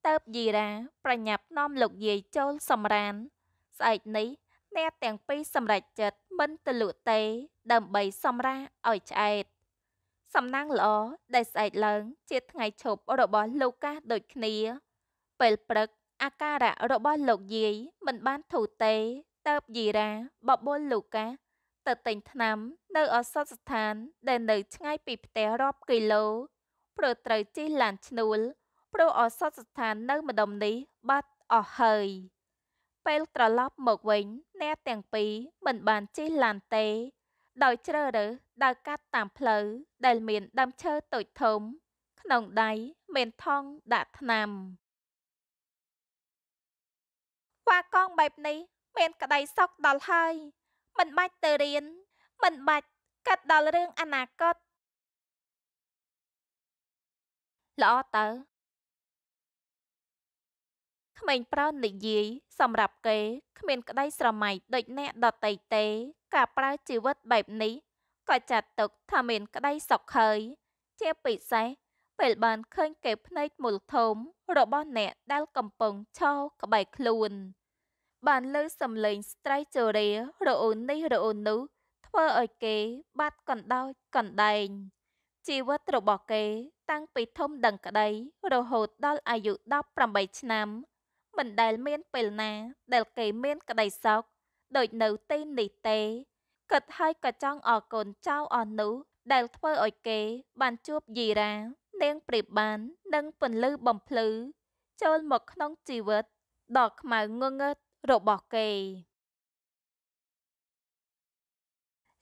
តើបយីរា ប្រញាប់នាំលោកយាយចូលសម្រានស្អែកនេះអ្នកទាំងពីរសម្រេចចិត្តមិនទៅលក់ទេដើម្បីសម្រាឲ្យឆ្អែតសំណាងល្អដែលស្អែកឡើងជាថ្ងៃឈប់របស់លូកាសដូចគ្នា ពេលព្រឹក អាការៈរបស់លោកយាយមិនបានធូរទេតើបយីរា បបលលូកាសទៅទិញថ្នាំនៅឱសថស្ថានដែល នៅ ឆ្ងាយពីផ្ទះរាប់គីឡូព្រោះត្រូវជិះឡានឈ្នួលព្រោះឱសថស្ថាន នៅម្ដុំនេះបាត់អស់ហើយ ពេលត្រឡប់មកវិញអ្នកទាំងពីរមិនបានជិះឡានទេដោយជ្រើសរើសដើរកាត់តាមផ្លូវដែលមាន ដើមឈើតូចធំ ក្នុងដៃមានថង់ដាក់ថ្នាំវ៉ាកងបែបនេះ មានក្តីសុខដល់ហើយមិនបាច់ទៅរៀន មិនបាច់កាត់ដល់រឿងអនាគតល្អទៅក្មេងប្រុសនិយាយសម្រាប់គេគ្មាន ក្តី ស្រមៃដូចអ្នកដតីទេ ការប្រើជីវិតបែបនេះក៏ចាត់ទុកថាមាន ក្តី សុខហើយ ជាពិសេសពេលបានឃើញគេភ្នែកមូលធំរបស់អ្នកដែលកំពុងឈរក្បែរខ្លួនបានលើសំឡេងស្រែកជរេរអូននេះរអូននោះធ្វើឲ្យគេ បាត់កណ្ដោចកណ្ដែងជីវិតរបស់គេ តាំងពីធំដឹងក្តីរហូតដល់អាយុ18ឆ្នាំមិនដែលមានពេលណាដែលគេមាន ក្តីសោកដូចនៅទីនេះទេគិតហើយក៏ចង់អរគុណចៅអស់នោះដែលធ្វើឲ្យគេ បានជួបយីរ៉ានាងព្រៀបបាននិងពន្លឺបំភ្លឺ ចូលមកក្នុងជីវិតដ៏ខ្មៅងងើរបស់គេ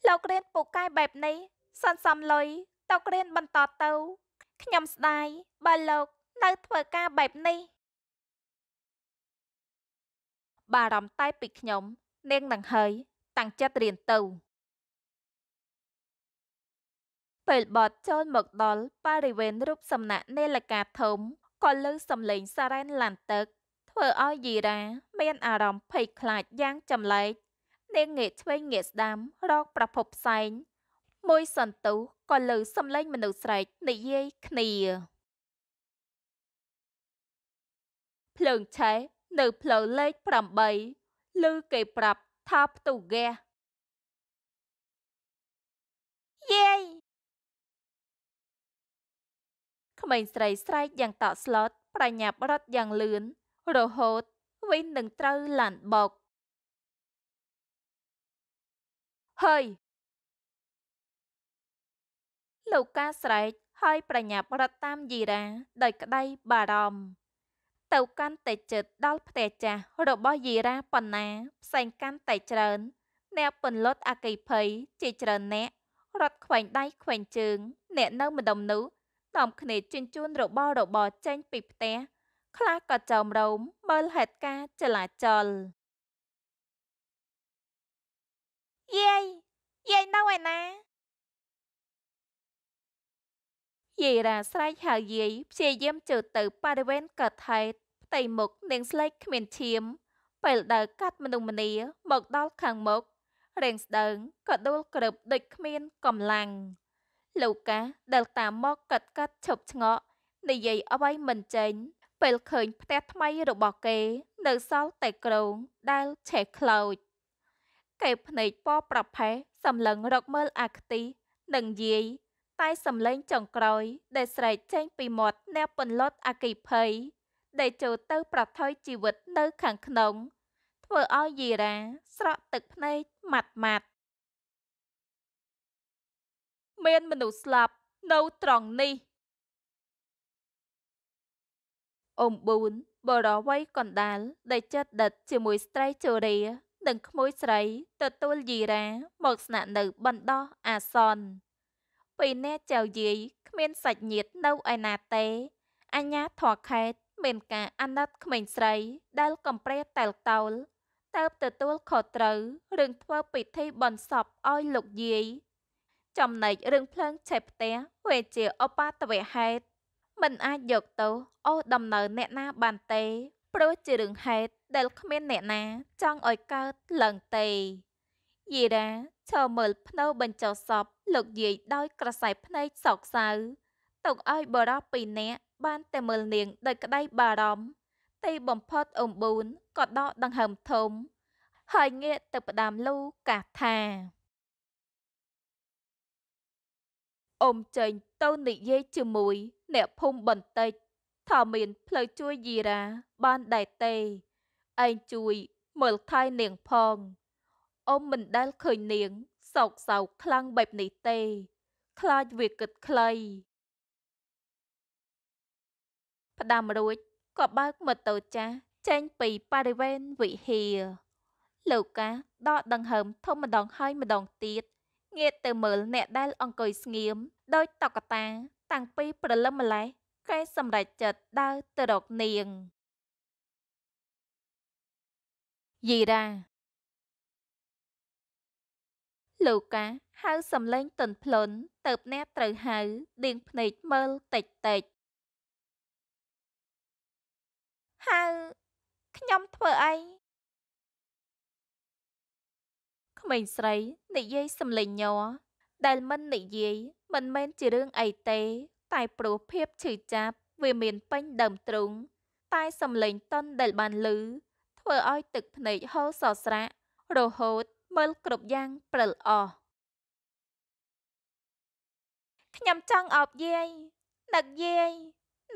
លោករៀនពូកែបែបនេះសន្សំលុយតោករៀនបន្តទៅខ្ញុំស្ដាយបើលោកនៅធ្វើការបែបនេះបារម្ភតែពីខ្ញុំ នាងនឹងហើយ តាំងចិត្តរៀនទៅពេលបត់ចូលមកដល់បរិវេណរូបសំណាក់នាឡិកាធំក៏លើសំឡេងសារ៉ែនឡានទឹកធ្វើឲ្យយីរ៉ាមានអារម្មណ៍ភ័យខ្លាចយ៉ាងចម្លែក នាងងាកឆ្វេងងាកស្ដាំរកប្រភពផ្សែង មួយសន្ទុះក៏លើសំឡេងមនុស្សស្រែកនិយាយគ្នាភ្លើងឆេះនៅផ្លូវលេខ8ឬគេប្រាប់ថាផ្ទុះហ្គាសយាយក្មេងស្រីស្រែកយ៉ាងតក់ស្លុតប្រញាប់រត់យ៉ាងលឿនរហូតវីននឹងត្រូវឡានបុកហើយលោកកាស្រែកហើយ ប្រញាប់រត់តាមយីរ៉ាដោយក្តីបារម្ភទៅកាន់តែជិតដល់ផ្ទះចាស់របស់យីរ៉ាប៉ុណ្ណាផ្សែងកាន់តែច្រើនអ្នកពន្លត់អគិភ័យជាច្រើនអ្នករត់ខ្វែងដៃខ្វែងជើង អ្នកនៅម្ដុំនោះនាំគ្នាជញ្ជូនរបស់របរចេញពីផ្ទះខ្លះក៏ចោមរោមមើលហេតុការណ៍ចលាចលយាយយាយនៅឯណាយាយរ៉ាស្រែកហៅយាយព្យាយាមចូលទៅបរិវេណកើតហេតុផ្ទៃមុខនាងស្លេកគ្មានឈាមពេលដើរកាត់មនុស្សម្នាមកដល់ខាងមុខរាងស្ដើងក៏ដួលក្រឹបដូចគ្មានកម្លាំងលូកាដែលតាមមកកាត់កាត់ឈប់ឆ្ងក់និយាយអ្វីមិនចេញពេលឃើញ ផ្ទះថ្មីរបស់គេនៅសល់តែក្រោងដែលឆេះខ្លោចគេភ្នែកពប្រផេះសម្លឹងរកមើល អាខ្ទីនិងយាយតែសម្លេងចង្ក្រោយដែលស្រែកចេញពីមាត់អ្នកពន្លត់អគិភ័យដែលចូលទៅ ប្រថុយជីវិតនៅខាងក្នុង ធ្វើឲ្យយីរ៉ាស្រក់ទឹកភ្នែកម៉ាត់ម៉ាត់មានមនុស្សស្លាប់នៅត្រង់នេះអ៊ំប៊ូនបរោះវ័យកណ្ដាលដែលចិត្តដិតជាមួយស្ត្រីជរានិងក្មួយស្រីទទួលយីរ៉ាមកស្នាក់នៅបណ្ដោះអាសន្នពីអ្នកចៅយាយគ្មានសាច់ញាតិនៅឯណាទេ អញ្ញាធរខេតមានការអាណិតក្មេងស្រី ដែលកំប្រែតែលតោលតើបទទួលខុសត្រូវរឿងធ្វើពិធីបន់សពឲ្យលោកយាយចំណែករឿងភ្លើងឆេះផ្ទះវាជាឧបាទវហេតុមិនអាចយកទៅអូសដំណើរអ្នកណាបានទេ ព្រោះជារឿងហេតុដែលគ្មានអ្នកណា ចង់ឲ្យកើតឡើងទេយីរ៉ាឈរមើលភ្នៅបញ្ចុះសពលោកយាយដោយក្រសែភ្នែកសោកសៅទុកឲ្យបរោះពីរនាក់បានតែមើលនាងដោយក្តីបារម្ភទីបំផុតអំបូនក៏ដកដង្ហើមធំហើយងាកទៅផ្ដាំលូកាសថាអ៊ំចេញទៅនិយាយជាមួយអ្នកភូមិបន្តិចថាមាន ផ្លូវជួយយីរ៉ាបានដែរទេឯងជួយមើលថែនាងផងអ៊ំមិនដែលឃើញនាងសោកសៅខ្លាំងបែបនេះទេ ខ្លាចវាគិតខ្លី ផ្ដាំរួចក៏បើកម៉ូតូចាស់ចេញពីបរិវេណវិហារលោកកាដកដង្ហើមធំម្ដងហើយម្ដងទៀតងាកទៅមើលអ្នកដែលអង្គុយស្ងៀមដោយតកតាតាំងពីព្រលឹមម្ល៉េះគេសម្រេចចិត្តដើរទៅរកនាងយីរ៉ាលូកាហៅសំឡេងទន់ភ្លន់ទៅអ្នកត្រូវហៅដៀងភ្នែកមើលតិចតិចហៅខ្ញុំធ្វើអីក្មេងស្រី និយាយសំលេងញ័រដែលមិននិយាយមិនមែនជារឿងអីទេ តែព្រោះភាពឈឺចាប់ វាមានពេញដើមទ្រូងតែសំលេងតន់ដែលបានលឺធ្វើឲ្យ ទឹកភ្នែកហូរសស្រាក់ រហូតមើលគ្រប់យ៉ាងព្រិលអស់ខ្ញុំចង់អោបយាយដឹកយាយ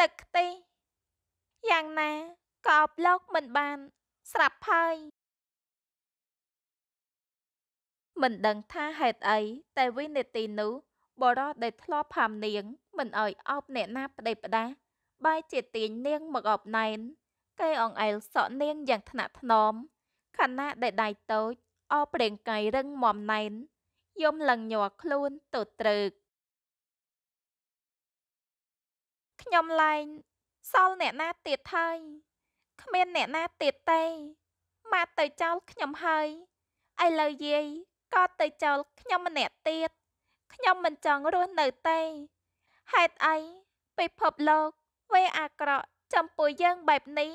ដឹកខ្ទេយ៉ាងណាក៏អោបលោកមិនបាន ស្រាប់ហើយមិនដឹងថាហេតុអីតែវិនាទីនោះបរោះដែលធ្លាប់ផាមនាង មិនអោយអោបអ្នកណាប្តីផ្ដាសបែរជាទាញនាងមកអបណែនគេអង្អែលសក់នាងយ៉ាងថ្នាក់ថ្នមខណៈដែលដៃតូចអោបរាងកាយរឹងមាំណែនយំឡើងញ័រខ្លួនទៅត្រឹកខ្ញុំឡែងសល់អ្នកណាទៀតហើយគ្មានអ្នកណាទៀតទេមកទៅចោលខ្ញុំហើយឥឡូវយាយក៏ទៅចោលខ្ញុំម្នាក់ទៀតខ្ញុំមិនចង់រស់នៅទេហេតុអីពិភពលោកវេអាក្រក់ចំពោះយើងបែបនេះ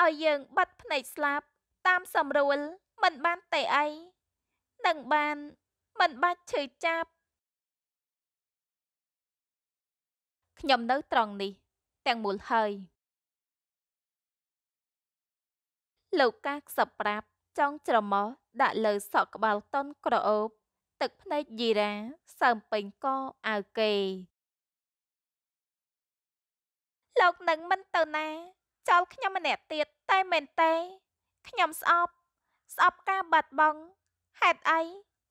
ឲ្យយើងបាត់ភ្នែកស្លាប់តាមសម្រួលមិនបានតែអីនឹងបាន មិនបាច់ឈឺចាប់ខ្ញុំនៅត្រង់នេះ ទាំងមូលហើយ លោកកាសប្រាប់ចង់ច្រមុះដាក់លើសក់ក្បាលតុនក្រអូប ទឹកភ្នែកយីរ៉ាសើមពេញកអាវគេលោកនឹងមិនទៅណាចោលខ្ញុំម្នាក់ទៀតតែមែនទេខ្ញុំស្អប់ស្អប់ការបាត់បង់ហេតុអី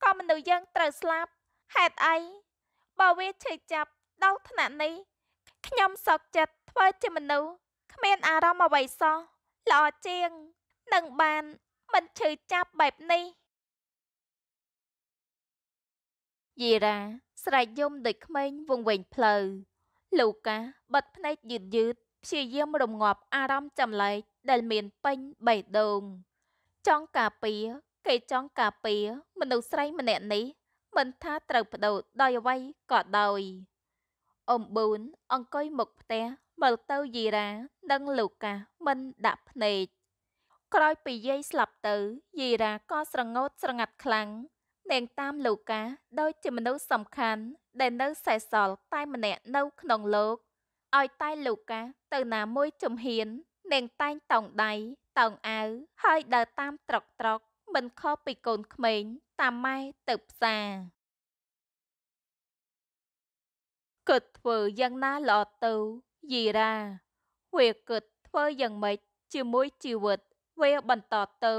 ក៏មនុស្សយើងត្រូវស្លាប់ហេតុអីបើវាឈឺចាប់ដល់ថ្នាក់នេះខ្ញុំសោកចិត្តធ្វើ ជាមនុស្សគ្មាន អារម្មណ៍អ្វីសោះល្អជាងនឹងបានមិនឈឺចាប់បែបនេះយីរ៉ាស្រែកយំដូចក្មេងវង្វេងផ្លូវលូកាបិទភ្នែកយឺតយឺតព្យាយាមរងាប់ អារម្មណ៍ចម្លែកដែលមានពេញបេះដូង ចង់ការពារគេចង់ការពារមនុស្សស្រីម្នាក់នេះមិនថាត្រូវបដូរដោយអ្វីក៏ដោយអ៊ំប៊ូនអង្គុយមុខផ្ទះមើលទៅយីរ៉ានិងលូកាមិនដាក់ភ្នែកក្រោយពីយាយស្លាប់ទៅយីរ៉ាក៏ស្រងោតស្រងាត់ខ្លាំងនាងតាមលូកាដោយជាមនុស្សសំខាន់ ដែលនៅសេសសល់តែម្នាក់នៅក្នុងលោកឲ្យតែលូកាទៅណាមួយជំហាន នាងតែងតោងដៃតោងអាវហើយដើរតាមត្រកត្រកមិនខុសពីកូនក្មេងតាមម៉ែទៅផ្សារគិតធ្វើយ៉ាងណាល្អទៅយីរ៉ាវាគិតធ្វើយ៉ាងម៉េចជាមួយជីវិតវេលបន្តទៅ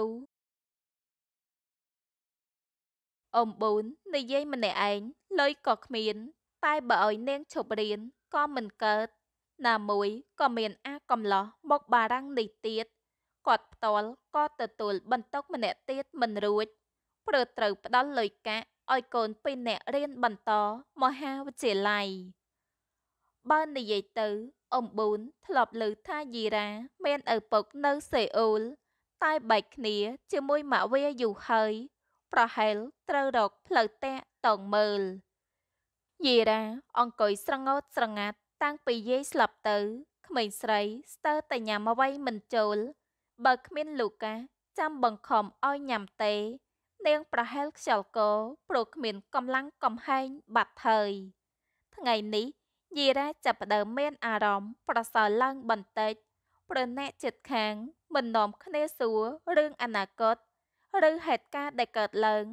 អ៊ំបូននិយាយម្នាក់ឯងលុយក៏គ្មាន តែបើឲ្យនាងឈប់រៀនក៏មិនកើត ណាមួយក៏មានអាកំឡោះមកបារាំងនេះទៀតគាត់ផ្ទាល់ក៏ទទួលបន្ទុកម្នាក់ទៀតមិនរួចព្រឺត្រូវផ្ដល់លុយកាក់ឲ្យកូនពីរនាក់រៀនបន្តមហាវិទ្យាល័យបើនិយាយទៅអ៊ំប៊ូនធ្លាប់ឮថាយីរ៉ាមានឪពុកនៅសេអ៊ូលតែបែកគ្នាជាមួយម៉ាក់វាយូរហើយ ប្រហែលត្រូវរកផ្លូវតាក់តងមើលយេរ៉ាអង្គុយស្រងោតស្រងាត់តាំងពីយាយស្លាប់ទៅក្មេងស្រីស្ទើរតែញ៉ាំអ្វីមិនចូល បើគ្មានលូកាចាំបង្ខំឲ្យញ៉ាំទេនាងប្រហែលខ្យល់កោព្រោះគ្មានកម្លាំងកំហែងបាត់ហើយថ្ងៃនេះយេរ៉ាចាប់ផ្ដើមមាន អារម្មណ៍ប្រសើរឡើងបន្តិចព្រោះអ្នកចិត្តខាងបណ្ដំគ្នាសួររឿងអនាគតឬហេតុការណ៍ដែលកើតឡើង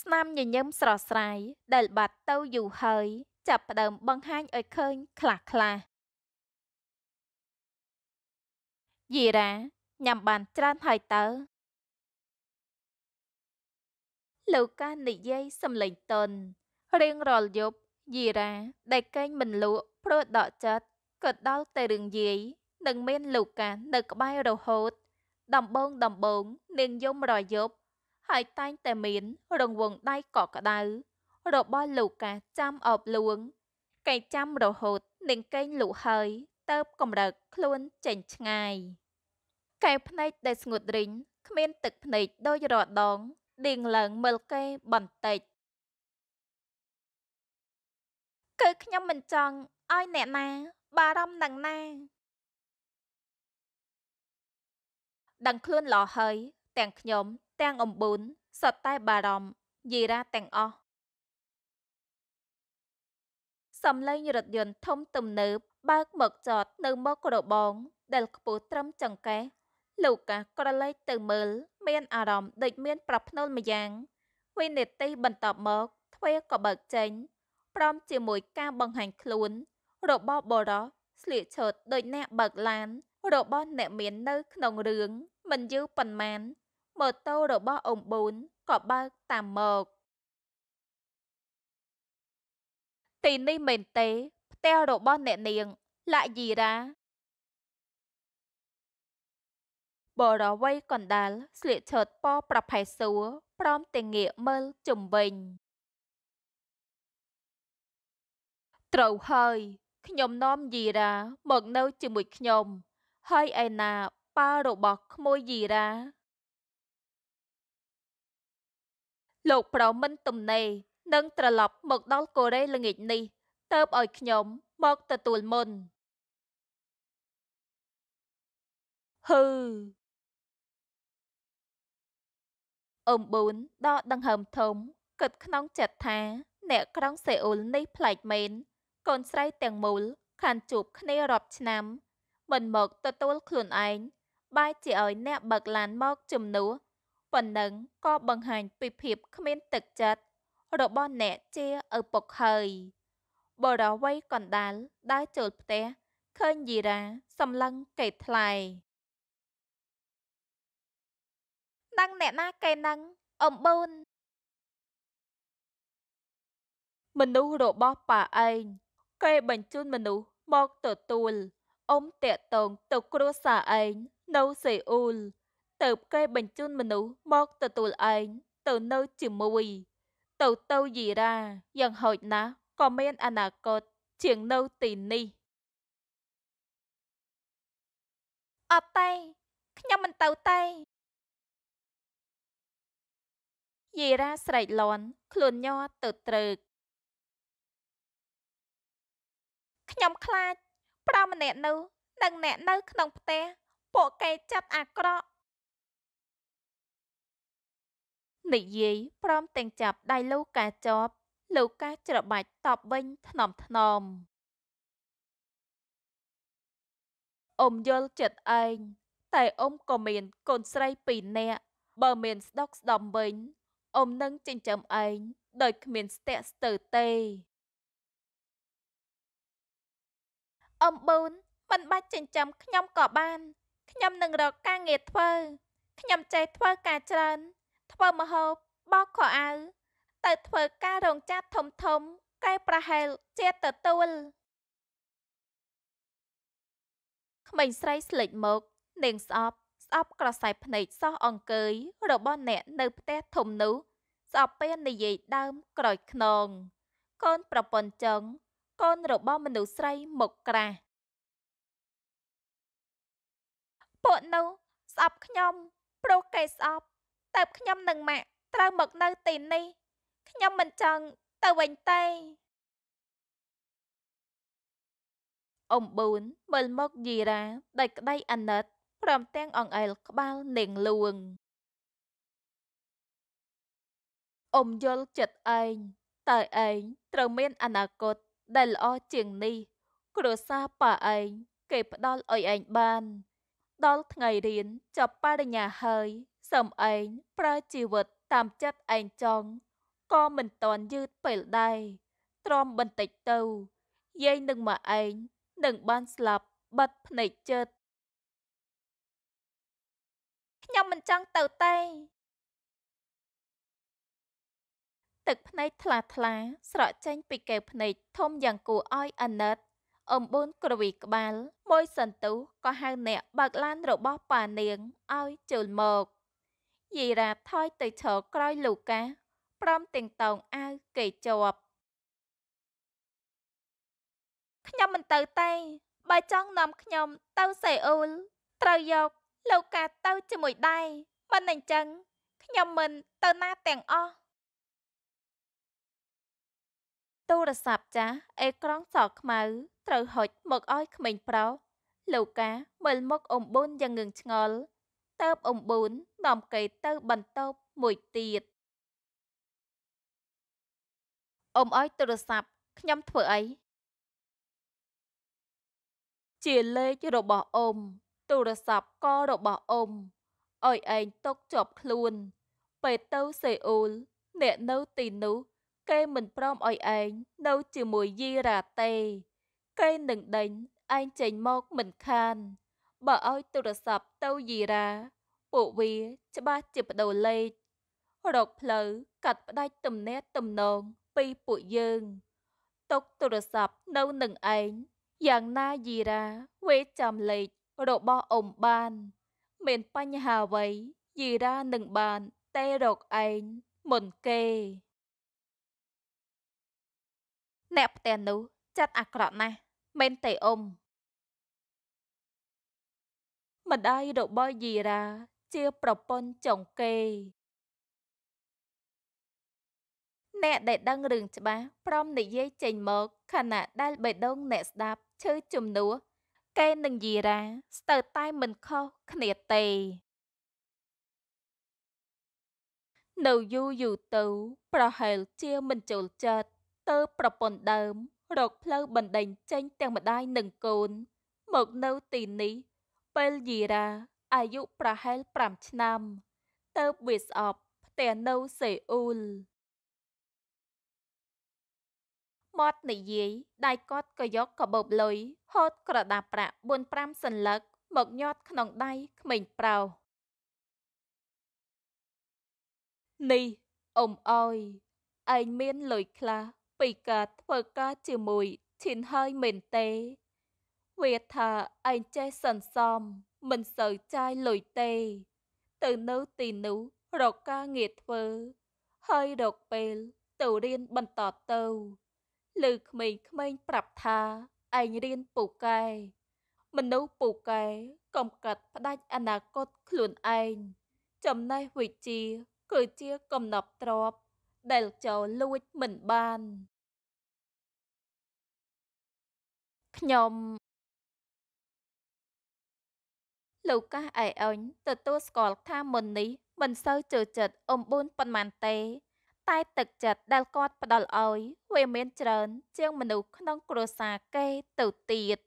ស្នាមញញឹមស្រស់ស្រាយដែល បាត់ ទៅយូរហើយ ចាប់ផ្ដើមបង្ហាញឲ្យឃើញ ខ្លះខ្លះយីរ៉ាញ៉ាំបានច្រើនហើយតើលោកកានិយាយសំឡេងតន់រៀងរាល់យប់យីរ៉ាដែលកេងមិនលក់ព្រោះដកចិត្តក៏ដល់តែរឿងយាយនឹងមានលូកានៅក្បែររហូត ដំបងដំបងនាងយំរយប់ ហើយតែងតែមាន រង្វង់ដៃកក់ក្ដៅរបស់លូកាចាំអបលួងកែចាំរហូតនឹងកេងលុហើយទៅកម្រើកខ្លួនចេញឆ្ងាយកែភ្នែកដែលស្ងួតរិញគ្មានទឹកភ្នែកដូចរដងដៀងឡើងមើលគេបន្តិចគឺខ្ញុំមិនចង់ឲ្យ អ្នកណា បារម្ភនឹងណាដឹងខ្លួនល្អហើយទាំងខ្ញុំទាំងអំបូនសុទ្ធតែបារម្ភយីរ៉ាទាំងអស់សំឡេងរថយន្តធំទំនើបបើកមកចតនៅមុខរបង ដែលខ្ពស់ត្រឹមចង្កេះលោកកាសក្រឡេកទៅមើលមានអារម្មណ៍ដូចមានប្រភ្នូលម្យ៉ាងវិនិតិបន្ទាប់មកទ្វេក៏បើកចេញព្រមជាមួយការបង្ហាញខ្លួន របស់បរោះស្លៀកឈុតដូចអ្នកបើកឡានរបស់អ្នកមាននៅក្នុងរឿងមិនយូរប៉ុន្មានម៉ូតូរបស់អ៊ំបូនក៏បើក តាមមកទីនេះមែនទេ ផ្ទះរបស់អ្នកនាងលាក់យីរ៉ាបរវ័យកណ្ដាលស្លៀកឈុតពណ៌ប្រផេះសួរព្រមទាំងងាកមើលជុំវិញ ត្រូវហើយខ្ញុំនាំយីរ៉ាមកនៅ ជាមួយខ្ញុំហើយឯណាប៉ារបស់ក្មួយយីរ៉ាលោកប្រុសមិន ទំនេរនឹង ត្រឡប់មកដល់កូរ៉េល្ងាចនេះទៅបឲ្យខ្ញុំមកទទួលមុនហឺអ៊ំប៊ូនដកដង្ហើមធំគិតក្នុងចិត្តថាអ្នកក្រុងសេអ៊ូលនេះប្លែកមែនកូនស្រី ទាំងមូល ខានជួបគ្នារាប់ឆ្នាំមិនមកទទួលខ្លួនឯងបែរជាឲ្យអ្នកបើកឡានមកជំនួសប៉ុណ្ណឹងក៏បង្ហាញពីភាពគ្មាន ទឹកចិត្តរបស់អ្នកជាឪពុកហើយបរោះវ័យកណ្ដាលដើរចូលផ្ទះឃើញយីរ៉ាសម្លឹងកេតថ្លៃដឹងអ្នកណាគេនឹងអំបូនមនុស្សរបស់ប៉ាឯងគេបញ្ជូនមនុស្សមកទទួលអ៊ំតាកតងទៅគ្រួសារឯងនៅសេអ៊ូល ទៅគេបញ្ជូនមនុស្សមកទទួលឯងទៅនៅជាមួយទៅទៅយីរ៉ាយ៉ាងហោចណាស់ក៏មានអនាគតជាងនៅទីនេះ អត់ទេខ្ញុំមិនទៅទេយេរ៉ាស្រែកលាន់ ខ្លួនញ័រទៅត្រើកខ្ញុំខ្លាចប្រុសម្នាក់នោះនិងអ្នកនៅក្នុងផ្ទះពួកគេចាប់អាក្រក់និយាយព្រមទាំងចាប់ដៃលូកាជាប់លូកាច្របាច់តបវិញ ថ្នមថ្នមអ៊ំយល់ចិត្តឯងតែអ៊ំក៏មានកូនស្រីពីរនាក់បើមានស្ដុកស្ដំវិញអ៊ំនឹងចិញ្ចឹមឯងដោយគ្មានស្ទាក់ស្ទើរទេអំបូនមិនបាច់ចិញ្ចឹមខ្ញុំក៏បាន ខ្ញុំនឹងរកការងារធ្វើខ្ញុំចេះធ្វើការច្រើន ធ្វើម្ហូបបោកខោអាវទៅធ្វើការរោងចក្រធំធំ កែប្រហែល ជាទទួលក្មេងស្រីស្លេចមក នាងស្អប់ស្អប់ក្រសែភ្នែកសោះអង្គើយរបស់អ្នកនៅ ផ្ទះធំនោះស្អប់ពេលនិយាយដើមក្រោយខ្នងកូនប្រពន្ធចឹងកូនរបស់មនុស្សស្រីមកក្រាស់ពួកនោះស្អប់ខ្ញុំព្រោះគេស្អប់តើបខ្ញុំនឹងម៉ាក់ត្រូវមកនៅទីនេះខ្ញុំមិនចង់ទៅវិញទេអំបូនមើលមកយីរ៉ាដោយក្តីអាណិតព្រមទាំងអង្អែលក្បាលនាងលួងអ៊ំយល់ចិត្តឯងតើឯងត្រូវមានអនាគតដែលល្អជាងនេះគ្រួសារប៉ាឯងគេផ្ដល់ឲ្យឯងបាន ដល់ថ្ងៃរៀនចប់បរិញ្ញាហើយសូមឯងប្រើជីវិតតាមចិត្តឯងចង់ក៏មិនតន់យឺតពេលដែរទ្រាំបន្តិចទៅយាយនឹងមកឯងនឹងបានស្លាប់បាត់ភ្នែកចិត្តខ្ញុំមិនចង់ទៅទេទឹកភ្នែកថ្លាថ្លាស្រក់ចេញ ពីកែវភ្នែកធំយ៉ាងគួរឲ្យអាណិតអំបូនក្រវីក្បាល មួយសន្ទុះក៏ហៅអ្នកបើកឡានរបស់ប៉ានាងឲ្យចូលមកយីរ៉ាថយទៅឈរក្រោយលូកាព្រមទាំងតោងអាវគេជាប់ខ្ញុំមិនទៅទេបើចង់នាំខ្ញុំទៅសេអ៊ូល ត្រូវយកលូកាទៅជាមួយដែរមិនអញ្ចឹងខ្ញុំមិនទៅណាទាំងអស់ទូរស័ព្ទចាស់អេក្រង់សខ្មៅត្រូវហុចមកឲ្យក្មេងប្រុសលោកកាមើលមុខអំបូនយ៉ាងងឿងឆ្ងល់តើបអំបូននាំគេទៅបន្ទប់មួយទៀតអ៊ំឲ្យទូរស័ព្ទខ្ញុំធ្វើអីជាលេខរបស់អ៊ំទូរស័ព្ទក៏របស់អ៊ំឲ្យឯងຕົកជាប់ខ្លួនពេលទៅសេអ៊ូល អ្នកនៅទីនោះគេមិនព្រមឲ្យឯងនៅជាមួយយីរ៉ាទេគេនឹងដេញឯងចេញមកមិនខាន បើឲ្យទូរស័ព្ទទៅយីរ៉ាពួកវាច្បាស់ជាបដូរលេខរកផ្លូវកាត់ផ្ដាច់ទំនាក់ទំនងពីពួកយើងទុកទូរស័ព្ទនៅនឹងឯងយ៉ាងណាយីរ៉ាវេចាំលេខរបស់អ៊ំបាន មានបញ្ហាអ្វីយីរ៉ានឹងបានតែរកឯងមុនគេអ្នកផ្ទះនោះចិត្តអាក្រក់ណាស់មែនទេអ៊ំម្ដាយរបស់យីរ៉ាជាប្រពន្ធចុងគេអ្នកដែលដឹងរឿងច្បាស់ព្រមនិយាយចេញមកខណៈដែលបេះដូងអ្នកស្ដាប់ឈឺជំនួសគេនឹងយីរ៉ាស្ទើរតែមិនខុសគ្នាទេ នៅយូរយូរទៅប្រហែលជាមិនចូលចិត្តទៅប្រពន្ធដើម រកផ្លូវបណ្ដេញចេញ ទាំងម្ដាយនិងកូនមកនៅទីនេះពេលយីរ៉ាអាយុប្រហែល5ឆ្នាំ ទៅវាស្អប់ផ្ទះនៅសេអ៊ូលមាត់និយាយដៃគាត់ក៏យកកបោបលុយហូតក្រដាសប្រាក់4 5សន្លឹកមកញាត់ ក្នុងដៃក្មេងប្រុសនេះអ៊ំអើយឯងមានលុយខ្លះពីការធ្វើការជាមួយឈិនហើយមែនទេ វាថាឯងចេះសន្សំមិនសូវចាយលុយទេ ទៅនៅទីនោះរកការងារធ្វើ ហើយរកពេលទៅរៀនបន្តទៅលើក្មេងក្មេងប្រាប់ថាឯងរៀនពូកែមនុស្សពូកែកំកាត់ផ្ដាច់អនាគតខ្លួនឯងចំណេះវិជ្ជាគឺជាកំណប់ទ្របដែលចូលលួចមិនបានខ្ញុំលោកកាសឯអញទទួលស្គាល់ថាមុននេះមិនសូវជឿចិត្តអំបូនប៉ុន្មានទេ តែ ទឹកចិត្តដែលគាត់ផ្ដល់ឲ្យវាមានច្រើន ជាងមនុស្សក្នុងគ្រួសារគេទៅទៀត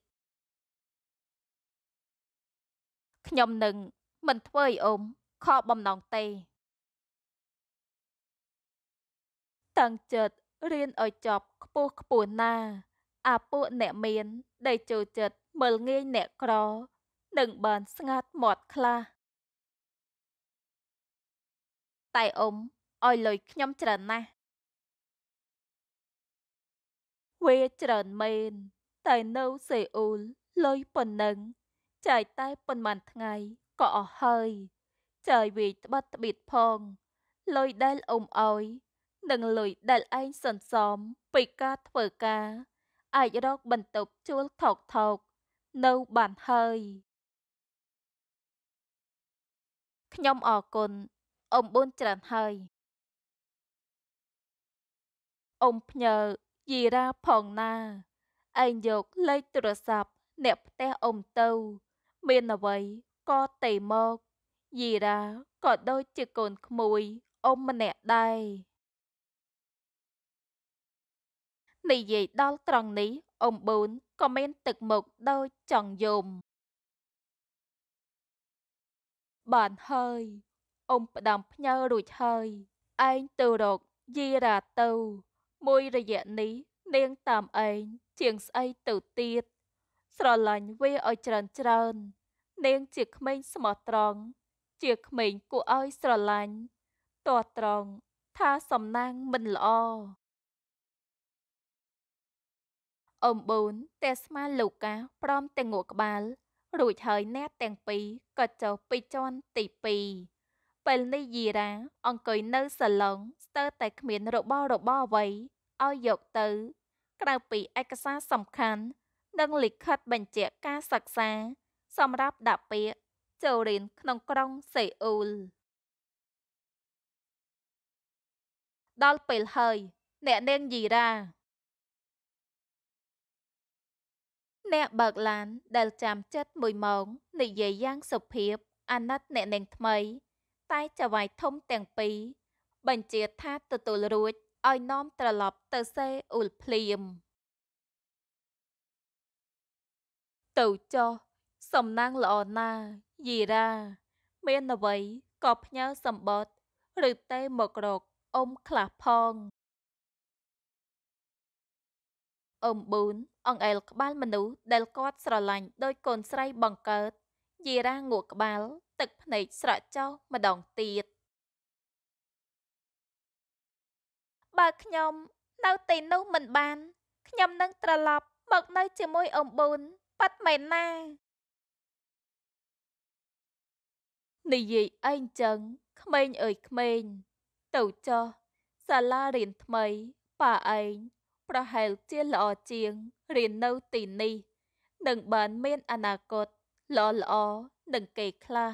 ខ្ញុំនឹងមិនធ្វើឲ្យអ៊ំខកបំណងទេតឹងចិត្តរៀនឲ្យចប់ខ្ពស់ខ្ពស់ណាអាពួកអ្នកមានដែលចូលចិត្តមើលងាយអ្នកក្រនឹងបានស្ងាត់មាត់ខ្លះតែអ៊ំឲ្យលុយខ្ញុំច្រើនណាស់វាច្រើនមែនតែនៅសេអ៊ូលលុយប៉ុណ្ណឹងចាយតែប៉ុន្មានថ្ងៃក៏អស់ហើយចាយវាយត្បិតត្បៀតផងលុយដែលអ៊ំឲ្យនិងលុយដែលឯងសន្សំពីការធ្វើការ អាចរក បន្ទប់ជួលថោកថោកនៅបានហើយខ្ញុំអរគុណអ៊ំបួនច្រើនហើយអ៊ំភ្ញើយីរ៉ាផងណាឯងយកលេខទូរស័ព្ទអ្នកផ្ទះអ៊ំទៅ មានអ្វីក៏តេមកយីរ៉ាក៏ដូចជាកូនក្មួយអ៊ំម្នាក់ដែរនិយាយដល់ត្រង់នេះអ៊ំបូនក៏មានទឹកមុខដូចចង់យំ បានហើយអ៊ំផ្ដាំផ្ញើរួចហើយឯងទៅរកយីរ៉ាទៅមួយរយៈនេះនាងតាមឯងជាងស្អីទៅទៀតស្រឡាញ់វាឲ្យច្រើនច្រើន នាង ជាក្មេងស្មោះត្រង់ជាក្មេងគួរឲ្យស្រឡាញ់តត្រង់ថាសំណាងមិនល្អអំបូនតែស្មាលូកាព្រមទាំងងក់ក្បាល រួចហើយអ្នកទាំងពីរក៏ចុះពីជាន់ទី2ពេលនេះយីរ៉ាអង្គុយនៅសាឡុងស្ទើរតែគ្មាន របស់របរអ្វីឲ្យយកទៅ ក្រៅពីឯកសារសំខាន់និងលិខិតបញ្ជាក់ការសិក្សា សម្រាប់ដាក់ពាក្យចូលរៀនក្នុងក្រុងសេអ៊ូលដល់ពេលហើយ អ្នកនាងយីរ៉ាអ្នកបើកឡានដែលចាំចិត្តមួយម៉ោងនិយាយយ៉ាងសុភាពអាណិតអ្នកនាងថ្មីតែចវាយធំទាំងពីរបញ្ជាថាទទួលរួចឲ្យនាំត្រឡប់ទៅសេអ៊ូលភ្លាម ទៅចោះសំណាងល្អណាយីរ៉ាមានអ្វីក៏ផ្ញើសម្បត្តិឬទេមករកអ៊ំខ្លះផងអ៊ំប៊ូនអង្អែលក្បាលមនុស្សដែលគាត់ស្រឡាញ់ដោយកូនស្រីបង្កើតយីរ៉ាងក់ក្បាល ទឹកភ្នែកស្រក់ចោលម្ដងទៀត បើខ្ញុំ នៅទីនោះមិនបាន ខ្ញុំនឹងត្រឡប់មកនៅ ជាមួយអ៊ំប៊ុនប៉ាត់មែនណានិយាយអីអញ្ចឹងក្មេងអើយក្មេងទៅចោះសាលារៀនថ្មីប៉ាឯងប្រហែលជាល្អជាងរៀននៅទីនេះនឹងបានមានអនាគតល្អល្អនឹងគេខ្លះ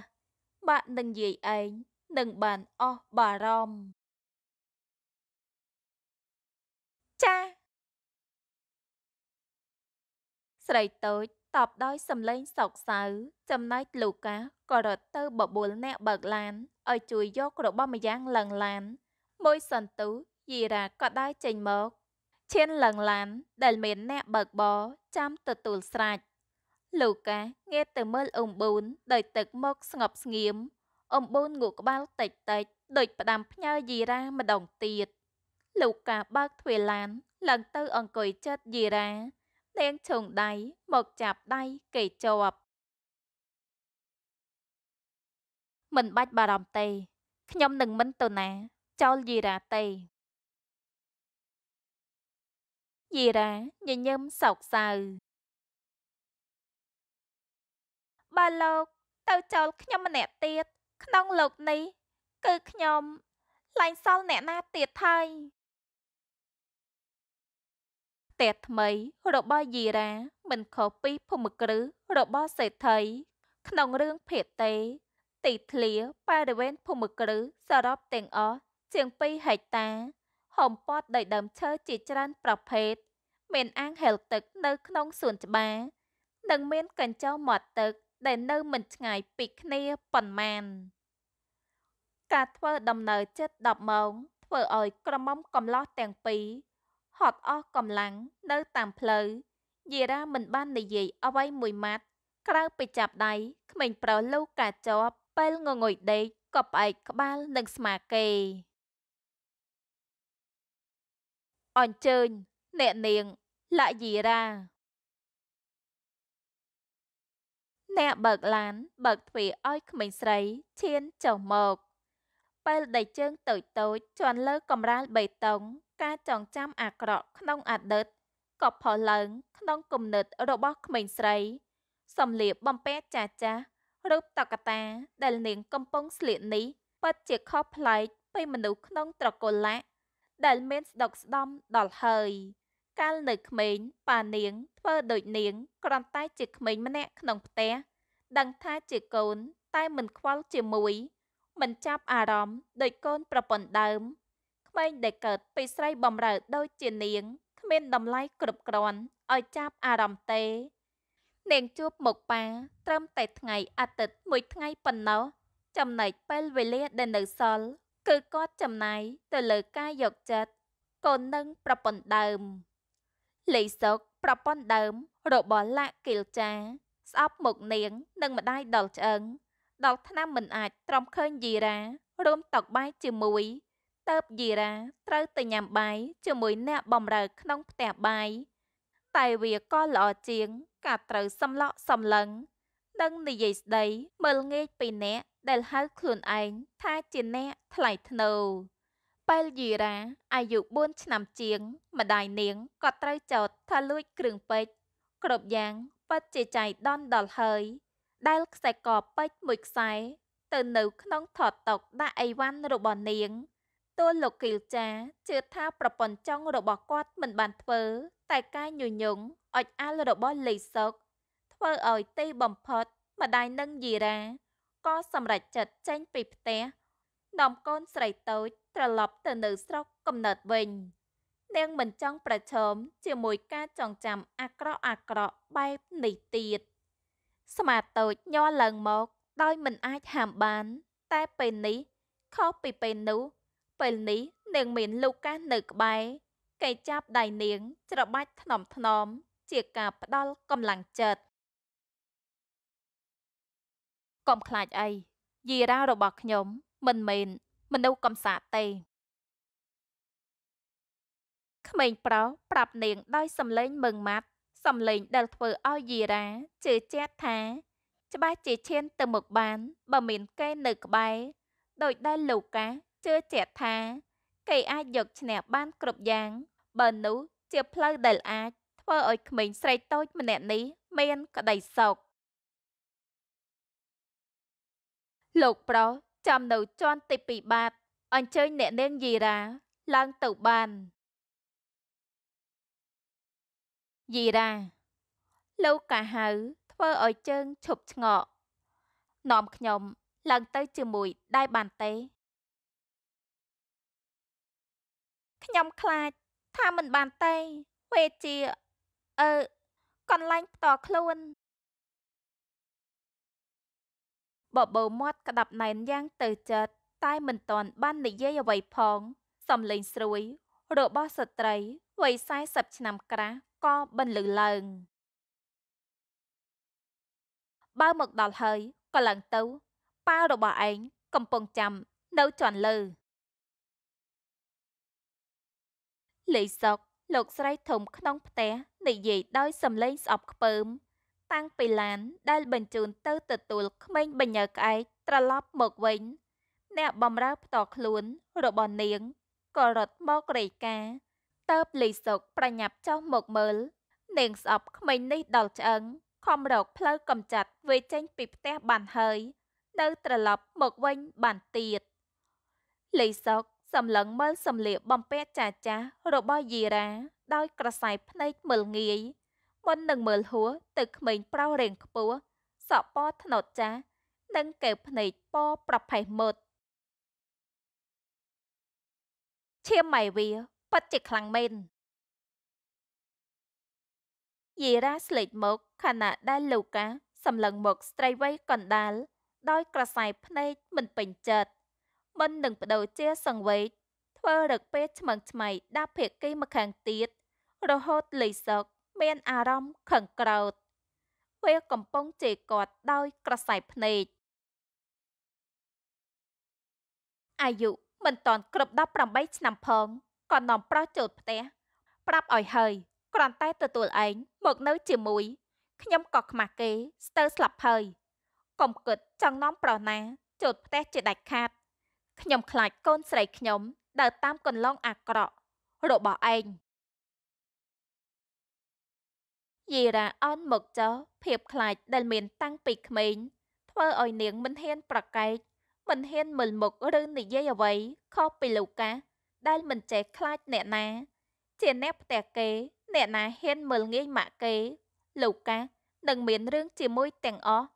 បាក់នឹងយាយឯងនឹងបានអស់បារម្ភចាស្រីតូចតបដោយសំឡេងសោកសៅចំណែកលូកាក៏រត់ទៅបបួលអ្នកបើកឡានឲ្យជួយយករបស់ម្យ៉ាងឡើងឡានមួយ សន្ទុះយីរ៉ាក៏ដើរចេញមកឈានឡើងឡាន ដែលមានអ្នក បើកបរចាំទទួលស្រេចលូកាងាកទៅមើលអ៊ំប៊ូនដោយទឹកមកស្ងប់ស្ងៀមអ៊ំប៊ូនងក់ក្បាលតិច តិចដូចផ្ដាំផ្ញើយីរ៉ាម្ដងទៀតលូកាបើកទ្វារឡានឡើងទៅអង្គុយជិតយីរ៉ានាងឈោងដៃមកចាប់ដៃគេជាប់មិនបាច់បារម្ភទេខ្ញុំនឹងមិនទៅណាចោលយីរ៉ាទេយីរ៉ាញញឹមសោកសៅបើលោកទៅចោលខ្ញុំម្នាក់ទៀតក្នុងលោកនេះ គឺខ្ញុំ លែងសល់អ្នកណាទៀតហើយផ្ទះថ្មីរបស់យីរ៉ាមិនខុសពីភូមិគ្រឹះរបស់សេដ្ឋីក្នុងរឿងភេតទេទីធ្លាបរិវេណភូមិគ្រឹះសរុបទាំងអស់ជាង2ហិកតាហុំព័ទ្ធដោយដើមឈើជាច្រើនប្រភេទមានអាងហែលទឹកនៅក្នុងសួនច្បារនិងមានកញ្ចោមាត់ទឹកដែលនៅមិនឆ្ងាយពីគ្នាប៉ុន្មាន ការធ្វើដំណើរជិត10ម៉ោងធ្វើឲ្យក្រមុំកំឡោះទាំងពីរហត់អស់កម្លាំងនៅតាមផ្លូវយេរ៉ាមិនបាននិយាយអ្វីមួយម៉ាត់ក្រៅពីចាប់ដៃក្មេងប្រុសលូកាជាប់ពេលងងុយដេកក៏ផ្អែកក្បាលនឹងស្មាគេអញ្ជើញ អ្នកនាងលយីរាអ្នកបើកឡាន បើកទ្វារឲ្យក្មេងស្រីឈានចុះមកពេលដៃជើងតូចតូចជន់លើកំរាលបេតុងការចងចាំអាក្រក់ក្នុងអតីតក៏ផុសឡើងក្នុងគំនិតរបស់ក្មេងស្រីសំលៀកបំពាក់ចាស់ចាស់រូបតកតាដែលនាងកំពុងស្លៀកនេះពិតជាខុសប្លែកពីមនុស្សក្នុងត្រកូលឡាក់ដែលមានស្ដុកស្ដំដល់ហើយ កាលនៅក្មេងប៉ានាងធ្វើដូចនាងគ្រាន់តែជាក្មេងម្នាក់ក្នុងផ្ទះដឹងថាជាកូន តែមិនខ្វល់ជាមួយ មិនចាប់អារម្មណ៍ដោយកូនប្រពន្ធដើមក្មេងដែលកើតពីស្រីបំរើដូចជានាងគ្មានតម្លៃគ្រប់គ្រាន់ឲ្យចាប់អារម្មណ៍ទេនាងជួបមុខប៉ាត្រឹមតែថ្ងៃអាទិត្យមួយថ្ងៃប៉ុណ្ណោះចំណែកពេលវេលាដែលនៅសល់គឺគាត់ចំណាយទៅលើការយកចិត្តកូននឹងប្រពន្ធដើមលីសុកប្រពន្ធដើមរបស់លាក់គិលចា ស្អប់មុខនាង និងម្ដាយដល់ឆ្អឹងដល់ឆ្នាំមិនអាចត្រំឃើញយីរ៉ារួមតកបាយជាមួយតើបយីរ៉ាត្រូវទៅញ៉ាំបាយជាមួយអ្នកបំរើក្នុងផ្ទះបាយតែវាក៏ល្អជាង ការត្រូវសំឡក់សំឡឹងនឹងនិយាយស្ដីមើលងាយពីអ្នក ដែលហៅខ្លួនឯងថាជាអ្នកថ្លៃថ្នូរប៉ែលយីរ៉ាអាយុ4ឆ្នាំជាង ម្ដាយនាងក៏ត្រូវចោទថាលួចគ្រឿងពេជ្រគ្រប់យ៉ាងពិតជាចៃដន្យដល់ហើយ ដែលខ្សែកពេជ្រមួយខ្សែទៅនៅក្នុងថតតុកដាក់អីវ៉ាន់របស់នាងតួលោកគីលចាជឿថាប្រពន្ធចុងរបស់គាត់មិនបានធ្វើ តែការញុយញងអុចអាលរបស់លីសុកធ្វើឲ្យទីបំផុតម្ដាយនឹងយីរ៉ាក៏សម្រេចចិត្តចេញពីផ្ទះនាំកូនស្រីតូចត្រឡប់ទៅនៅស្រុកកំណើតវិញ នាងមិនចង់ប្រឈមជាមួយការចងចាំអាក្រក់អាក្រក់បែបនេះទៀតស្មាតូចញ័រឡើងមក ដោយមិនអាចហាមបាន តែពេលនេះខុសពីពេលនោះពេលនេះនាងមានលូកាសនៅក្បែរគេចាប់ដៃនាងច្របាច់ថ្នមថ្នមជាការផ្ដល់កម្លាំងចិត្តកុំខ្លាចអីយីរ៉ារបស់ខ្ញុំ មិនមែនមនុស្សកំសាទេក្មេងប្រុសប្រាប់នាងដោយសំឡេងមឹងម៉ាត់សំឡេងដែលធ្វើឲ្យយីរ៉ាជឿជាក់ថា ច្បាស់ជាឈានទៅមុខបានបើមានគេនៅក្បែរដោយដែលលូកាជឿជាក់ថាគេអាចយកឈ្នះបានគ្រប់យ៉ាង បើនោះជាផ្លូវដែលអាច ធ្វើឲ្យក្មេងស្រីតូចម្នាក់នេះមាន ក្តីសោកលោកប្រុសចាំនៅជាន់ទី2បាទអញ្ជើញអ្នកនាងយីរ៉ាឡើងទៅបានយីរ៉ាលោកកាហៅ ធ្វើឲ្យជើងឈប់ឆ្ងក់នាំខ្ញុំឡើងទៅ ជាមួយដែរបានទេខ្ញុំខ្លាចថាមិនបានទេ វេជាអឺកន្លែងផ្ទាល់ខ្លួនបបោមាត់ក្តាប់ណែនយ៉ាង ទៅចិត្តតែមិនទាន់បាននិយាយអ្វីផងសំឡេងស្រួយ របស់ស្ត្រីវ័យ40ឆ្នាំក្រាស់ក៏បន្លឺឡើង បើមកដល់ហើយក៏ឡើងទៅប៉ារបស់ឯងកំពុងចាំ នៅជាន់លើលេខសុកលោកស្រីធំក្នុង ផ្ទះនិយាយដោយសំឡេងស្អប់ខ្ពើមតាំងពីឡានដែលបញ្ជូនទៅទទួលក្មេងបញ្ញើក្អែកត្រឡប់មកវិញអ្នកបំរើផ្ទាល់ខ្លួនរបស់នាងក៏រត់មករេកាទៅលីសុកប្រញាប់ចុះមកមើល នាងស្អប់ក្មេងនេះដល់ឆ្អឹងខំរកផ្លូវកំចាត់វាចេញពីផ្ទះបានហើយនៅត្រឡប់មកវិញបានទៀតលីសុកសម្លឹងមើលសម្លៀកបំពាក់ចាស់ចាស់របស់យីរ៉ាដោយក្រសែភ្នែកមើលងាយមុននឹងមើលហួរទៅក្មេងប្រុសរៀងខ្ពស់សក់ពណ៌ថ្នោតចាស់និងកែវភ្នែកពណ៌ប្រផេះមុតឈាមម៉ៃវាពិតជាខ្លាំងមែនយេរ៉ាស្លេចមកខណៈដែលលូកាសម្លឹងមកស្ត្រីវ័យកណ្ដាលដោយ ក្រសែភ្នែកមិនពេញចិត្តមិននឹងបដូរជាសង្វេកធ្វើរឹកពេកឆ្មឹងឆ្មៃដាក់ភេកីម្ខាងទៀត រហូតលិសកមានអារម្មណ៍ខឹងក្រោធវាកំពុងជេរគាត់ដោយក្រសែភ្នែកអាយុមិនតាន់គ្រប់18ឆ្នាំផងក៏នាំ ប្រុសចូលផ្ទះប្រាប់ឲ្យហើយគ្រាន់តែទទួលឯងមកនៅ ជាមួយខ្ញុំក៏ខ្មាស់គេស្ទើរស្លាប់ហើយកុំគិតចង់នាំប្រុសណាចូលផ្ទះជាដាច់ខាតខ្ញុំខ្លាចកូន ស្រីខ្ញុំដើរតាមកន្លងអាក្រក់ របស់ឯងយីរ៉ាអន់មកចោភាពខ្លាចដែលមានតាំងពីក្មេងធ្វើឲ្យនាងមិនហ៊ានប្រកែកមិនហ៊ានមើលមុខឬនិយាយអ្វីខុសពីលូកាដែលមិនចេះខ្លាចអ្នកណា ជាអ្នកផ្ទះគេ អ្នកណាហ៊ានមើលងាយម៉ាក់គេលូកានឹងមានរឿងជាមួយទាំងអស់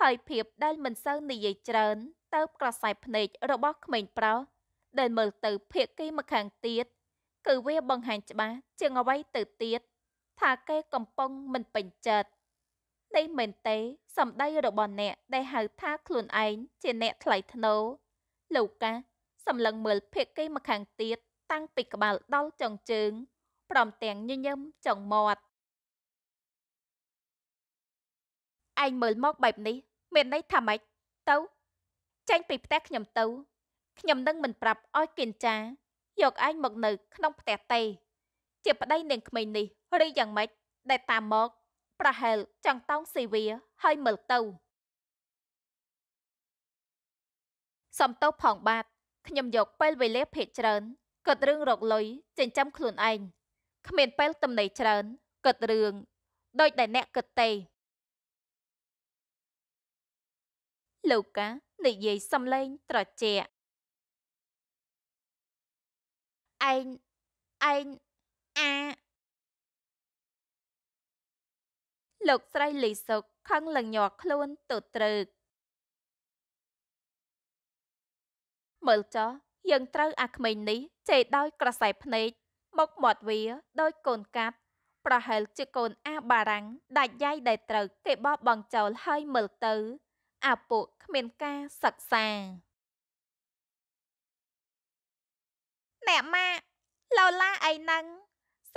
ហើយភាពដែលមិនសូវនិយាយច្រើនទៅក្រសែភ្នែករបស់ក្មេងប្រុសដែលមើលទៅភាគីម្ខាងទៀត គឺវាបង្ហាញច្បាស់ជាងអ្វីទៅទៀតថាគេកំពុងមិនពេញចិត្តនេះមែនទេសម្ដីរបស់អ្នកដែលហៅថាខ្លួនឯងជាអ្នកថ្លៃថ្នូរលូកាសម្លឹងមើលភេកគេម្ខាងទៀតតាំងពីក្បាលដល់ចុងជើងព្រមទាំងញញឹមចុងមាត់ឯងមើលមកបែបនេះ មានន័យថាម៉េចទៅចេញពីផ្ទះខ្ញុំទៅ ខ្ញុំនឹងមិនប្រាប់ឲ្យគិនចា យកឯងមកនៅក្នុងផ្ទះទេជាប្តីនាងក្មេងនេះឬយ៉ាងម៉េចដែលតាមមក ប្រហែលចង់តោងស៊ីវាហើយមើលទៅសំទោសផងបាទខ្ញុំយកពេលវេលាភាកច្រើនគិតរឿងរកលុយចិញ្ចឹមខ្លួនឯងគ្មាន ពេលទំនេរច្រើនគិតរឿងដូចដែលអ្នកគិតទេលូកានិយាយសំឡេង ត្រជាក់ឯងឯងអាលោកស្រីលីសុកខឹងលញ័រខ្លួនទៅត្រឹកមើលចោះយើងត្រូវអាក្មេងនេះចេដោយ ក្រសែភ្នែកមកមាត់វា ដោយកូនកាត់ប្រហែលជាកូនអាបារាំងដាច់យ៉ៃដែលត្រូវគេបោះបង់ចោលហើយមើលទៅ អាពួកគ្មានការសិក្សាអ្នកម៉ាក់លោឡាអីហ្នឹង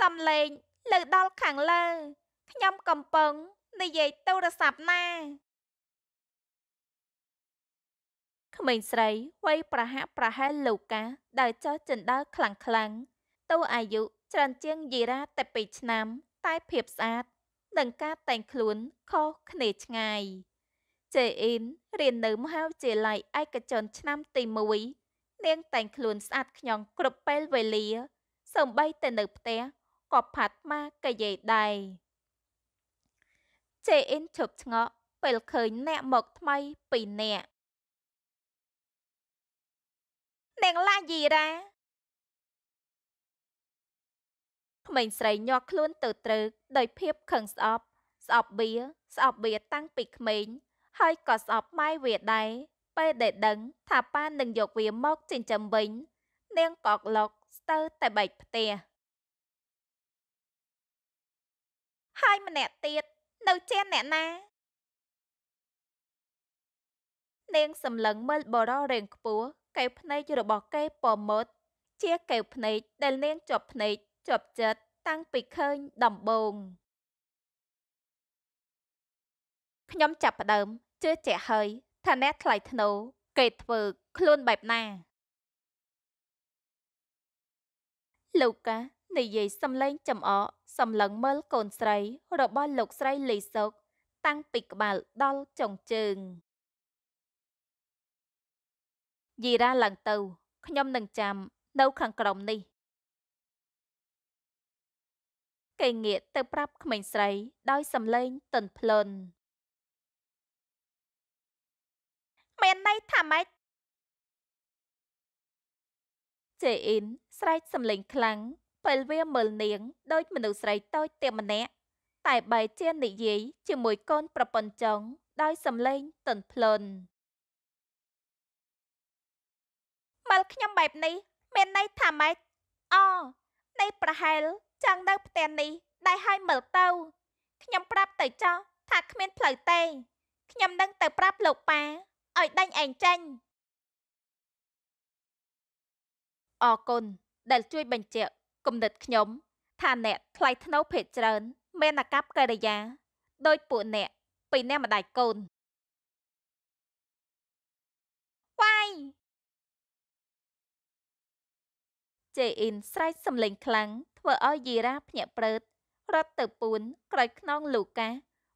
សំលេងលើដល់ខាងលើខ្ញុំកំពុងនិយាយទូរស័ព្ទណាក្មេងស្រីវ័យប្រហាក់ប្រហែលលូកាដែលចោះចិនដើខ្លាំងខ្លាំងតួអាយុច្រើនជាងយីរ៉ាតែ2ឆ្នាំ តែភាពស្អាតនិងការតែងខ្លួនខុសគ្នាឆ្ងាយជេអ៊ីនរៀននៅមហាវិទ្យាល័យឯកជនឆ្នាំទី1នាង តែងខ្លួនស្អាតខ្ញងគ្រប់ពេលវេលាសម្បីតែនៅផ្ទះក៏ផាត់ម៉ាកាយេដែរជេអ៊ីនឈប់ឆ្ងក់ពេលឃើញអ្នកមកថ្មីពីរនាក់នាងឡាយីរ៉ាក្មេងស្រីញាត់ខ្លួនទៅត្រូវដោយភាពខឹងស្អប់ ស្អប់បៀស្អប់បៀតាំងពីក្មេងហើយក៏ស្អប់ម៉ែវាដែរពេលដែលដឹង ថាប៉ានឹងយកវាមកចិញ្ចឹមវិញនាងក៏ក្លុកស្ទើរតែបែកផ្ទះហើយម្នាក់ទៀតនៅជាអ្នកណានាងសម្លឹងមើលបរោះរៀងខ្ពស់កែវភ្នែករបស់គេពមត់ជាកែវភ្នែកដែលនាងជាប់ភ្នែកជាប់ចិត្តតាំងពីឃើញដំបូងខ្ញុំចាប់ផ្ដើមជឿជាក់ហើយថាអ្នកថ្លៃធ្នូគេធ្វើ ខ្លួនបែបណាលូកានិយាយសំឡេងចំអកសំឡឹងមើលកូនស្រី របស់លោកស្រី លីសុកតាំង ពីក្បាលដល់ចុងជើងយីរ៉ាឡើងទៅខ្ញុំនឹងចាំនៅខាងក្រោមនេះគេងាកទៅ ប្រាប់ក្មេងស្រី ដោយសំឡេងទន់ភ្លន់មានន័យថាម៉េចចេអ៊ីនស្រែកសំឡេងខ្លាំងពេលវាមើលនាងដូចមនុស្សស្រីតូចទៀតម្នាក់តែបែរជានិយាយជាមួយកូន ប្រពន្ធចុងដោយសំឡេងទន់ភ្លន់មើលខ្ញុំបែបនេះ មានន័យថាម៉េចអ នៃប្រហែលចង់នៅផ្ទះនេះដែរឲ្យមើលទៅខ្ញុំប្រាប់ទៅចោះថាគ្មាន ផ្លូវទេខ្ញុំនឹងទៅប្រាប់លោកប៉ាឲ្យដេញឯងចេញអរគុណដែលជួយបញ្ជាក់គំនិតខ្ញុំថាអ្នកថ្លៃថ្នូរភេទច្រើនមានអាកប្បកិរិយាដោយពួកអ្នកពីអ្នកម្ដាយកូនវាយជេអ៊ីនស្រែកសំឡេងខ្លាំងធ្វើឲ្យយីរ៉ាភ្ញាក់ព្រើតរត់ទៅពួនក្រោយខ្នងលូកា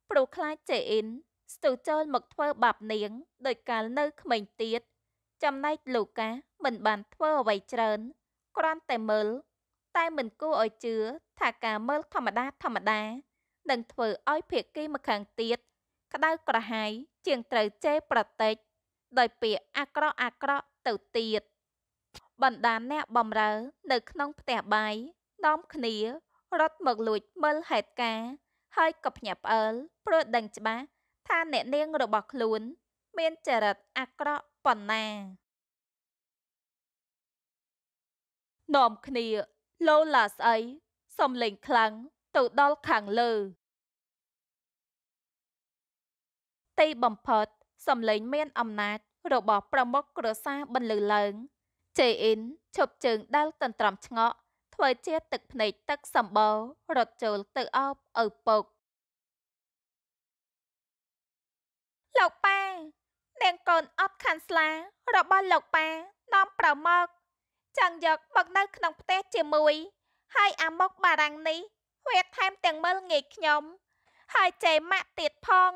ព្រោះខ្លាចជេអ៊ីនស្ទុះចូល មកធ្វើបាបនាង ដោយកាលនៅក្មេងទៀតចំណែកលូកាមិនបានធ្វើអ្វីច្រើនគ្រាន់តែមើលតែមិនគួរឲ្យជឿថាការមើលធម្មតាធម្មតានឹងធ្វើឲ្យភាគីម្ខាងទៀតក្តៅក្រហាយជាងត្រូវជេរប្រតិចដោយពាក្យអាក្រក់អាក្រក់ទៅទៀតបណ្ដាអ្នកបំរើនៅ ក្នុងផ្ទះបាយនាំគ្នារត់មកលួចមើលហេតុការណ៍ហើយក៏ភ្ញាក់ផ្អើលព្រោះដឹងច្បាស់ថាអ្នកនាងរបស់ខ្លួន មាន ចរិតអាក្រក់ប៉ុណ្ណានាំគ្នាលោឡាស្អីសំលេងខ្លាំងទៅដល់ខាងលើទីបំផុតសំលេងមាន អំណាចរបស់ប្រមុខក្រសាបន្លឺឡើងជេអ៊ីនឈប់ជើងដាល់តន្ត្រាំឆ្ងក់ធ្វើជាទឹកភ្នែកទឹកសម្បោរត់ចូល ទៅអោបឪពុកលោកប៉ានាងកូនអត់ខាន់ស្លារបស់លោកប៉ានាំ ប្រមឹកចង់យកមកនៅក្នុងផ្ទះជាមួយហើយអាម៉ុកបារាំងនេះវាថែមទាំងមើលងាយខ្ញុំ ហើយចែម៉ាក់ទៀតផង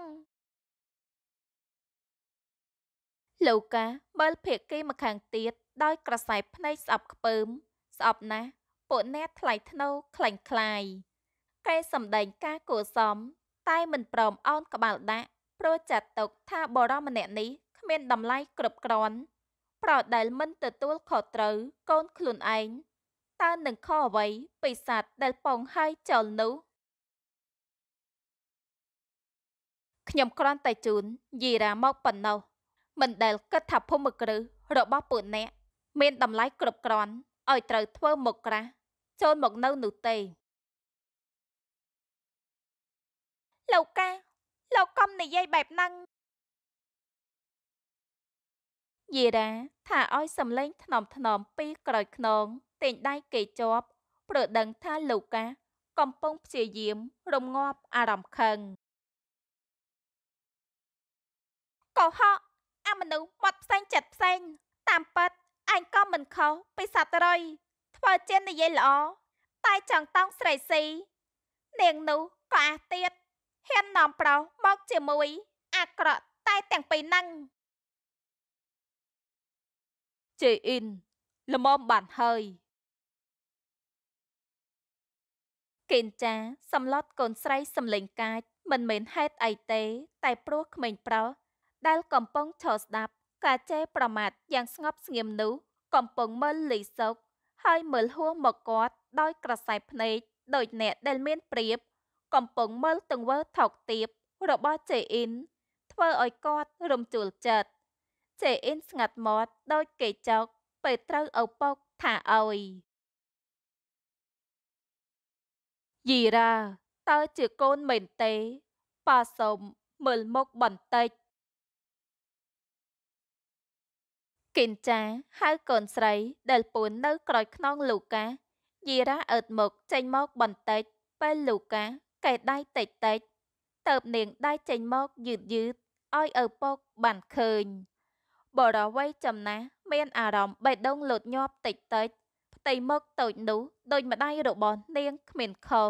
លូកាមើលភៀកគេមកខាងទៀតដោយក្រសែភ្នែកស្អប់ខ្ពើមស្អប់ណាស់ពួកអ្នកថ្លៃធ្នូខ្លាញ់ខ្លាយគេសម្ដែងការគួសមតែមិនព្រមអោនក្បាលដាក់ព្រោះចាត់ទុកថាបរមម្នាក់នេះគ្មានតម្លៃគ្រប់គ្រាន់ប្រដែលមិនទទួលខុសត្រូវ កូនខ្លួនឯងតើនឹងខអ្វីពីសัตว์ដែលពងហើយចោលនោះខ្ញុំគ្រាន់តែជូនយីរ៉ាមកប៉ុណ្ណោះមិនដែលគិតថាភូមិគ្រឹះរបស់ពួកអ្នកមានតម្លៃគ្រប់គ្រាន់ឲ្យត្រូវធ្វើមកក្រាស់ចូលមកនៅនោះទេលោកកាលោកកំនិយាយបែបហ្នឹងយារ៉ាថាឲ្យសំលេងថ្នមថ្នមពីក្រោយខ្នងទិញដៃគេជាប់ប្រដឹងថាលូកាកំពុងព្យាយាម រំងាប់អារម្មណ៍ខឹងកុហកអាមនុស្សមាត់ផ្សេងចិត្តផ្សេងតាមពិតអញក៏មិនខុសពីសត្វរីធ្វើជានិយាយល្អតែចង់តង់ស្រីស៊ីនាងនោះក៏អះទៀតហ៊ាននាំប្រុសមកជាមួយ អាក្រក់ តែទាំងពីរហ្នឹងជេអ៊ីនល្មមបានហើយកេនចាសំឡត់កូនស្រីសំលេង កាចមិនមែនហេតុអីទេ តែព្រោះក្មេងប្រុសដែលកំពុងឈរស្ដាប់ការចេះប្រមាថយ៉ាងស្ងប់ស្ងៀមនោះកំពុងមើល លីសុក ហើយមើលហួសមកគាត់ ដោយ ក្រសែភ្នែកដោយអ្នកដែលមានប្រៀបកំពុងមើលទង្វើថោកទាបរបស់ជេអ៊ីនធ្វើឲ្យគាត់រំជួលចិត្តចេអ៊ីនស្ងាត់មាត់ដូចគេចុកពេលត្រូវឪពុកថាអោយយីរ៉ាតើជាកូនមែនទេប៉ាសុំមើលមុខបន្តិចគិនចាហៅកូនស្រី ដែលពូននៅ ក្រោយខ្នងលូកាយីរ៉ាអើតមុខចេញមក បន្តិចពេលលូកាកែដៃតិចតិចតើបនាងដៃចេញមកយឺតយឺតឲ្យឪពុក បានឃើញបរវ័យចំណាស់មានអារម្មណ៍បេះដូងលោតញាប់តិចតិច ផ្ទៃមុខតូចនោះដូចម្ដាយរបស់នាងគ្មានខុស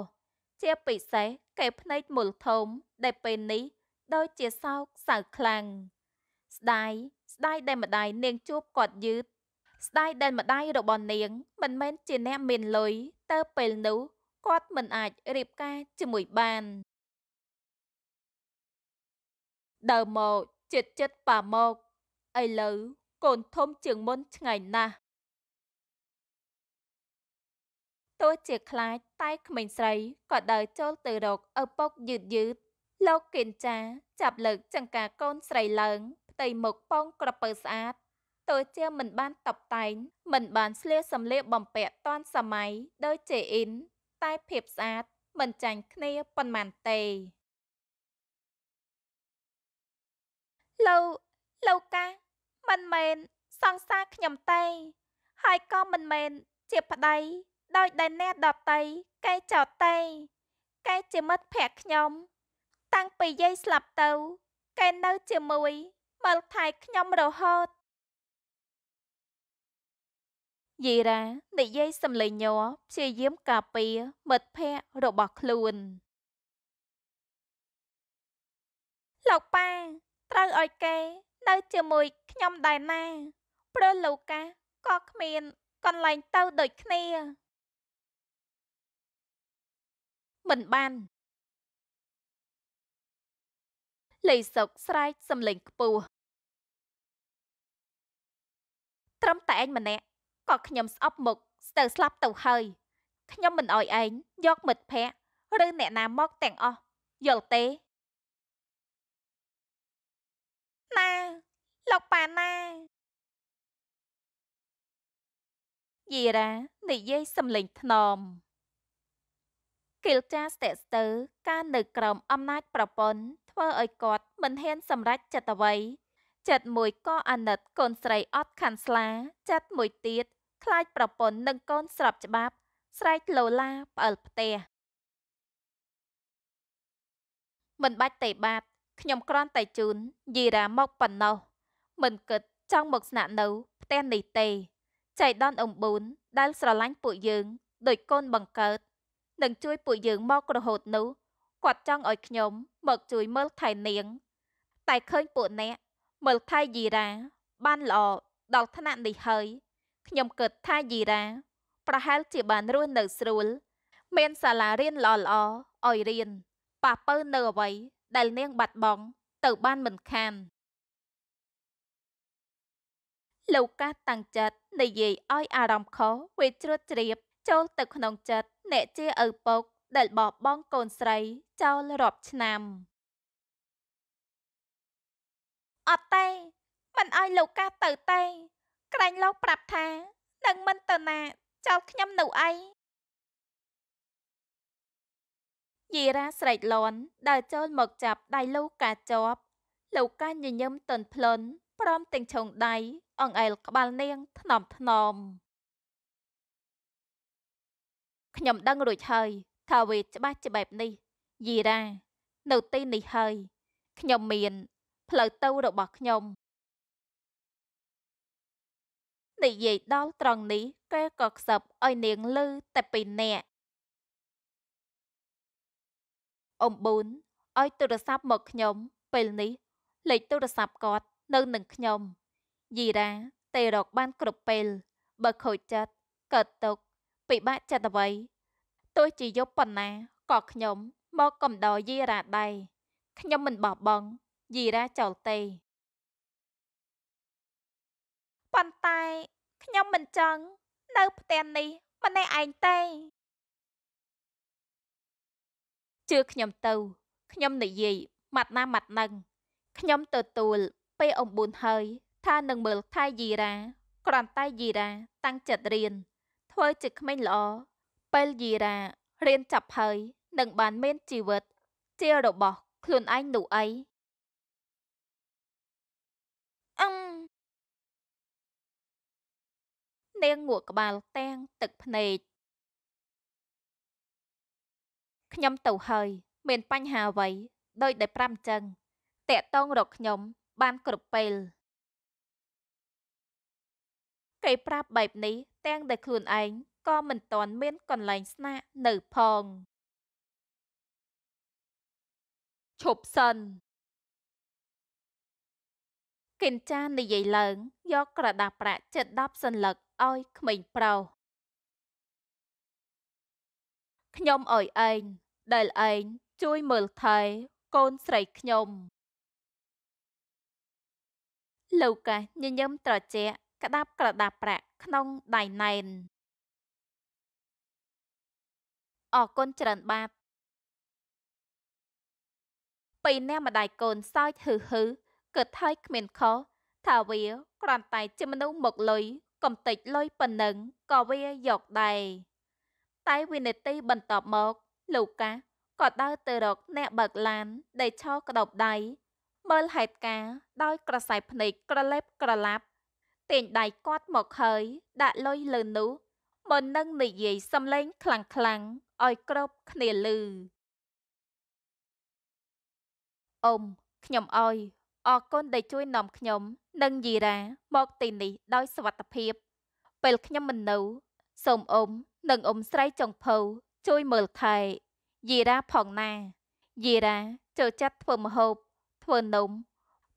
ជាពិសេសគេភ្នែកមូលធំដែលពេលនេះ ដូចជាសោកសៅខ្លាំងស្ដាយស្ដាយដែលម្ដាយនាង ជួបគាត់យឺតស្ដាយដែលម្ដាយរបស់នាងមិនមែនជាអ្នកមានលុយទៅពេលនោះគាត់មិនអាចរៀបការជាមួយបានដើមមកចិត្តចិត្តប៉ាមកឥឡូវកូនធំជាងមុនឆ្ងាយណាស់ទោះជាខ្លាចតែក្មេងស្រីក៏ដើរចូលទៅរកឪពុកយឺតយឺតលោកកេនចា ចាប់លើកចង្ការកូនស្រីឡើងផ្ទៃមុខប៉ងក្រពើស្អាតទោះជាមិនបានតបតែង មិនបានស្លៀកសម្លៀកបំពាក់តាន់សម័យដោយជេអ៊ីន តែភាពស្អាតមិនចាញ់គ្នាប៉ុន្មានទេលោកលោកកាមិនមែនសង្សារខ្ញុំទេហើយក៏មិនមែនជាប្តីដោយដែលអ្នកដតីកែចោតទេកែជាមិត្តភក្តិខ្ញុំតាំងពីយាយស្លាប់ទៅកែនៅ ជាមួយមើលថែខ្ញុំរហូតយីរ៉ានិយាយសំឡេងញ័រព្យាយាមការពារមិត្តភ័ក្តិរបស់ខ្លួន លោកប៉ាត្រូវឲ្យគេនៅជាមួយខ្ញុំដែរណាព្រោះលូកាក៏គ្មាន កន្លែងទៅដូចគ្នា មិនបានលីសុកស្រែកសំលេងខ្ពស់ត្រឹមតែឯងម្នាក់ក៏ខ្ញុំស្អប់មុខស្ទើរស្លាប់ទៅហើយខ្ញុំមិនអោយឯងយកមិត្តភ័ក្តិឬអ្នកណាមកទាំងអស់យល់ទេណាលោកប៉ាណាយីរ៉ានិយាយសំលេងថ្នមគិលចាស្ទាក់ស្ទើរការនៅក្រោមអំណាច ប្រពន្ធធ្វើឲ្យគាត់មិនហ៊ានសម្រេចចិត្តអ្វីចិត្តមួយក៏អាណិតកូនស្រីអត់ខាន់ស្លាចិត្តមួយទៀតខ្លាចប្រពន្ធនិងកូនស្រាប់ច្បាប់ស្រែកលោឡាផ្អើលផ្ទះមិនបាច់ទេបាទខ្ញុំគ្រាន់តែជូនយីរ៉ាមកប៉ុណ្ណោះមិនគិតចង់មកស្នាក់នៅផ្ទះនេះទេចៃដនអំបូនដែលស្រឡាញ់ពួកយើង ដោយកូនបង្កើតនឹងជួយពួកយើងមករហូតនោះគាត់ចង់ឲ្យខ្ញុំមកជួយមើលថែនាង តែឃើញពួកអ្នកមើលថែយីរ៉ាបានល្អដល់ឋានៈនេះហើយខ្ញុំគិតថាយីរ៉ាប្រហែលជាបានរស់នៅស្រួល មានសាលារៀនល្អៗឲ្យរៀនប៉ះពើនៅអ្វីដែលនាងបាត់បង់ទៅបានមិនខានលោកកាសតាំងចិត្តនិយាយឲ្យ អារម្មណ៍ខុសវា ជ្រួតជ្រាបចូលទៅក្នុងចិត្តអ្នក ជាឪពុកដែលបបង់កូនស្រីចោលរាប់ឆ្នាំអត់ទេមិនឲ្យលោកកាសទៅទេ ក្រែងលោក ប្រាប់ថានឹងមិនទៅណាចោលខ្ញុំនៅអីយីរ៉ាស្រែកលាន់ដើរចូលមកចាប់ដៃលូកាជាប់លូកាញញឹមទន់ភ្លន់ព្រមទាំងឈោងដៃអង្អែលក្បាលនាង ថ្នមថ្នមខ្ញុំដឹងរួចហើយថាវាច្បាស់ជាបែបនេះយីរ៉ានៅទីនេះហើយខ្ញុំមានផ្លូវទៅរបស់ខ្ញុំនិយាយដល់ត្រង់នេះគេក៏ខ្សឹបឲ្យនាងលឺតែពីរនាក់អ៊ំប៊ូនឲ្យទូរស័ព្ទមកខ្ញុំ ពេលនេះលេខទូរស័ព្ទគាត់ នៅនឹងខ្ញុំយីរ៉ាទេរកបានគ្រប់ពេល បើខូចចិត្តកើតទុកពិបាកចិត្តអ្វីទោះជាយប់ប៉ុណ្ណាក៏ខ្ញុំ មកកំដរយីរ៉ាដែរខ្ញុំមិនបោះបង់យីរ៉ាចោលទេប៉ុន្តែខ្ញុំមិនចង់នៅផ្ទះនេះម្នាក់ឯងទេជឿខ្ញុំទៅ ខ្ញុំនិយាយម៉ាត់ណាម៉ាត់នឹងខ្ញុំទទួល ពេលអំបួនហើយ ថានឹងមើលថៃយីរ៉ាគ្រាន់តែយីរ៉ាតាំងចិត្តរៀន ធ្វើជាក្មេងល្អពេលយីរ៉ារៀនចាប់ហើយនឹងបានមានជីវិត ជារបស់ខ្លួនឯងនោះអីអឹមនាងងក់ក្បាលទាំងទឹកភ្នែកខ្ញុំទៅហើយ មានបញ្ហាអ្វីដោយដែលប្រាំចឹងតាក់តងរកខ្ញុំ បានគ្រប់ពេលគេប្រាប់បែបនេះ ទាំង ដែលខ្លួនឯងក៏មិនទាន់មានកន្លែង ស្នាក់នៅផងឈប់សិនកេនចានិយាយឡើងយកក្រដាសប្រាក់ចិត្ត10សន្លឹកឲ្យក្មេងប្រុសខ្ញុំអោយឯងដែលឯងជួយមើលថែកូនស្រីខ្ញុំលូកាសញញឹមត្រជាក់ក្តាប់ក្រដាប់ប្រាក់ក្នុងដៃណែនអរគុណច្រើនបាទពីអ្នកម្ដាយកូនសើចហឺហឺគិតហើយគ្មានខុសថាវាគ្រាន់តែជាមនុស្សមកលុយកំតិចលុយប៉ុណ្ណឹងក៏វាយកដែរតែវិនិតិបន្ទាប់មកលោកកាសក៏ដើរទៅរកអ្នកបើកឡាន ដែលឈរក្តោបដៃមើលហេតុការណ៍ដោយ ក្រសែភ្នែកក្រឡេបក្រឡាប់ទាញដៃគាត់មកហើយ ដាក់លុយលើនោះមុននឹងនិយាយសំឡេង ខ្លាំងខ្លាំងឲ្យគ្របគ្នាឮអ៊ំខ្ញុំអើយអរគុណដែល ជួយនាំខ្ញុំ និងយីរ៉ាមកទីនេះដោយសុវត្ថិភាព ពេលខ្ញុំមិននៅសូមអ៊ំនិងអ៊ំស្រីចុងភៅជួយមើលថែយីរ៉ាផងណាយីរ៉ាចូលចិត្តធ្វើម្ហូប ធ្វើនំ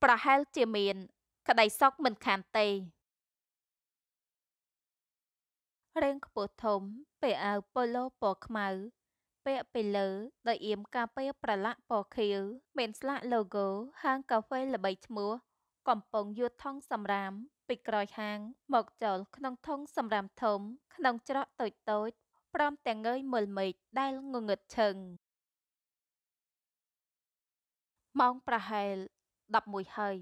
ប្រហែលជាមានក្តីសោកមិនខានទេរឿងខ្ពស់ធំពាក់អាវប៉ូឡូពណ៌ខ្មៅពាក់ពីលើ ដោយអៀមកាពែប្រឡាក់ពណ៌ខៀវមានស្លាក logo ហាងកាហ្វេល្បីឈ្មោះកំពង់យួតថងសំរាម ពីក្រោយហាងមកចូលក្នុងថងសំរាមធំក្នុងច្រកតូចតូចព្រមទាំងងើយមើលមេឃដែលងងឹតឈឹងម៉ោងប្រហែល11ហើយ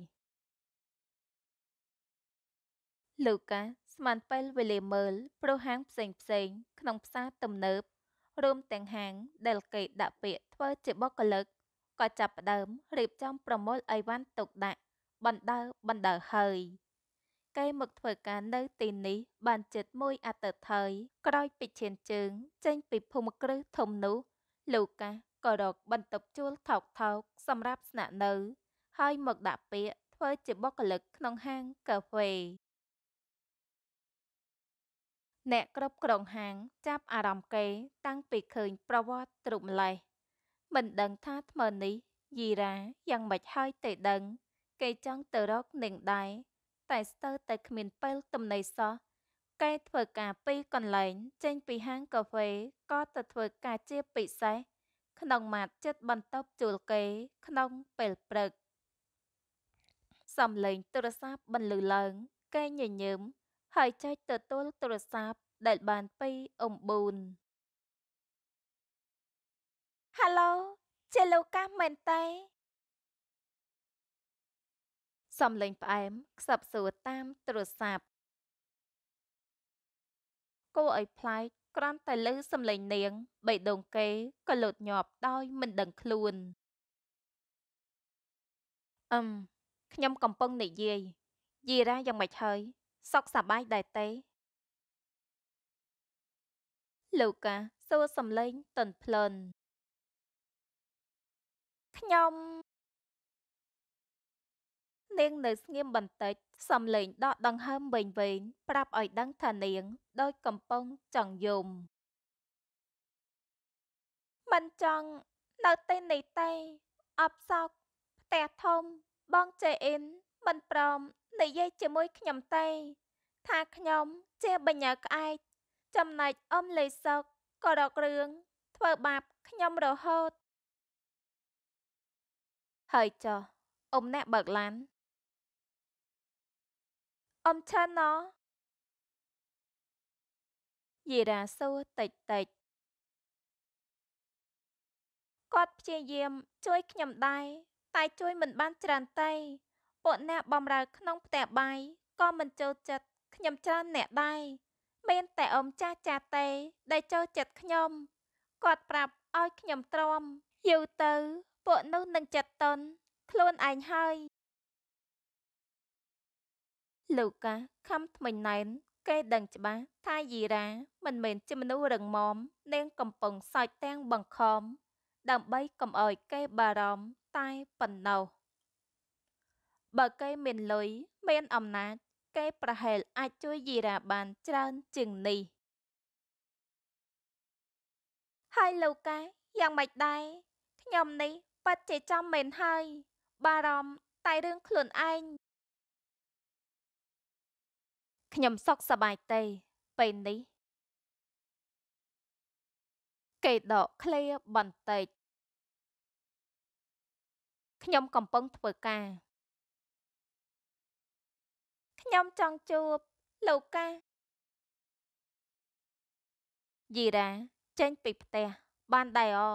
លូកាស្មានពេលវេលាមើលព្រោះហាងផ្សេងផ្សេងក្នុងផ្សារទំនើបរួមទាំងហាងដែលគេដាក់ពាក្យធ្វើជាបុគ្គលិកក៏ចាប់ផ្ដើមរៀបចំប្រមូលអីវ៉ាន់ទុកដាក់បណ្ដើបណ្ដើហើយគេមកធ្វើការនៅទីនេះបានជិតមួយអាទិត្យហើយក្រោយពីឈានជើងចេញពីភូមិគ្រឹះធំនោះលូកាសក៏រកបន្ទប់ជួលថោកថោកសម្រាប់ស្នាក់នៅហើយមកដាក់ពាក្យធ្វើជាបុគ្គលិកក្នុងហាងកាហ្វេអ្នកគ្រប់គ្រងហាងចាប់អារម្មណ៍គេតាំងពីឃើញប្រវត្តិទ្រុបម្លេះមិនដឹងថាថ្មនេះយីរ៉ាយ៉ាងម៉េចហើយទេដឹង គេចង់ទៅរកនាងដែរតែស្ទើរតែគ្មានពេលទំនេរសោះគេធ្វើការពីរកន្លែង ចេញ ពីហាងកាហ្វេក៏ទៅធ្វើការជាពិសេសក្នុងម៉ាត់ចិត្តបន្ទប់ជួលគេក្នុងពេលព្រឹកសំឡេងទូរស័ព្ទបន្លឺឡើងគេញញឹមហើយចែកទទួលទូរស័ព្ទដែលបានពីអំបូន Halo ជាលូកាសមែនទេសំឡេងផ្អែមខ្សឹបសួរតាមទូរស័ព្ទគួរឲ្យប្លែកគ្រាន់តែលើសំឡេងនាងបេះដូងគេក៏លោតញាប់ដោយមិនដឹងខ្លួនអឹមខ្ញុំកំពុងនិយាយយីរ៉ាយ៉ាងម៉េចហើយសុខសប្បាយដែរទេលូកាសួរសំឡេងតន់ផ្លន់ខ្ញុំនាងនៅស្ងៀមបន្តិចសំលេងដកដង្ហើមវែងវែងប្រាប់ឲ្យដឹងថានាងដូចកំពុងចង់យំមិនចង់នៅទីនេះទេអបសោកផ្ទះធំបងចេអ៊ីនមិនព្រមនិយាយជាមួយខ្ញុំទេថាខ្ញុំ ជាបញ្ញាក្អែកចំណែកអ៊ំលេសុកក៏រករឿង ធ្វើបាបខ្ញុំរហូត ហើយចុះអ៊ំអ្នកបើកឡានអំឆាណោយេរ៉ាសួរតិចតិចគាត់ព្យាយាម ជួយខ្ញុំដែរតែ ជួយមិនបានច្រើនទេពួកអ្នកបំរើក្នុង ផ្ទះបាយក៏មិនចូលចិត្តខ្ញុំច្រើនអ្នកដែរមាន តែអ៊ំចាស់ចាស់ទេដែលចូលចិត្តខ្ញុំគាត់ប្រាប់ឲ្យខ្ញុំទ្រាំយូរទៅ ពួកនោះនឹងចិត្តតន់ខ្លួនឯងហើយលោកកាសខំថ្មិញណែនគេដឹងច្បាស់ថាយីរ៉ាមិនមែនជាមនុស្សរឹងមាំនាងកំពុងសើចទាំងបង្ខំដើម្បីកុំអោយគេ បារម្ភតែប៉ុណ្ណោះបើគេមានលុយមានអំណាចគេ ប្រហែលអាចជួយយីរ៉ាបាន ច្រើនជាងនេះហើយលោកកាយ៉ាងម៉េចដែរខ្ញុំនេះប៉ັດជាចំមែនហើយ បារម្ភតែរឿងខ្លួនឯងខ្ញុំសុខសប្បាយទេ ពេលនេះ គេដកឃ្លាបន្តិចខ្ញុំកំពុងធ្វើការខ្ញុំចង់ជួបលោកកាយីរ៉ាចេញពីផ្ទះបានដែរអ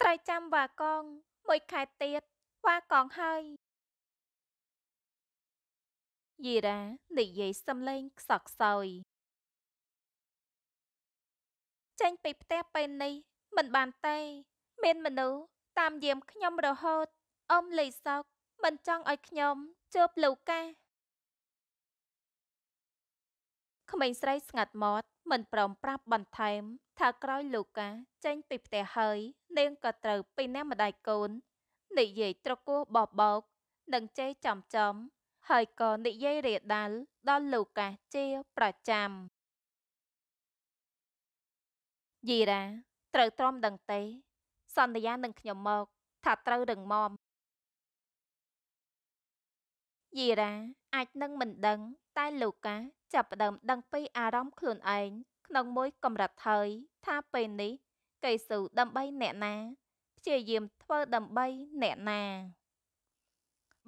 ត្រូវចាំវ៉ាកងមួយខែទៀតវ៉ាកងហើយយីរ៉ានិយាយសំឡេងខ្សក់ខ្សោយចេញពីផ្ទះពេលនេះមិនបានទេមានមនុស្សតាមយាមខ្ញុំរហូតអ៊ំលីសោកមិនចង់ឲ្យខ្ញុំជួបលូកាក្មេងស្រីស្ងាត់មាត់មិនព្រមប្រាប់បន្ថែមថាក្រោយលូកាចេញពីផ្ទះហើយ នាងក៏ត្រូវពីអ្នកម្ដាយកូននិយាយត្រកួសបបោកនិងចេះចំចំហើយក៏និយាយរាដាល់ដល់លូកាសជាប្រចាំយីរ៉ាត្រូវទ្រាំដឹងទេ សន្យានឹងខ្ញុំមក ថាត្រូវរឹងមាំយីរ៉ាអាចនឹងមិនដឹង តែលូកាចាប់ផ្ដើមដឹងពីអារម្មណ៍ខ្លួនឯងក្នុងមួយកម្រិតហើយ ថាពេលនេះកេស៊ូដើម្បីអ្នកណាព្យាយាមធ្វើ ដើម្បីអ្នកណា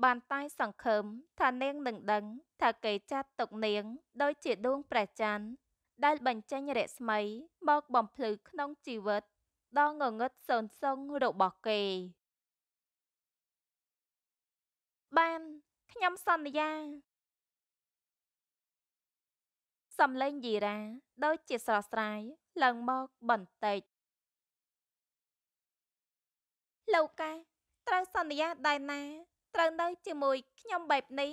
បានតែសង្ឃឹមថានាងនឹងដឹង ថាគេចាត់ ទុកនាងដូចជាដួងព្រះច័ន្ទដែល បញ្ចេញរស្មីមកបំភ្លឺក្នុងជីវិតដ៏ងងឹតសូន្យសឹងរបស់គេ បានខ្ញុំសន្យាសំឡេងយីរ៉ាដូចជាស្រស់ស្រាយឡើងមកបន្តិចលោកកាត្រូវសន្យាដែរណាត្រូវនៅជាមួយខ្ញុំបែបនេះ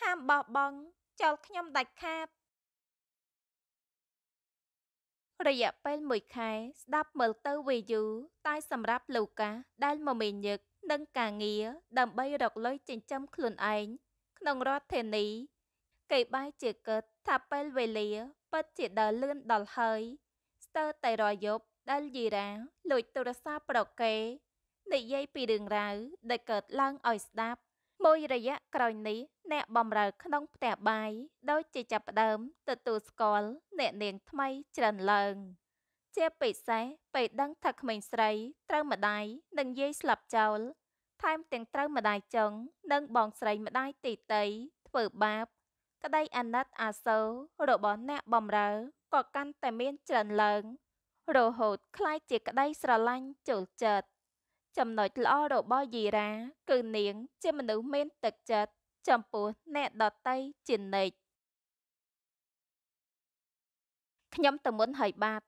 ហាមបោះបង់ចោលខ្ញុំដាច់ខាតរយៈពេល1ខែ ស្ដាប់មើលទៅវាយូរតែ សម្រាប់លូកាដែលមមាញឹកនឹងការងារដើម្បីរកលុយចិញ្ចឹមខ្លួនឯងក្នុងរដ្ឋធានីគេបែរជាគិតថាពេលវេលា ពិតជាដើរលឿនដល់ហើយស្ទើរតែរយប់ដែលយីរ៉ាលួចទូរស័ព្ទប្រកេនិយាយពីរឿងរ៉ាវដែលកើតឡើងឲ្យស្ដាប់មួយរយៈក្រោយនេះអ្នកបំរើក្នុង ផ្ទះបាយដោយជាចាប់ផ្ដើមទទួលស្គាល់អ្នកនាងថ្មីច្រើនឡើង ជាពិសេសពេលដឹងថាក្មេងស្រីត្រូវម្ដាយនិងយាយស្លាប់ចោលថែមទាំងត្រូវម្ដាយចុងនិងបងស្រីម្ដាយទីតីធ្វើបាប ក្តីអាណិតអាសូររបស់អ្នកបំរើក៏កាន់តែមានច្រើនឡើង រហូតคล้ายជាក្តីស្រឡាញ់ចូលចិត្តចំណុចល្អរបស់យីរ៉ាគឺនាងជាមនុស្សមានទឹកចិត្តចំពោះអ្នកដតីជានិច្ចខ្ញុំទៅមុនហើយបាទ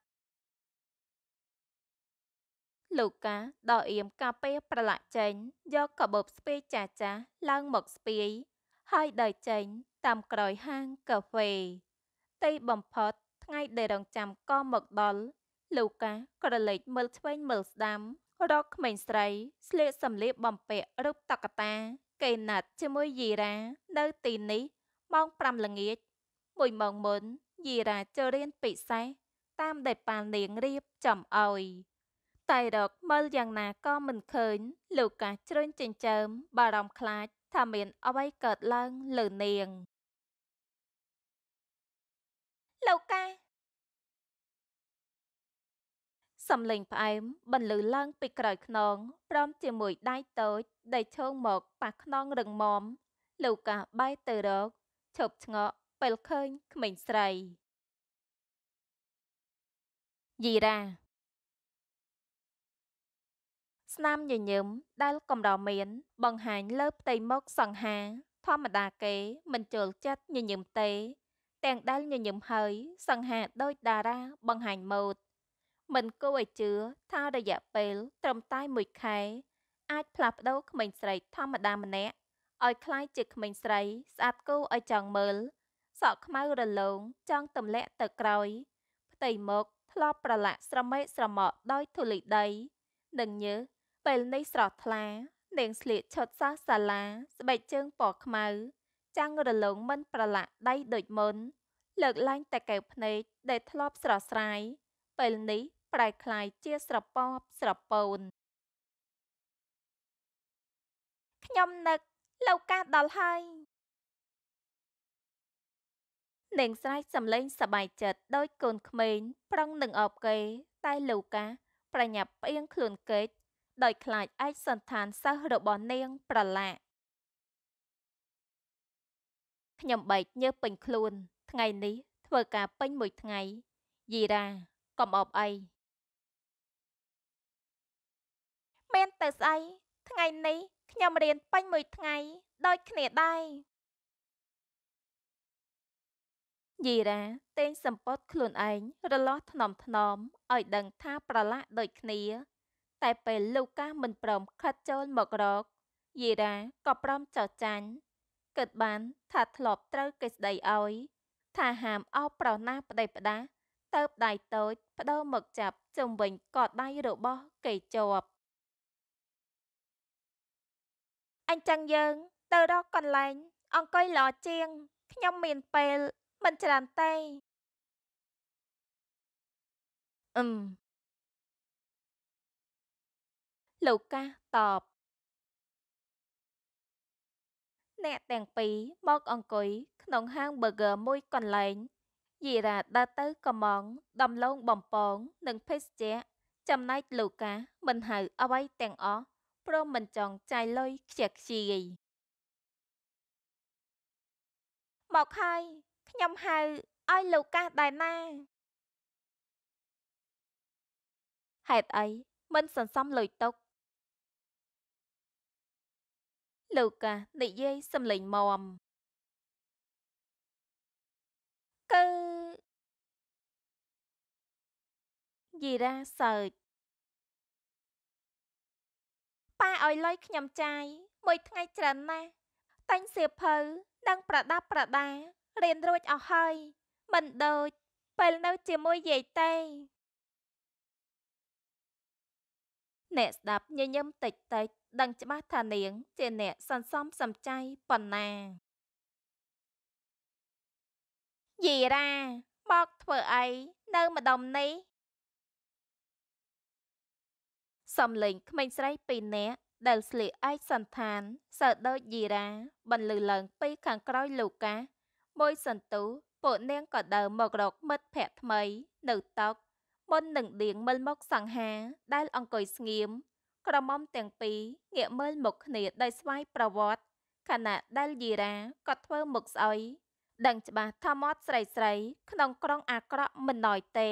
លោកកាដកអៀមកាពេប្រឡាក់ចេញយកកបបស្ពាយចាចាឡើងមកស្ពាយហើយដើរចេញ តាមក្រោយហាងកាហ្វេទីបំផុតថ្ងៃដែលរងចាំក៏មកដល់លូកាក៏រលេចមើលឆ្វេងមើលស្ដាំរកក្មេងស្រីស្លៀកសម្លៀកបំពាក់រូបតកតាគេណាត់ជាមួយយីរ៉ានៅទីនេះម៉ោង5ល្ងាចមួយម៉ោងមុនយីរ៉ាចូលរៀនពិសេសតាមដែលប៉ានាងរៀបចំឲ្យតែរកមើលយ៉ាងណាក៏មិនឃើញលូកាសជ្រញចិញ្ចើមបារម្ភខ្លាច ថាមានអ្វីកើតឡើង លើនាង លោកកាសំឡេងផ្អែមបន្លឺឡើង ពីក្រោយខ្នងព្រមជាមួយដៃតូចដែលឈោងមកប៉ះខ្នងរឹងមាំលូកាបែរទៅរកឈប់ឆ្ងក់ ពេលឃើញក្មេងស្រីយីរ៉ាស្នាមញញឹមដែលកម្រមាន បង្ហាញលើផ្ទៃមុខសង្ហាធម្មតាគេ មិនចូលចិត្តញញឹមទេទាំងដែលញញឹមហើយ សង្ហាដោយតារា បង្ហាញម៉ូដមិនគួរឲ្យជឿថារយៈពេល ត្រឹមតែ1ខែ អាចផ្លាស់ប្ដូរក្មេងស្រីធម្មតាម្នាក់ឲ្យคล้ายជាក្មេងស្រីស្អាតគូឲ្យចង់មើល សក់ខ្មៅរលោងចង់ទម្លាក់ទៅក្រោយ ផ្ទៃមុខធ្លាប់ប្រឡាក់ស្រមេស្រមោកដោយធូលីដីនិងញើសពេលនេះស្រស់ថ្លា នាងស្លៀកឈុតសាសាឡា ស្បែកជើងពណ៌ខ្មៅចាំងរលោងមិនប្រឡាក់ដៃដូចមុន លើកឡើងតែកែវភ្នែកដែលធ្លាប់ស្រស់ស្រាយពេលនេះប្រែក្លាយជាស្រពាប់ស្រពោនខ្ញុំនឹកលោកកាសដល់ហើយនាងស្រែកសំឡេងសបាយចិត្តដោយកូនក្មេងប្រឹងនឹងអបគេតែលោកកាសប្រញាប់ផ្អៀងខ្លួនគេចដោយខ្លាចឯកសន្តានសិស្សរបស់នាងប្រឡាក់ខ្ញុំបែកញើសពេញខ្លួនថ្ងៃនេះធ្វើការពេញមួយថ្ងៃយីរ៉ាកុំអបអីមានទៅស្អីថ្ងៃនេះខ្ញុំរៀនពេញមួយថ្ងៃដូចគ្នាដែរយីរ៉ាតែងសម្ពត់ខ្លួនឯងរលាស់ថ្នមថ្នមឲ្យដឹងថាប្រឡាក់ដូចគ្នា តែពេលលូកាសមិនព្រមខិតចូលមករកយីរ៉ាក៏ព្រមចោទចាញ់គិតបានថាធ្លាប់ត្រូវគេស្ដីឲ្យ ថាហាមអោបប្រណាប្តីផ្ដាទៅដៃតូចបដូរមកចាប់ជំវិញក៏ដៃរបស់គេជាប់អញ្ចឹងយើងទៅដល់កន្លែងអង្គុយល្អជាងខ្ញុំមានពេលមិនច្រើនទេអឹមលោកកាសតបអ្នកទាំងពីរមកអង្គុយក្នុងហាង burger មួយកន្លែងយីរ៉ាដើរទៅកំងដំឡូងបំពងនិងភេសជ្ជៈចំណែកលូកាមិនហៅអ្វីទាំងអស់ព្រមមិនចង់ចាយលុយខ្ជិះខ្ជាយមកហើយខ្ញុំហៅឲ្យលូកាសដែរណាហេតុអីមិនសន្សំលុយទុកលូកាសនិយាយសំលេងមមគឺយីរ៉ាសើចប៉ាឲ្យលុយខ្ញុំចាយមួយថ្ងៃច្រើនណាស់តែងសៀវភៅដឹងប្រដាប់ ប្រដារៀនរួចអស់ហើយមិនដូចពេលនៅជាមួយយាយទេអ្នកស្ដាប់ញញឹមតិចតិចដឹងច្បាស់ថានាងជាអ្នកសន្សំសំចៃប៉ុណ្ណាយីរ៉ាមកធ្វើអីនៅម្ដុំនេះសំឡេងក្មេងស្រីពីរនាក់ដែលស្លៀកឯកសន្តានសើដូចយីរ៉ាបន្លឺឡើងពីខាងក្រោយលូកា មួយសន្ទុះពួកនាងក៏ដើរមករកមិត្តភក្តិថ្មី នៅតុកមុននឹងដៀងមើលមកសង្ហាដែលអង្គុយស្ងៀមក្រមុំទាំងពីរងាកមើលមកគ្នាដោយស្វ័យប្រវត្តិខណៈដែលយីរ៉ាក៏ធ្វើមុខស្អុយដឹងច្បាស់ថាមាត់ស្រីស្រី ក្នុងក្រុងអាក្រក់មិនណយទេ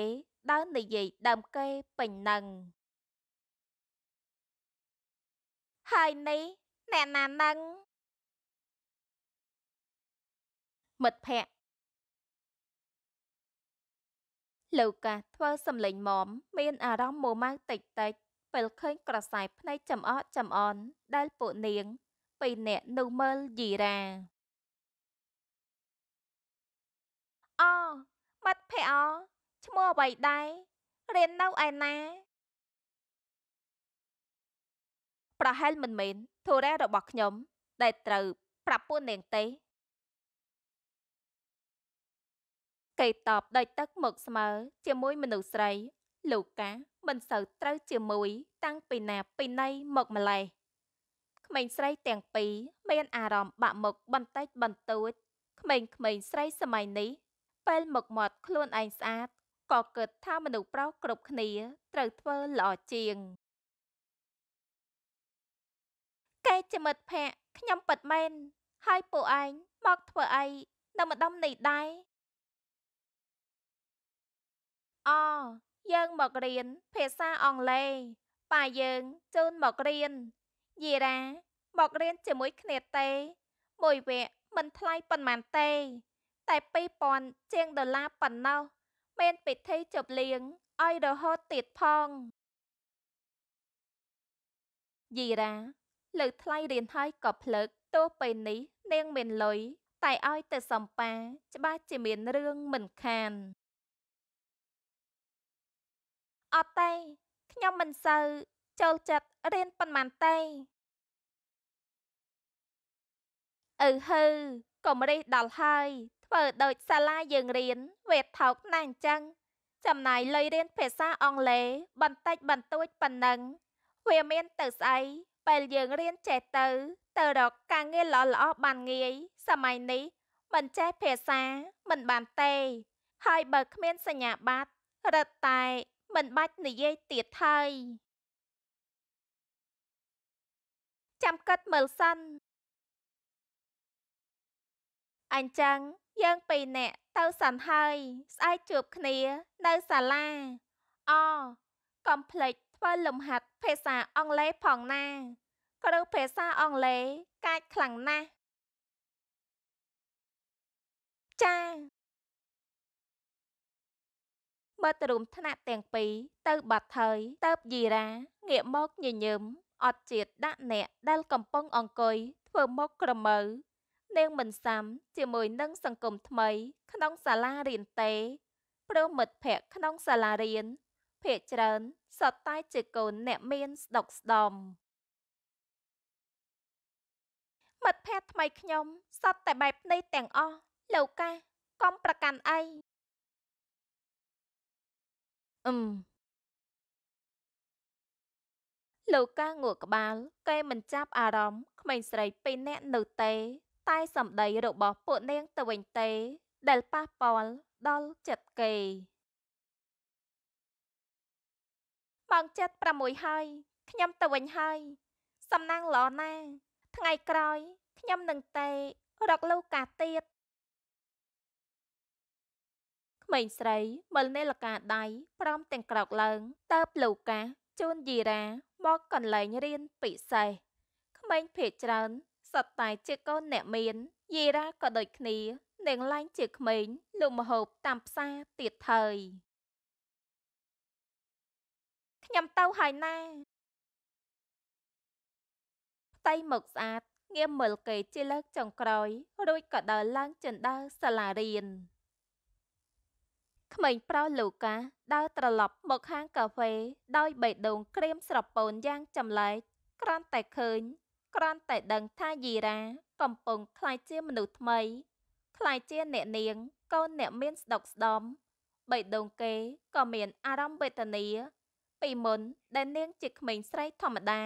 ដើរនិយាយដើមគេពេញនឹងហើយនេះអ្នកណានឹងមិត្តភ័ក្តិលោកកាសធ្វើសំឡេងមុំមាន អារម្មណ៍មម៉ៅតិចតិច ពេលឃើញក្រសែភ្នែកចំអកចំអន់ ដែលពួកនាងពីរនាក់នោះមើលយីរ៉ាអមិត្តភ័ក្តិអឈ្មោះអ្វីដែររៀននៅឯណាប្រហែលមិនមែនធុរៈរបស់ខ្ញុំ ដែលត្រូវប្រាប់ពូនាងទេគេតបដោយទឹកមកស្មើ ជាមួយ មនុស្សស្រីលូកាមិនសូវត្រូវជាមួយ តាំងពីណាពីណីមកម្លេះក្មេងស្រីទាំងពីរមានអារម្មណ៍បាក់មុខបន្តិចបន្តួចក្មេងៗស្រីសម័យនេះពេលមកមាត់ខ្លួនឯងស្អាតក៏គិតថាមនុស្សប្រុសគ្រប់គ្នាត្រូវធ្វើល្អជាងគេជាមិត្តភក្តិខ្ញុំពិតមែនហើយពួកឯងមកធ្វើអីនៅម្ដុំនេះដែរអយើងមករៀនភាសាអង់គ្លេសប៉ាយើងជូនមករៀនយេរ៉ាមករៀនជាមួយគ្នាទេមួយវគ្គមិនថ្លៃប៉ុន្មានទេតែ2000ជាងដុល្លារប៉ុណ្ណោះមាន ពិធីជប់លៀងឲ្យរហូតទៀតផងយីរ៉ាលើថ្លៃរៀនហើយក៏ភ្លើកទោះពេលនេះ នាងមានលុយតែឲ្យ ទៅសំប៉ាច្បាស់ជាមានរឿងមិនខានអត់ទេខ្ញុំមិនសូវចូលចិត្តរៀនប៉ុន្មានទេអឺហឺកុំរិះដល់ហើយ ធ្វើដូចសាលាយើងរៀន វេតថោកណាស់អញ្ចឹងចំណាយលុយរៀនភាសាអង់គ្លេសបន្តិចបន្តួចប៉ុណ្ណឹងវាមានទៅស្អីពេលយើងរៀនចេះទៅ ទៅរកការងារល្អល្អបានងាយសម័យនេះមិនចេះភាសាមិនបានទេ ហើយបើគ្មានសញ្ញាបត្ររឹតតែមិនបាច់និយាយទៀតហើយចាំកត់មើលសិនអញ្ចឹងយើងពីរនាក់ទៅសិនហើយស្អែកជួបគ្នានៅសាលាអកំភ្លេចធ្វើលំហាត់ភាសាអង់គ្លេសផងណាគ្រូភាសាអង់គ្លេសកាចខ្លាំងណាស់ចាមិត្តរួមថ្នាក់ទាំងពីរទៅបាត់ហើយទៅបយីរ៉ាងាកមកញញឹមអត់ជាតិដាក់អ្នក ដែល កំពុងអង្គុយធ្វើមកក្រមើនាងមិនសាំជាមួយនឹងសង្គមថ្មីក្នុងសាលារៀនទេព្រមមិត្តភ័ក្តិក្នុងសាលារៀនភាកច្រើន សតតែជាកូនអ្នក មានស្ដុកស្ដំមិត្តភ័ក្ដិថ្មីខ្ញុំសតតែបែបនេះទាំងអស់លោកកាកុំប្រកាន់អីអឹមលោកកាងក់ក្បាលគេមិនចាប់អារម្មណ៍ក្មេងស្រីពីរនាក់នៅទេតែ សម្ដីរបស់ពួកនាង ទៅវិញទេដែលប៉ះពាល់ដល់ចិត្តគេម៉ោង7:06ហើយខ្ញុំទៅវិញហើយសំណាងល្អណាស់ថ្ងៃក្រោយ ខ្ញុំនឹងទៅរកលូកាទៀតក្មេងស្រីមើលនាឡិកាដៃព្រមទាំងក្រោកឡើងតើបលូកាជូនយីរ៉ាមកកន្លែងរៀនពិសេសក្មេង ភេទច្រើនសត្វតែជាកូនអ្នកមានយីរ៉ាក៏ដូចគ្នានឹងឡើងជាក្មេងលក់មហូបតាមផ្សារទៀតហើយខ្ញុំទៅហើយណាផ្ទៃមុខស្អាតងាមមើលគេជាលើកចុងក្រោយ រួចក៏ដើរឡើងចិនដើរសាលារៀនក្មេងប្រុសលូកាដើរត្រឡប់មកហាងកាហ្វេ ដោយបេះដូងក្រៀមស្រពោនយ៉ាង ចម្លែកគ្រាន់តែឃើញគ្រាន់តែដឹងថាយីរ៉ាកំពុងខ្លាយជាមនុស្សថ្មីខ្លាយជាអ្នកនាង កូនអ្នកមានស្ដុកស្ដំបេះដូងគេក៏មានអារម្មណ៍វេទនាពីមុនដែលនាងជាក្មេងស្រីធម្មតា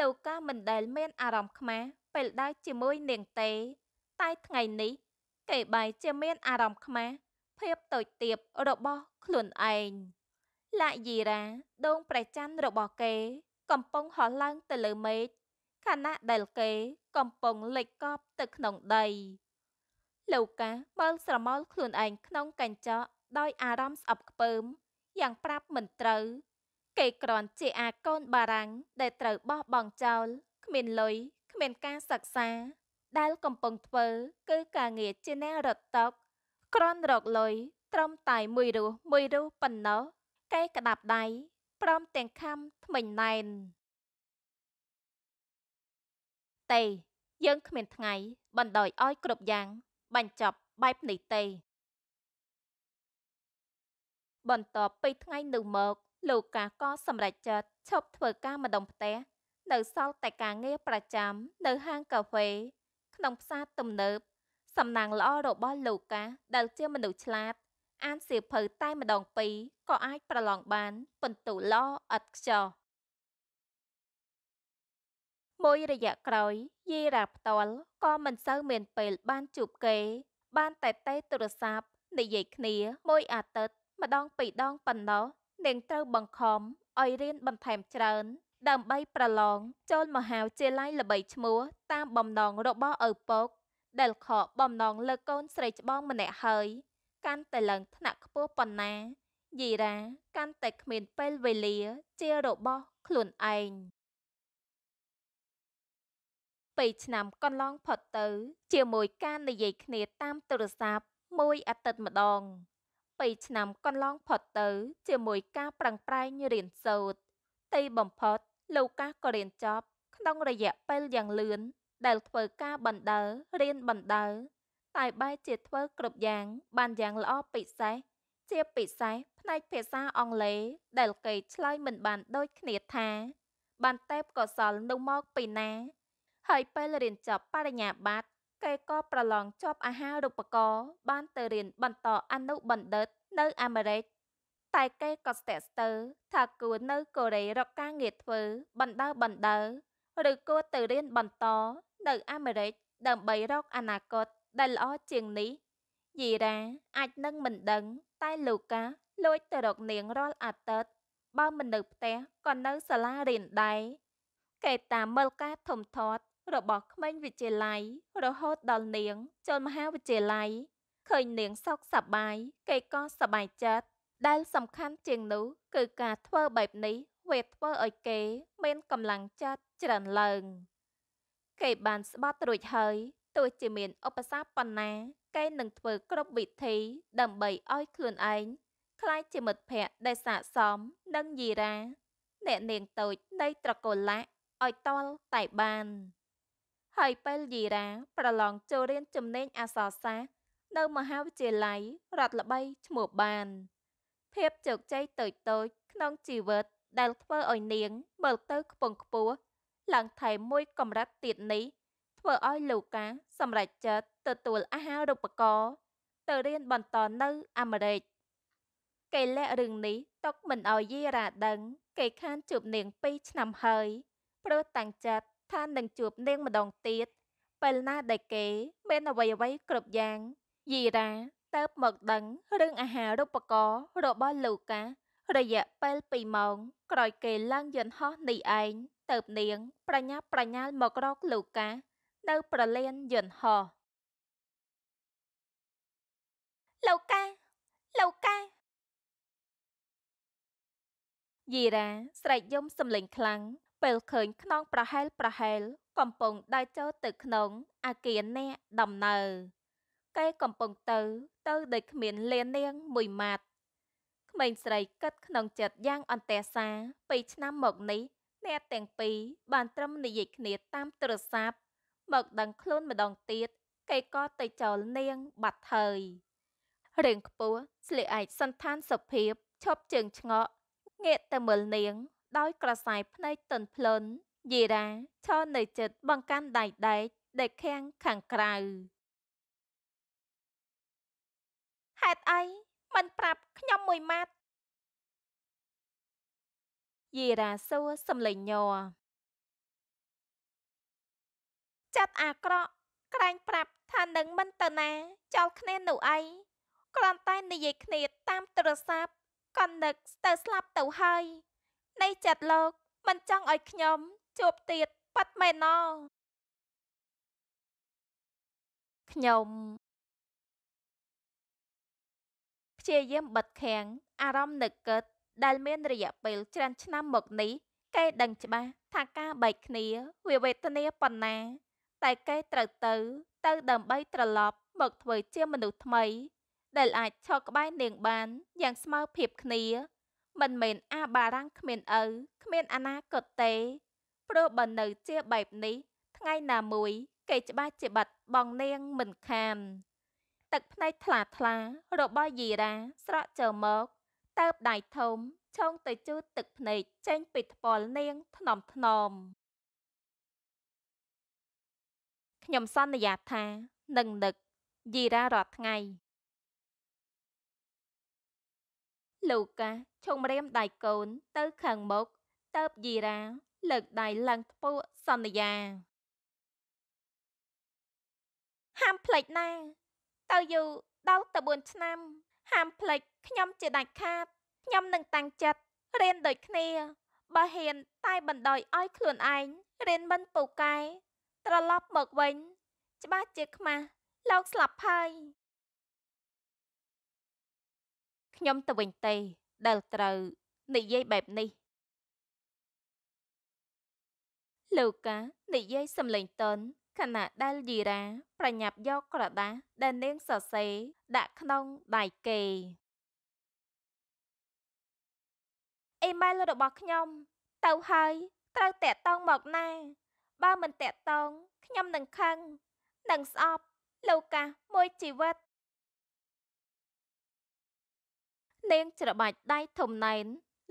លោកកាមិនដែលមានអារម្មណ៍ខ្មាស់ពេលដើរជាមួយនាងទេ តែថ្ងៃនេះគេបែរជាមានអារម្មណ៍ខ្មាស់ភាពតូចទាបរបស់ខ្លួនឯងលាយីរ៉ាដងព្រះច័ន្ទរបស់គេកំពុងហោះឡើងទៅលើមេឃខណៈដែលគេកំពុងលិចកប់ទៅក្នុងដី លោកកាមើលស្រមោលខ្លួនឯងក្នុងកញ្ចក់ដោយអារម្មណ៍ស្អប់ខ្ពើមយ៉ាងប្រាប់មិនត្រូវគេគ្រាន់ជាអាកូនបារាំងដែលត្រូវបោះបង់ចោលគ្មានលុយគ្មានការសិក្សា ដែលកំពុងធ្វើគឺការងារជាអ្នករត់តុកគ្រាន់រកលុយត្រឹមតែមួយរស់មួយរស់ប៉ុណ្ណោះគេក្តាប់ដៃព្រមទាំងខំថ្មិញណែនតេយើងគ្មានថ្ងៃបណ្ដោយឲ្យគ្រប់យ៉ាងបញ្ចប់បែបនេះទេបន្ទាប់ពីថ្ងៃនោះមកលូកាសក៏សម្រេចចិត្តឈប់ធ្វើការម្ដងផ្ទះនៅសល់តែការងារ ប្រចាំនៅហាងកាហ្វេ ក្នុងផ្សារទំនើបសំណាងល្អរបស់លូកាសដែលជាមនុស្សឆ្លាតអានសៀវភៅតែម្ដងពីរក៏អាចប្រឡងបានពិន្ទុល្អឥតខ្ចោះមួយរយៈក្រោយយេរ៉ាផ្ទាល់ក៏មិនសូវមានពេល បានជួបគេ បានតែតេទូរស័ព្ទនិយាយគ្នាមួយ អាទិត្យម្ដងពីរដងប៉ុណ្ណោះនាងត្រូវបង្ខំឲ្យរៀនបន្ថែមច្រើន ដើម្បីប្រឡងចូលមហាវិទ្យាល័យល្បីឈ្មោះតាមបំណងរបស់ឪពុក ដែលខកបំណង លើកូន ស្រីច្បងម្នាក់ហើយ កាន់តែឡើងថ្នាក់ខ្ពស់ប៉ុណ្ណាយីរ៉ាកាន់តែគ្មាន ពេលវេលា ជារបស់ ខ្លួនឯងពេលឆ្នាំកន្លងផុតទៅ ជាមួយការនិយាយគ្នា តាមទូរស័ព្ទមួយអាទិត្យម្ដង12ឆ្នាំកន្លងផុតទៅ ជាមួយការប្រឹងប្រែងរៀនសូត្រទីបំផុតលូកាសក៏រៀនចប់ក្នុងរយៈពេលយ៉ាងលឿនដែលធ្វើការបណ្ដើរៀនបណ្ដើតែបែរជាធ្វើគ្រប់យ៉ាង បានយ៉ាងល្អពិសេសជាពិសេសផ្នែកភាសាអង់គ្លេសដែលគេឆ្លើយមិនបានដូចគ្នាថា បានតេបកសលនោះមកពីណា ហើយពេលរៀនចប់បរិញ្ញាបត្រគេក៏ប្រឡងជាប់អាហារូបករណ៍បានទៅរៀនបន្តអនុបណ្ឌិតនៅអាមេរិកតែគេក៏ស្ទាក់ស្ទើរថាគួរនៅកូរ៉េរកការងារធ្វើបណ្ដើបណ្ដើឬគួរទៅរៀនបន្តនៅអាមេរិកដើម្បីរកអនាគតដែលល្អជាងនេះយីរ៉ាអាចនឹងមិនដឹងតែលូកាលួចទៅរកនាងរាល់អាទិត្យបើមិននៅផ្ទះក៏នៅសាលារៀនដែរគេតាមមើលការធំធាត់របស់ក្មេងវិទ្យាល័យរហូតដល់នាង ចូលមហាវិទ្យាល័យឃើញនាងសោកសប្បាយគេក៏សប្បាយចិត្តដែលសំខាន់ជាងនោះ គឺការធ្វើបែបនេះវាធ្វើឲ្យគេមានកម្លាំងចិត្តច្រើនឡើងគេបានស្បត់រួចហើយទោះជាមានឧបសគ្គប៉ុណ្ណាគេនឹងធ្វើគ្រប់វិធី ដើម្បីឲ្យខ្លួនឯងคล้ายជាមិត្តភ័ក្តិដែលស័ក្តិសមនិងយីរ៉ាអ្នកនាងតូចនៃត្រកូលឡាក់ឲ្យតល់តែបាន។ហើយពេលយីរ៉ាប្រឡងចូលរៀនចំណេញអក្សរសាស្ត្រនៅមហាវិទ្យាល័យរដ្ឋល្បីឈ្មោះបានភាពជោគជ័យតូចតូចក្នុងជីវិតដែលធ្វើឲ្យនាងមើលទៅខ្ពង់ខ្ពស់ឡើងថែមមួយកម្រិតទៀតនេះធ្វើឲ្យលូកាសម្រេចចិត្តទទួលអាហារូបករណ៍ទៅរៀនបន្តនៅអាមេរិកគេលាក់រឿងនេះຕົកមិនឲ្យយីរ៉ាដឹងគេខានជួបនាង2ឆ្នាំហើយព្រោះតាំងចិត្តថានឹងជួបនាងម្ដងទៀត ពេលណាដែលគេ មានអ្វីអ្វីគ្រប់យ៉ាងយីរ៉ាទៅមកដឹងរឿងអាហារូបករណ៍របស់លូការរយៈពេល2ម៉ោងក្រោយគេឡើងយន្តហោះនេះឯងទៅនាង ប្រញាប់ប្រញាល់មករកលូកានៅប្រលានយន្តហោះលូកាលូកាយីរ៉ាស្រែកយំសំលេងខ្លាំងពេលឃើញខ្នងប្រហែលប្រហែលកំពុងដើរចូលទៅក្នុង អាគារអ្នកដំណើរគេកំពុងទៅ ទៅដោយគ្មានលាននាងមួយម៉ាត់ក្មេងស្រីគិតក្នុងចិត្តយ៉ាងអន្ទះសាពីឆ្នាំមកនេះអ្នកទាំងពីរបានត្រឹមនិយាយគ្នាតាមទូរស័ព្ទមកដឹងខ្លួនម្ដងទៀតគេក៏ទៅចោលនាងបាត់ហើយរឿងខ្ពស់ស្លៀកឯកសន្តានសុភាពឈប់ជើងឆ្ងក់ងាកទៅមើលនាងដោយក្រសាយភ្នែកទន់ភ្លន់យេរ៉ាឈរនៅចិត្តបង្កាន់ដៃដែកដែលខាងខាងក្រៅហេតុអីមិនប្រាប់ខ្ញុំមួយម៉ាត់យេរ៉ាសួរសំលេងញ័រចិត្តអាក្រក់ក្រែងប្រាប់ថានឹងមិនទៅណាចោលគ្នានោះអីគ្រាន់តែនិយាយគ្នាតាមទូរស័ព្ទក៏នឹកស្ទើរស្លាប់ទៅហើយនៃចិត្តលោកមិនចង់ឲ្យខ្ញុំ ជួបទៀតប៉ាត់មែនណោខ្ញុំព្យាយាមបិទខាំងអារម្មណ៍នឹកគិតដែលមានរយៈពេល ច្រើន ឆ្នាំមកនេះគេដឹងច្បាស់ថាការបែកគ្នា វាវេទនាប៉ុណ្ណា តែគេត្រូវទៅ ទៅដើម្បីត្រឡប់មកធ្វើជាមនុស្សថ្មី ដែលអាចឈរក្បែរនាងបានយ៉ាងស្មើភាពគ្នាមិនមែនអាបារាំងគ្មានឪគ្មានអនាគតទេព្រោះបើនៅជាបែបនេះថ្ងៃណាមួយគេច្បាស់ជាបាត់បងនាងមិនខាន ទឹកភ្នែកថ្លាថ្លា របស់យីរ៉ាស្រក់ចូលមកតើបដៃធំឆោងទៅ ជូតទឹកភ្នែកចេញពីថ្ពាល់នាង ថ្នមថ្នមខ្ញុំសន្យាថានឹងនឹកយីរ៉ារាល់ថ្ងៃលូកាឈុំរាមដៃកូន ទៅខាងមុខតើបយីរ៉ាលើកដៃឡើងថ្ពក់សន្យា ហាមផ្លេចណា ទៅយូរដល់ទៅ4ឆ្នាំ ហាមផ្លេចខ្ញុំ ជាដាច់ខាតខ្ញុំនឹងតាំងចិត្តរៀនដូចគ្នាបើហ៊ាន តែបណ្ដោយឲ្យខ្លួនឯងរៀនមិនពូកែ ត្រឡប់មកវិញ ច្បាស់ជាខ្មាស់លោកស្លាប់ហើយខ្ញុំទៅវិញទេ ដែលត្រូវនិយាយបែបនេះលោកកានិយាយសំឡេងតនខណៈដែលយីរ៉ាប្រញាប់យកក្រដាសដែលនាងសរសេរដាក់ក្នុងដៃគេអ៊ីមែលរបស់ខ្ញុំ ទៅហើយ ត្រូវតាក់តងមកណាបើមិនតាក់តង ខ្ញុំនឹងខឹងនឹងស្អប់លូកាមួយជីវិតនាង ច្របាច់ដៃធំណែន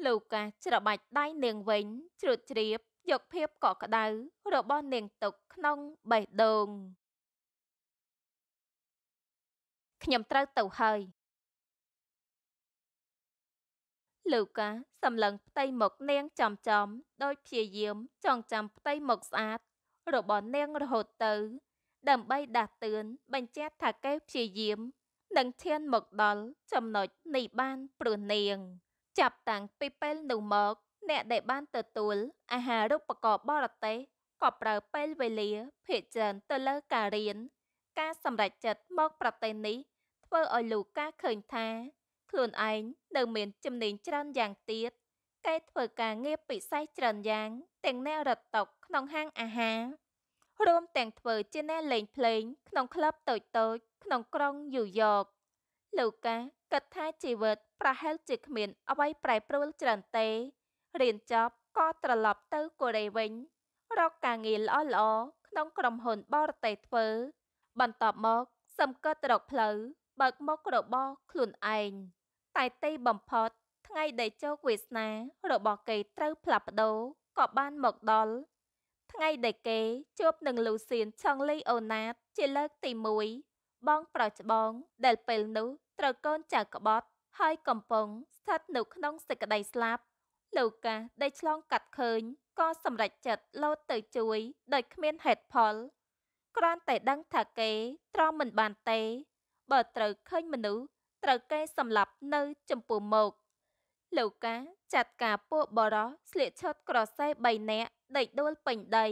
លូកាសច្របាច់ដៃនាងវិញ ជ្រួតជ្រាប យកភាពកក់ក្ដៅរបស់នាងទុកក្នុងបេះដូងខ្ញុំត្រូវទៅហើយលូកាសម្លឹង ផ្ទៃមុខនាង ចំចំ ដោយព្យាយាម ចងចាំផ្ទៃមុខស្អាត របស់នាងរហូតទៅ ដើម្បី ដាស់តឿនបញ្ជាក់ថាគេព្យាយាមនឹងឈានមកដល់ចំណុចនេះបានព្រោះនាង ចាប់តាំងពីពេលនោះមក អ្នកដែលបានទទួល អាហារូបករណ៍បរទេសក៏ប្រើពេលវេលាភាគច្រើនទៅលើការរៀន ការសម្រេចចិត្តមកប្រទេសនេះធ្វើឲ្យលូកាឃើញថាខ្លួនឯងនៅមានចំណេញច្រើនយ៉ាងទៀតគេធ្វើការងារពិសេសច្រើនយ៉ាងទាំងអ្នករត់តុក្នុងហាងអាហាររួមទាំងធ្វើជាអ្នកលេងភ្លេង ក្នុងក្លឹបតូចតូចក្នុងក្រុងញូវយ៉កលូកាគិតថាជីវិត ប្រហែលជាគ្មានអ្វីប្រែប្រួលច្រើនទេរៀនចប់ក៏ត្រឡប់ទៅកូរ៉េវិញ រកការងារល្អល្អក្នុងក្រុមហ៊ុនបរទេសធ្វើ បន្ទាប់មកសំកត់រកផ្លូវបើកមុខរបរខ្លួនឯងតែទីបំផុតថ្ងៃដែលជោគវាសនា របស់គេត្រូវផ្លាស់ប្ដូរក៏បានមកដល់ថ្ងៃដែលគេជួបនឹងលូសៀនឆុងលីអូណាត ជាលើកទី1បងប្រុសច្បងដែលពេលនោះត្រូវកូនចៅក្បត់ ហើយកំពុងស្ថិតនៅក្នុងសេចក្តីស្លាប់លូកាសដែលឆ្លងកាត់ឃើញក៏សម្រេចចិត្តលោតទៅជួយដោយគ្មានហេតុផលគ្រាន់តែដឹងថាគេទ្រាំមិនបានទេបើត្រូវឃើញមនុស្សត្រូវគេសម្លាប់នៅចំពោះមុខលូកាចាត់ការពួកបរោះស្លៀកឈុតក្រសេ3នាក់ដេកដួលពេញដី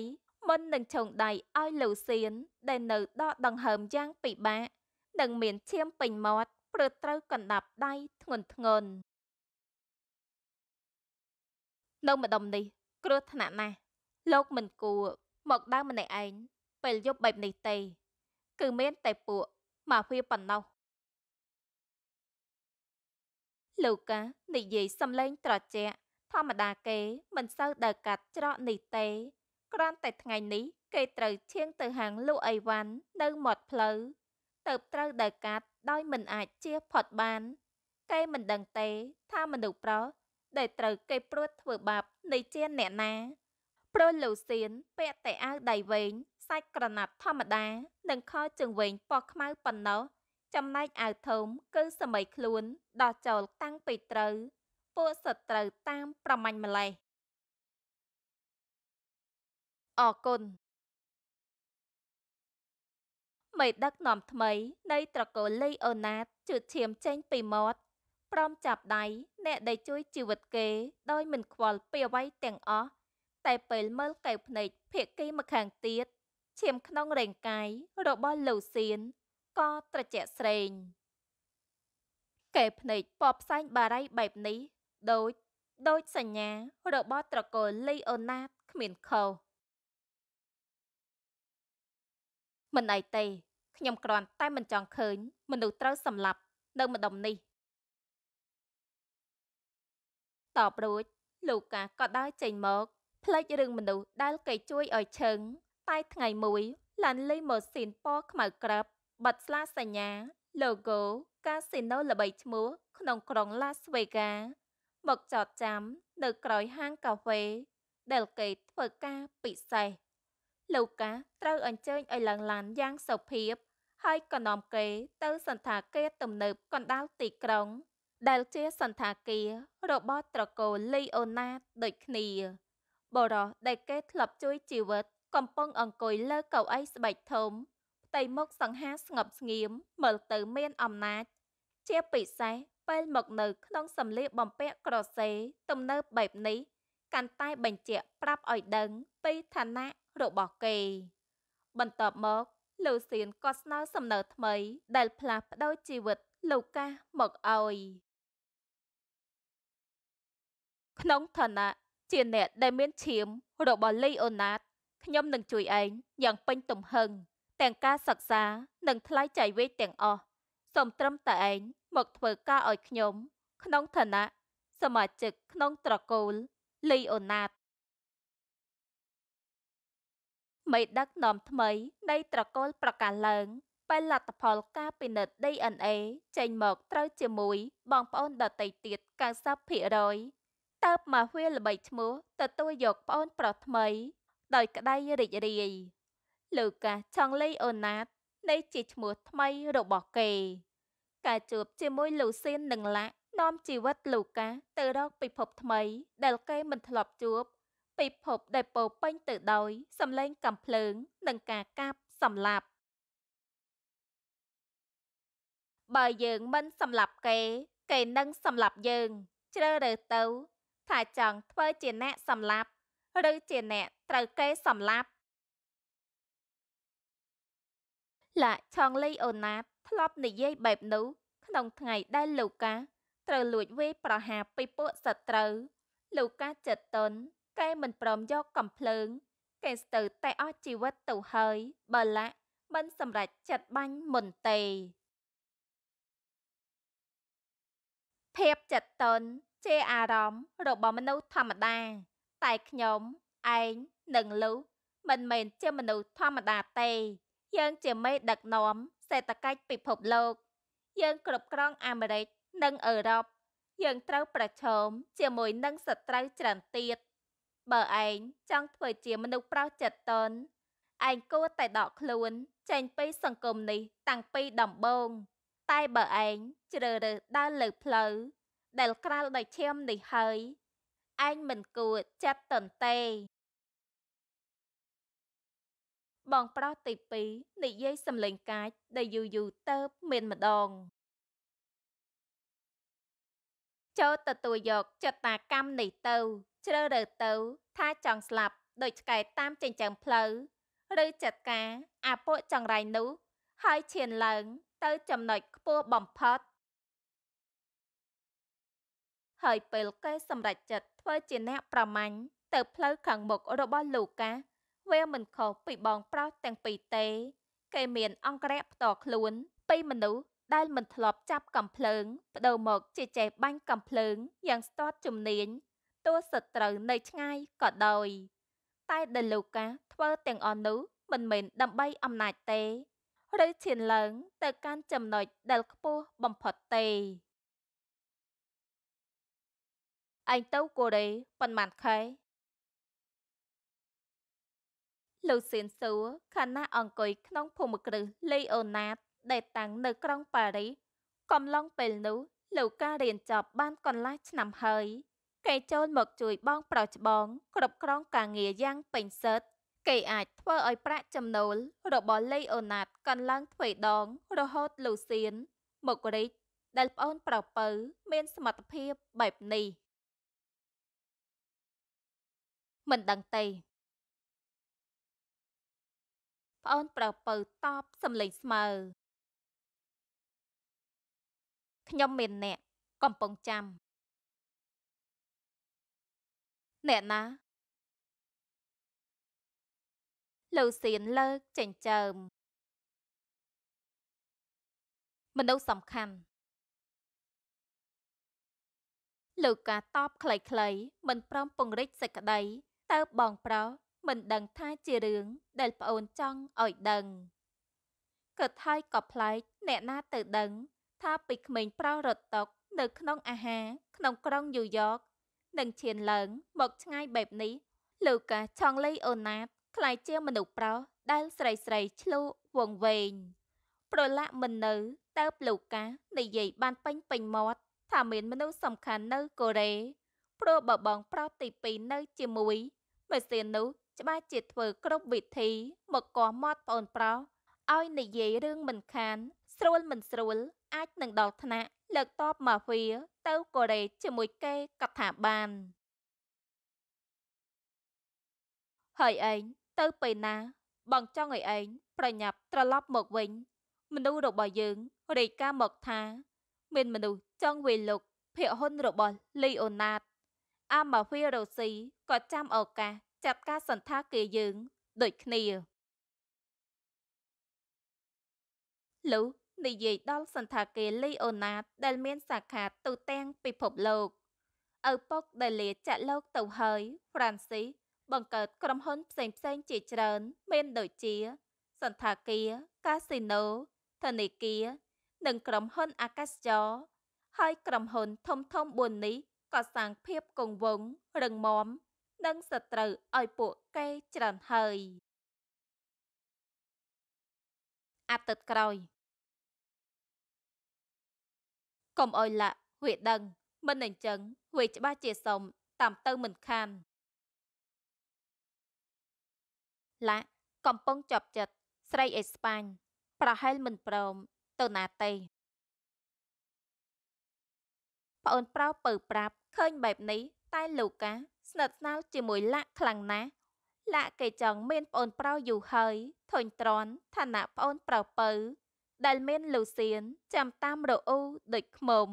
មុននឹងឆុងដៃឲ្យលូសៀនដែលនៅដកដង្ហើមយ៉ាងពិបាកនិងមានឈាមពេញមាត់ព្រឹកត្រូវកណ្ដាប់ដៃធ្ងន់ធ្ងរនៅម្ដុំនេះ គ្រោះថ្នាក់ណាស់លោកមិនគួរ មកដើរម្នាក់ឯងពេលយប់បែបនេះទេ គឺមានតែពួកម៉ាហ្វៀប៉ុណ្ណោះលូកានិយាយសំឡេងត្រជាក់ធម្មតាគេមិនសូវដើរកាត់ច្រកនេះទេគ្រាន់តែថ្ងៃនេះគេត្រូវឈៀងទៅហាងលក់អីវ៉ាន់នៅមាត់ផ្លូវទៅត្រូវដើរកាត់ដោយមិនអាចជៀសផុតបានគេមិនដឹងទេថាមនុស្សប្រុសដែលត្រូវគេព្រួតធ្វើបាបនៃជាអ្នកណាប្រុសលូសៀនពាក់តែអាវដៃវែងសាច់ក្រណាត់ធម្មតា និងខោជើងវែងពណ៌ខ្មៅប៉ុណ្ណោះចំណែកអាវធំគឺសម័យខ្លួនដោះចោលតាំងពីត្រូវពួកសត្រូវតាមប្រមាញ់ម្លេះអរគុណមេដឹកនាំថ្មី នៃត្រកូលលីអូណាតជឿឈាមចេញពីមាត់ព្រមចាប់ដៃអ្នកដែលជួយជីវិតគេ ដោយមិនខ្វល់ពីអ្វីទាំងអស់តែពេលមើលកែវភ្នែកភាគីម្ខាងទៀតឈាមក្នុងរាងកាយរបស់លូសៀនក៏ត្រជាក់ស្រេងកែវភ្នែកពណ៌ផ្សែងបារីបែបនេះដូចដូចសញ្ញា របស់ត្រកូលលីអូណាតគ្មានខុសមិនអីទេខ្ញុំគ្រាន់ តែមិនចង់ឃើញ មនុស្សត្រូវសម្លាប់ នៅម្ដុំនេះតបរួចលូកាក៏ដើរចេញមក ផ្លេចរឿងមនុស្សដែលគេជួយឲ្យឈឹងតែថ្ងៃមួយ ឡានលេម៉ូស៊ីនពណ៌ខ្មៅក្រាប់បាត់ស្លាកសញ្ញា logo កាស៊ីណូល្បីឈ្មោះក្នុងក្រុង Las Vegas មកចតចាំនៅក្រោយហាងកាហ្វេ ដែលគេធ្វើការពិសេសលូកាត្រូវអញ្ជើញឲ្យឡើងឡានយ៉ាងសុភាពហើយក៏នាំគេ ទៅ សន្តាគារទំនើបកណ្ដាលទីក្រុង ដែលជាសន្តាគាររបស់ត្រកូលលីអូណាដូចគ្នា បរោះដែលគេធ្លាប់ជួយជីវិត កំពុងអង្គុយលើកៅអីស្បែកធំផ្ទៃមុខសង្ហាស្ងប់ស្ងៀមមើលទៅមានអំណាចជាពិសេសពេលមកនៅក្នុងសម្លៀកបំពាក់ក្រសេ ទំនើបបែបនេះកាន់តែបញ្ជាក់ប្រាប់ឲ្យដឹង ពីឋានៈរបស់គេ បន្ទាប់មក លូសៀនក៏ស្នើសំណើថ្មី ដែលផ្លាស់ប្ដូរជីវិតលូកាសមកឲ្យ ក្នុងឋានៈជាអ្នក ដែលមានឈាមរបស់លីអូណាតខ្ញុំនឹងជួយឯងយ៉ាងពេញទំហឹងទាំងការសិក្សា និងថ្លៃចៃវេទាំងអស់សូមត្រឹមតែឯងមកធ្វើការឲ្យខ្ញុំ ក្នុងឋានៈសមាជិកក្នុងត្រកូលលីអូណាតមេដឹកនាំថ្មីនៃត្រកូលប្រកាសឡើងបេលទ្ធផលការពិនិត្យ DNA ចេញមកត្រូវជាមួយបងប្អូនដតីទៀត90%តើបមកវាល្បីឈ្មោះទទួលយកប្អូនប្រុសថ្មីដោយក្តីរីករាយលូកាសឆង់លីអូណាតនៃ ជាឈ្មោះថ្មីរបស់គេការជួប ជាមួយលូស៊ីននិងឡាក់នាំជីវិតលូកាទៅរក ពិភពថ្មី ដែលគេ មិនធ្លាប់ជួបពិភពដែលពោពេញ ទៅដោយសម្លេងកំភ្លើង និង ការកាប់សម្លាប់បើយើងមិនសម្លាប់គេ គេនឹងសម្លាប់យើង ជ្រើសរើសទៅ ថាចង់ធ្វើ ជាអ្នកសម្លាប់ ឬជាអ្នកត្រូវគេសម្លាប់ឡាឆងលីអូណាតធ្លាប់និយាយបែបនោះ ក្នុងថ្ងៃដែលលូកាត្រូវលួចវាយប្រហារពីពួកសត្រូវលូកាចិត្តតនគេមិនព្រមយកកំភ្លើងគេស្ទើរតែអស់ជីវិតទៅហើយបើឡាក់មិន សម្រេចចិត្តបាញ់មុនទេភាពចិត្តតនជាអារម្មណ៍របស់មនុស្សធម្មតាតែខ្ញុំឯងនិងលូមិនមែនជាមនុស្សធម្មតាទេយើងជាមេដឹកនាំសេដ្ឋកិច្ចពិភពលោក យើងគ្រប់គ្រងអាមេរិកនិងអឺរ៉ុបយើងត្រូវប្រឈមជាមួយនឹងសត្រូវច្រើនទៀតបើឯងចង់ធ្វើជាមនុស្សប្រុសចិត្តតនឯងគួរតែដកខ្លួន ចេញពីសង្គមនេះតាំងពីដំបូង តែបើឯងជ្រើសរើសដើរលើផ្លូវដែលក្រាលដោយឈាមនេះហើយឯងមិនគួរចាត់តន្ទេបងប្រុសទី2និយាយសំឡេងកាចដែលយូរយូរទៅមានម្ដងចូលទទួលយកចតាកម្មនេះទៅ ជ្រើសរើសទៅ ថាចង់ស្លាប់ដោយឆ្កែតាមចិញ្ចើមផ្លូវឬចាត់ការ អាពួកចង្រៃនោះហើយឈានឡើង ទៅចំណុចខ្ពស់បំផុតហើយពេលគេសម្រេចចិត្តធ្វើជាអ្នកប្រមាញ់ទៅផ្លូវខាងមុខរបស់លូកាសវាមិនខុសពីបងប្រុសទាំងពីរទេ គេមានអង្គរៈផ្ទាល់ខ្លួន ពីមនុស្សដែលមិនធ្លាប់ចាប់កំភ្លើងបដូរមក ជាចេះបាញ់កំភ្លើងយ៉ាងស្ទាត់ជំនាញទោះសត្រូវនៅឆ្ងាយក៏ដោយ តែដេលូកាធ្វើ ទាំងអស់នោះមិនមែនដើម្បីអំណាចទេឬឈានឡើងទៅកាន់ចំណុចដែលខ្ពស់បំផុតទេឯងទៅកូរ៉េប៉ុន្មានខែលោកសៀនសួរខណៈអង្គុយក្នុង ភូមិគ្រឹះលីអូណាត ដែលតាំងនៅក្រុងប៉ារីសកំឡុងពេលនោះលោកការរៀនចប់បានកន្លះឆ្នាំហើយគេចូលមកជួយបងប្រុសច្បងគ្រប់គ្រងការងារយ៉ាងពេញសិទ្ធគេអាចធ្វើឲ្យប្រាក់ចំណូល របស់លីអូណាតកាន់ឡើងទ្វេដងរហូតលូសៀនមករិចដែលប្អូនប្រពៅមាន សមត្ថភាពបែបនេះមិនដឹងទេប្អូនប្រពៅតបសំលេងស្មើខ្ញុំមានអ្នក កំពុងចាំ អ្នកណាលូសៀនលើកចិញ្ចើមមនុស្សសំខាន់លោកកាតបខ្លីៗមិនព្រមពង្រិចសេចក្តីតើបងប្រុសមិនដឹងថាជារឿងដែលប្អូនចង់ឲ្យដឹងគិតហើយក៏ប្លែកអ្នកណាទៅដឹង ថាពីក្មេងប្រុសរត់តុកនៅ ក្នុងអាហារក្នុងក្រុងញូវយ៉កនឹងឈានឡើងមកឆ្ងាយបែបនេះលូកាឆងលីអូណាតខ្លាយជាមនុស្សប្រុសដែលស្រីស្រីឆ្លូវងវែងប្រឡាក់មិននៅតើបលូកានិយាយបានពេញពេញមាត់ថាមានមនុស្សសំខាន់នៅកូរ៉េព្រោះបបងប្រុសទី2នៅជាមួយម៉ាស៊ីននោះច្បាស់ជាធ្វើគ្រប់វិធីមកកោះមាត់ប្អូនប្រុសឲ្យនិយាយរឿងមិនខាន ស្រួលមិនស្រួល អាចនឹងដល់ថ្នាក់លើកតបម៉ាហ្វីទៅកូរ៉េជាមួយគេកថាបាន ហើយឯងទៅពេលណា បងចង់ឲ្យឯងប្រញាប់ត្រឡប់មកវិញ មនុស្សរបស់យើងរាយការណ៍មកថាមានមនុស្សចង់វេលុកភាកហ៊ុនរបស់លីអូណាត អាម៉ាហ្វីរ៉ូស៊ីក៏ចាំឱកាសចាត់ការសន្តាគារយើងដូចគ្នាលូនិយាយដល់សន្តាគារលីអូណាតដែលមានសាខាទូទាំងពិភពលោកឪពុកដែលលាចាក់លោក ទៅហើយ Francis បង្កើត ក្រុមហ៊ុន ផ្សេងផ្សេងជាច្រើនមានដូចជាសន្តាគារកាស៊ីណូធនាគារនិង ក្រុមហ៊ុន អាកាសចរហើយ ក្រុមហ៊ុនធំធំ4នេះក៏សាងភាពគង់វង្សរឹងមាំនិងសត្រូវឲ្យពួកគេច្រើនហើយ អាទិត្យក្រោយកុំអោយលាក់ហួយដឹងមិនអញ្ចឹងហួយច្បាស់ជាសុំតាមទៅមិនខានលាក់កំពុងជាប់ចិត្តស្រីអេស្ប៉ាញ ប្រហែលមិនព្រមទៅណាទេប្អូនប្រៅពៅប្រាប់ឃើញបែបនេះតែលូកាស្និទ្ធស្នាលជាមួយលាក់ខ្លាំងណាស់លាក់គេចង់មានប្អូនប្រុសយូរហើយធុញទ្រាន់ឋានៈប្អូនប្រុសពៅដែលមានលូសៀនចាំតាមរអ៊ូដូចខ្មុំ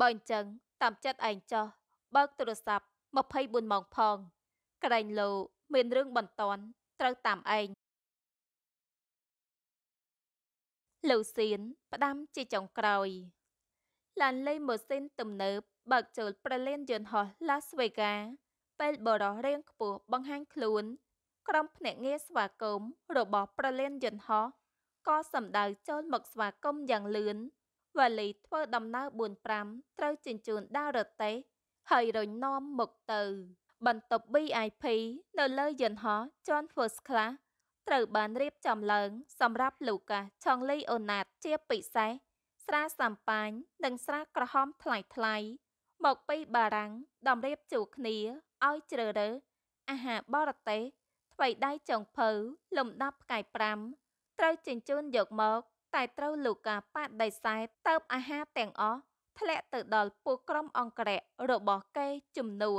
បើអញ្ចឹងតាមចិត្តឯងចោះបើកទូរស័ព្ទ24ម៉ោងផងក្រែងលោមានរឿងបន្ទាន់ត្រូវតាមឯងលូសៀនផ្ដាំជាចុងក្រោយ ឡានលេងម៉ូស៊ីនទំនើបបើកចូលប្រលានយន្តហោះ Las Vegas ពេលបរោះរៀងខ្ពស់បង្ហាញខ្លួន ក្រុមភ្នាក់ងារស្វាគមន៍របស់ប្រលានយន្តហោះក៏សម្ដៅចូលមកស្វាគមន៍យ៉ាងលឿនវ៉ាលីធ្វើដំណើរ45ត្រូវជញ្ជូនដារ៉តេហើយរញនាំមកទៅ បន្ទប់ VIP នៅលើយន្តហោះ John First Class ត្រូវបានរៀបចំឡើង សម្រាប់លូកាសឆងលីអូណាត ជាពិសេសស្រាសាំប៉ាញនិងស្រាក្រហមថ្លៃថ្លៃមកពីបារាំងតម្រៀបជួគ្នាឲ្យជ្រើសរើសអាហារបរទេសថ្មីដៃចុងភៅ លំដាប់ផ្កាយ5ត្រូវចិញ្ជូនយកមក តែត្រូវលូកាប៉ាដៃសែតើបអាហារទាំងអស់ធ្លាក់ទៅដល់ពួកក្រុមអង្គរៈរបស់គេជំនួស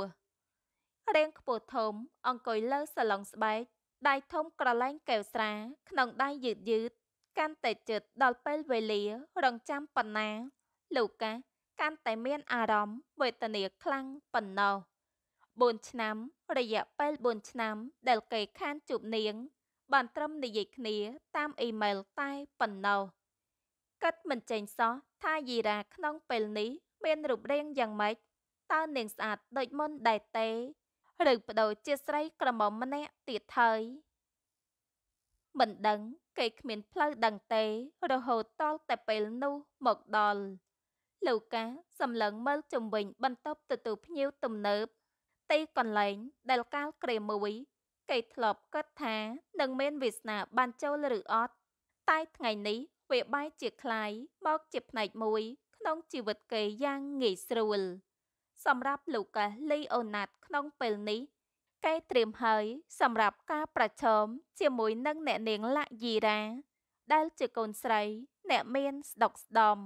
រៀងខ្ពស់ធំអង្គុយលើសាឡុងស្បែកដៃធំក្រឡែងកែវស្រាក្នុងដៃយឺតយឺតកាន់តែជិតដល់ពេលវេលា រងចាំប៉ុណ្ណាលូកាកាន់តែមានអារម្មណ៍វេទនាខ្លាំងប៉ុណ្ណោះ4ឆ្នាំរយៈពេល4ឆ្នាំ ដែលគេខានជួបនាង បានត្រឹមនិយាយគ្នាតាមអ៊ីមែលតែប៉ុណ្ណោះកិតមិនចេញសោះថាយីរ៉ាក្នុង ពេលនេះមានរូបរាងយ៉ាងម៉េចតើនាងស្អាតដូចមុនដែរទេឬបដូរជាស្រីក្រមុំម្នាក់ទៀតហើយមិនដឹងគេគ្មានផ្លូវដឹងទេ រហូតតលតែពេលនោះមកដល់លោកកាសម្លឹងមើលជំវិញបន្ទប់ទទួលភ្ញៀវទំនើប ទីកន្លែងដែលកាលក្រេមួយគេធ្លាប់គិតថានឹងមានវាសនាបានចូលឬអត់តែថ្ងៃនេះវាបែរជាคล้ายមកជាផ្នែកមួយ ក្នុងជីវិតគេយ៉ាងងាយស្រួល សម្រាប់លូកាសលីអូណាតក្នុងពេលនេះគេត្រៀមហើយ សម្រាប់ការប្រឈមជាមួយនឹងអ្នកនាងឡាក់យីរ៉ាដែលជាកូនស្រីអ្នកមានស្ដុកស្ដំ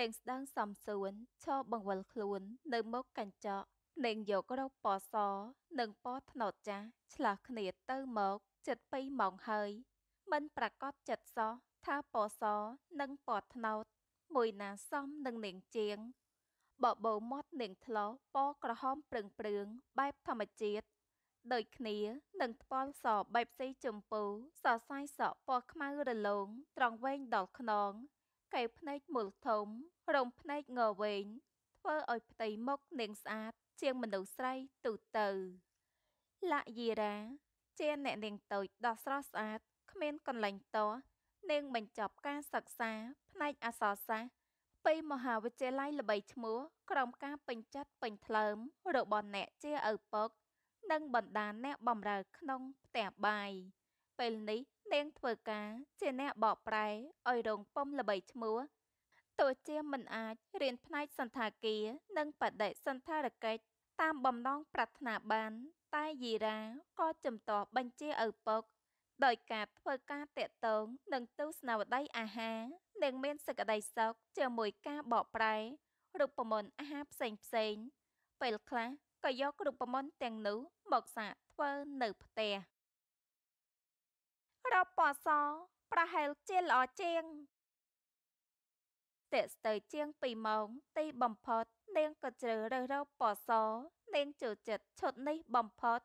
ភ្លេងស្ដើងសំសួនឈរបង្វិលខ្លួន នៅមុខកញ្ចក់និងយករកពណ៌សនិងពណ៌ត្នោតចាស់ឆ្លាស់គ្នាទៅមកចិត្តពីម៉ោងហើយមិនប្រកាសចិត្តសោះថាពណ៌សនិងពណ៌ត្នោតមួយណាសមនឹងនាងជាង បបោមាត់នាងថ្លោពណ៌ក្រហមព្រឹងព្រឹងបែបធម្មជាតិដូចគ្នានឹងថ្ពល់សបែបសីចម្ពូសរសៃសក់ពណ៌ខ្មៅរលោងត្រង់វែងដល់ខ្នងកែភ្នែកមូលធំរំភ្នែកងវែងធ្វើឲ្យផ្ទៃមុខនាងស្អាត ជាងមនុស្សស្រីទូទៅ លាយីរ៉ាជាអ្នកនាងតូចដ៏ស្រស់ស្អាតគ្មានកន្លែងតោះនាងបញ្ចប់ការសិក្សាផ្នែកអក្សរសាស្ត្រពីមហាវិទ្យាល័យល្បីឈ្មោះក្រមការពេញចិត្តពេញថ្លើមរបស់អ្នកជាឪពុកនិងបណ្ដាអ្នកបម្រើ ក្នុងផ្ទះបាយពេលនេះនាងធ្វើការជាអ្នកបកប្រែឲ្យរងពំល្បីឈ្មោះទោះជាមិនអាចរៀនផ្នែកសន្តាគារនិងបដិសន្តារកិច្ចតាមបំណងប្រាថ្នាបានតែយីរ៉ាក៏ចំទាស់បញ្ជាឪពុកដោយការធ្វើការតាក់ទងនិងទស្សនវដ្តីអាហារនិងមានសក្តីសោកជាមួយការបកប្រែរូបមន្តអាហារផ្សេងផ្សេងពេលខ្លះក៏យករូបមន្តទាំងនោះមកសាកធ្វើនៅផ្ទះរបពសប្រហែលជាល្អជាងតែស្ទើរជាង2ម៉ោងទីបំផុត នាងក៏ជ្រើសរើសរោបពសនាងចូលចិត្តឈុតនេះបំផុត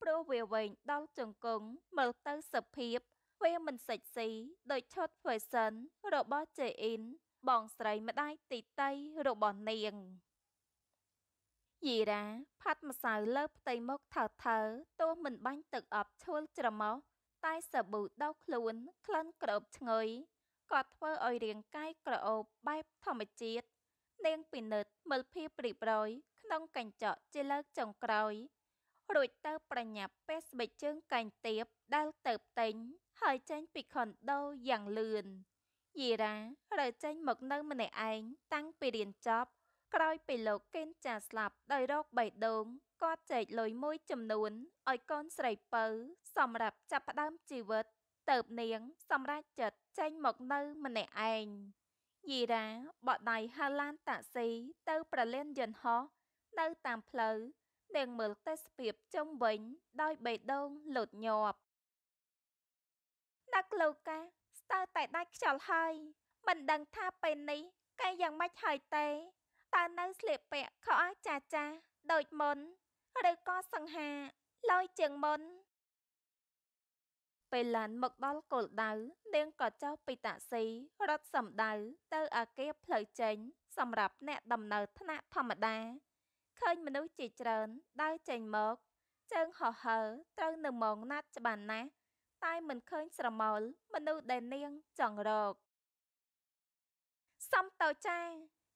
ព្រោះវាវែងដល់ជង្គង់មើលទៅសុភាព វាមិនសិចស៊ីដោយឈុត fashion របស់ជេអ៊ីនបងស្រីម្ដាយទីតីរបស់នាងយីរ៉ាផាត់ម្សៅលើផ្ទៃមុខថើថើទោះមិនបាញ់ទឹកអប់ឈួលច្រមុះតែសាប៊ូដុសខ្លួនក្លិនក្រអូបឈ្ងុយក៏ធ្វើឲ្យរាងកាយក្រអូបបែបធម្មជាតិនាងពិនិត្យមើលភាពរីបរយក្នុងកញ្ចក់ជាលើកចុងក្រោយ រួចទៅប្រញាប់ពេះស្បែកជើងកាញ់ទៀបដែលទៅផ្ទិញហើយចេញពីខុនដូយ៉ាងលឿនយីរ៉ារើចេញមកនៅម្នាក់ឯងតាំងពីរៀនចប់ ក្រោយពីលោកកេនចាស្លាប់ដោយរោគបេះដូងគាត់ចែកលុយមួយចំនួនឲ្យកូនស្រីពៅសម្រាប់ចាប់ផ្ដើមជីវិតទៅបនាង សម្រាប់ចិត្តចេញមកនៅម្នាក់ឯងយីរ៉ាបដៃហៅឡានតាក់ស៊ីទៅ ប្រលានយន្តហោះនៅតាមផ្លូវនាងមើលទេសភាពជុំវិញ ដោយបេះដូងលោតញាប់ដាក់លោកកា ស្ទើរតែដាច់ខ្យល់ហើយ មិនដឹងថាពេលនេះកែយ៉ាងម៉េចហើយទេតើនៅស្លៀកពាក់ខោអាចាចាដូចមុនឬក៏សង្ហាឡើយជាងមុន ពេលឡានមកដល់គោលដៅនាងក៏ចុះពីតាក់ស៊ីរត់សំដៅទៅ អាគារផ្លូវចេញ សម្រាប់អ្នកដំណើរថ្នាក់ធម្មតា ឃើញមនុស្សជាច្រើនដើរចេញមក ជើងហោះហើរត្រូវនៅមងណាត់ច្បាស់ណាស់តែមិនឃើញស្រមោលមនុស្សដែលនាងចង់រកសំតោចា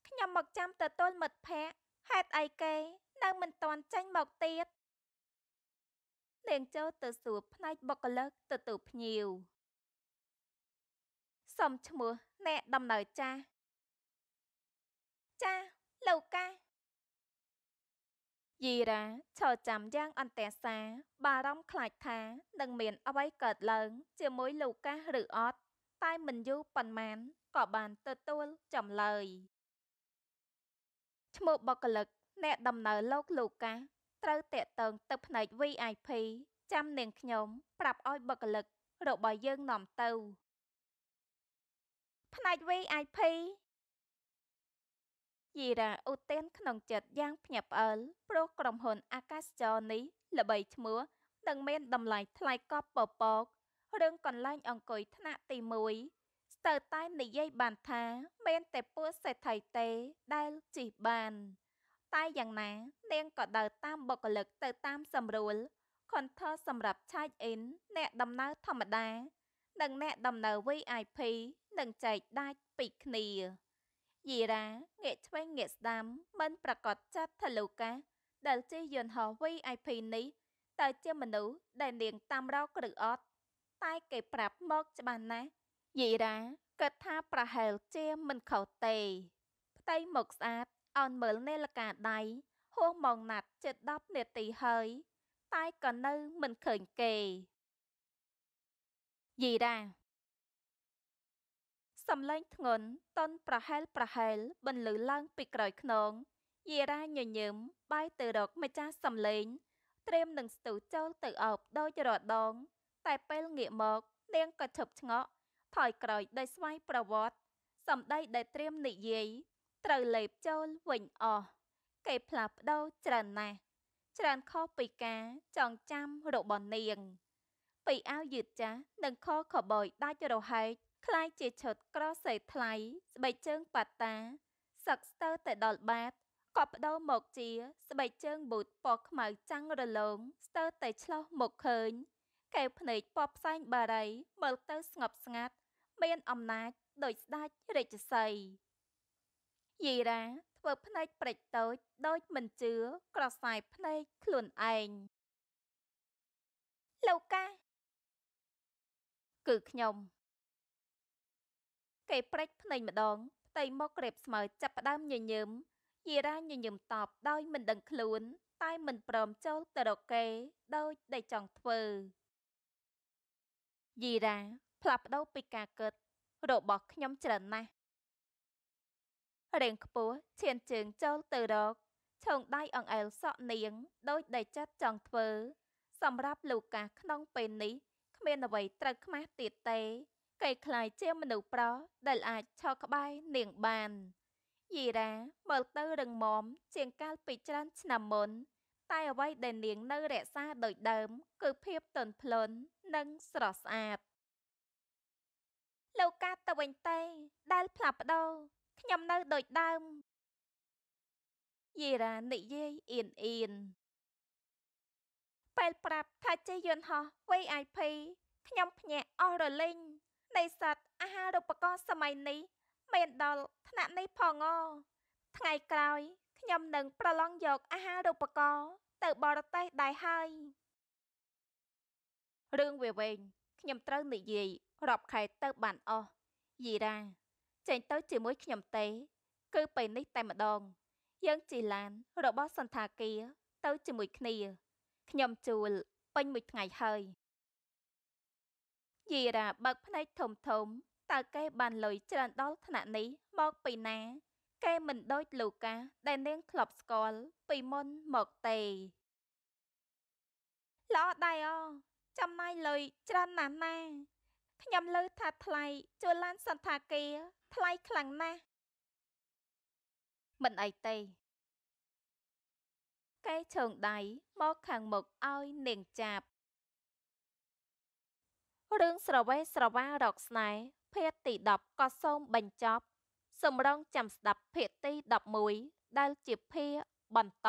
ខ្ញុំមកចាំទៅទល់មិត្តភ័ក្ដិហេតុអីគេនៅមិនតាន់ចេញមកទៀតនាងចូលទៅសួរផ្នែកបុគ្គលិកទទួលភ្ញៀវសំឈ្មោះអ្នកដំណើរចាស់ចាស់លោកកាយីរ៉ាឈរចាំយ៉ាងអន្ទះសា បារម្ភខ្លាចថា នឹងមាន អ្វីកើតឡើង ជាមួយលូកាសឬអត់តែមិនយូរប៉ុន្មានក៏បានទទួលចម្លើយឈ្មោះបុគ្គលិកអ្នកដំណើរលោកលូកាសត្រូវតាក់ទងទឹកភ្នែក VIP ចាំនាងខ្ញុំប្រាប់ឲ្យបុគ្គលិក របស់យើងនាំទៅផ្នែក VIP យីរ៉ាឧទានក្នុងចិត្តយ៉ាងភ្ញាក់ផ្អើលព្រោះក្រុមហ៊ុនអាកាសចរនេះល្បីឈ្មោះនិងមានតម្លៃថ្លៃកប់ពពករឿងកន្លែងអង្គុយថ្នាក់ទី1ស្ទើរតែនិយាយបានថា មានតែពួកសេដ្ឋីទេដែលជិះបានតែយ៉ាងណានាងក៏ដើរតាមបុគ្គលិកទៅតាមសម្រួលខុនថសម្រាប់ឆែកអ៊ីនអ្នកដំណើរធម្មតានិងអ្នកដំណើរ VIP នឹងចែកដាច់ពីគ្នាយីរ៉ាងាកឆ្វេងងាកស្ដាំមិនប្រកាសចាត់ថាលូកាដែលជិះយន្តហោះ VIP នេះតើជាមនុស្សដែលនាងតាមរកឬអត់តែគេប្រាប់មកច្បាស់ណាស់យីរ៉ាគាត់ថាប្រហែលជាមិនខុសទេ ផ្ទៃមុខស្អាតអោនមើលនាឡិកាដៃហួសម៉ោងណាត់ជិត10នាទីហើយ តែក៏នៅមិនឃើញគេយីរ៉ាសំឡេងធ្ងន់តន់ប្រហែលប្រហែលបន្លឺឡើងពីក្រោយខ្នងយីរ៉ាញញឹមបាយទៅរកម្ចាស់សំឡេងត្រៀមនឹងស្ទុះចូលទៅអោបដោយរដង តែពេលងាកមកនាងក៏ឈប់ឆ្ងក់ថយក្រោយដោយស្វ័យប្រវត្តិសម្ដីដែលត្រៀមនិយាយត្រូវលេបចូលវិញអស់គេផ្លាស់ប្ដូរច្រើនណាស់ច្រើនខុសពីការចងចាំរបស់នាង ពីអាវយឺតចាស់និងខខបយដាច់រហែកคล้ายជាឈុតក្រសេថ្លៃស្បែកជើងប៉ាតាសឹកស្ទើរតែដល់បាតក៏បដូរមកជាស្បែកជើងប៊ូតពណ៌ខ្មៅចាំងរលោងស្ទើរតែឆ្លោះមកឃើញកែវភ្នែកពណ៌ផ្សែងបារីមើលទៅស្ងប់ស្ងាត់មានអំណាចដោយស្ដេចរាជសីហ៍យីរ៉ាធ្វើភ្នែកព្រិចតូចដូចមិនជឿក្រសែភ្នែកខ្លួនឯងលោកកាគឺខ្ញុំគេព្រិចភ្នែកម្ដងផ្ទៃមកក្រេបស្មៅចាប់ផ្ដើមញញឹមយីរ៉ាញញឹមតបដោយមិនដឹងខ្លួន តែមិនព្រមចូលទៅរកគេដោយដែលចង់ធ្វើយីរ៉ាផ្លាស់ប្ដូរពីការគិតរបស់ខ្ញុំច្រើនណាស់រៀងខ្ពស់ឈានជើងចូលទៅរកឈោងដៃអង្អែលសក់នាងដោយដែលចាត់ចង់ធ្វើសម្រាប់លូកាក្នុងពេលនេះគ្មានអ្វីត្រូវខ្មាស់ទៀតទេគេខ្លាយជាមនុស្សប្រុសដែលអាចឈរក្បែរនាងបានយីរ៉ាមើលទៅរឹងមាំជាងកាលពីច្រើនឆ្នាំមុន តែអ្វីដែលនាងនៅរក្សាដូចដើម គឺភាពទន់ភ្លន់និងស្រស់ស្អាតលោកកាទៅវិញទេដែលផ្លាប់បដូរខ្ញុំនៅដូចដើមយេរ៉ានិយាយអៀនអៀនពេលប្រាប់ថាជិះយន្តហោះ VIP ខ្ញុំភ្ញាក់អស់រលីងនៃសត្វអាហារូបករណ៍សម័យនេះ មានដល់ថ្នាក់នេះផងអថ្ងៃក្រោយខ្ញុំនឹងប្រឡងយកអាហារូបករណ៍ទៅបរទេសដែរហើយរឿងវាវែងខ្ញុំត្រូវនិយាយរាប់ខែទៅបានអស់យីរ៉ាចេញទៅជាមួយខ្ញុំទេ គឺពេលនេះតែម្ដង យើងជីឡានរបស់សន្តាគារទៅជាមួយគ្នា ខ្ញុំជួលពេញមួយថ្ងៃហើយយីរ៉ាបើកភ្នែកធំធំតើគេបានលុយច្រើនដល់ថ្នាក់នេះមកពីណាគេមិនដូចលូកាដែលនាងធ្លាប់ស្គាល់ពីមុនមកទេល្អដែរអូចំណាយលុយច្រើនណាស់ណាខ្ញុំលើថាថ្លៃជួលឡានសន្តាគារ ថ្លៃខ្លាំងណាស់មិនអីទេកែឈើងដៃមកខាងមុខឲ្យនាងចាប់រឿងស្រវេស្រវារកស្នេហ៍ភាគទី10ក៏សូមបញ្ចប់សម្រងចាំស្ដាប់ភាគទី11ដែលជាភាគបន្ត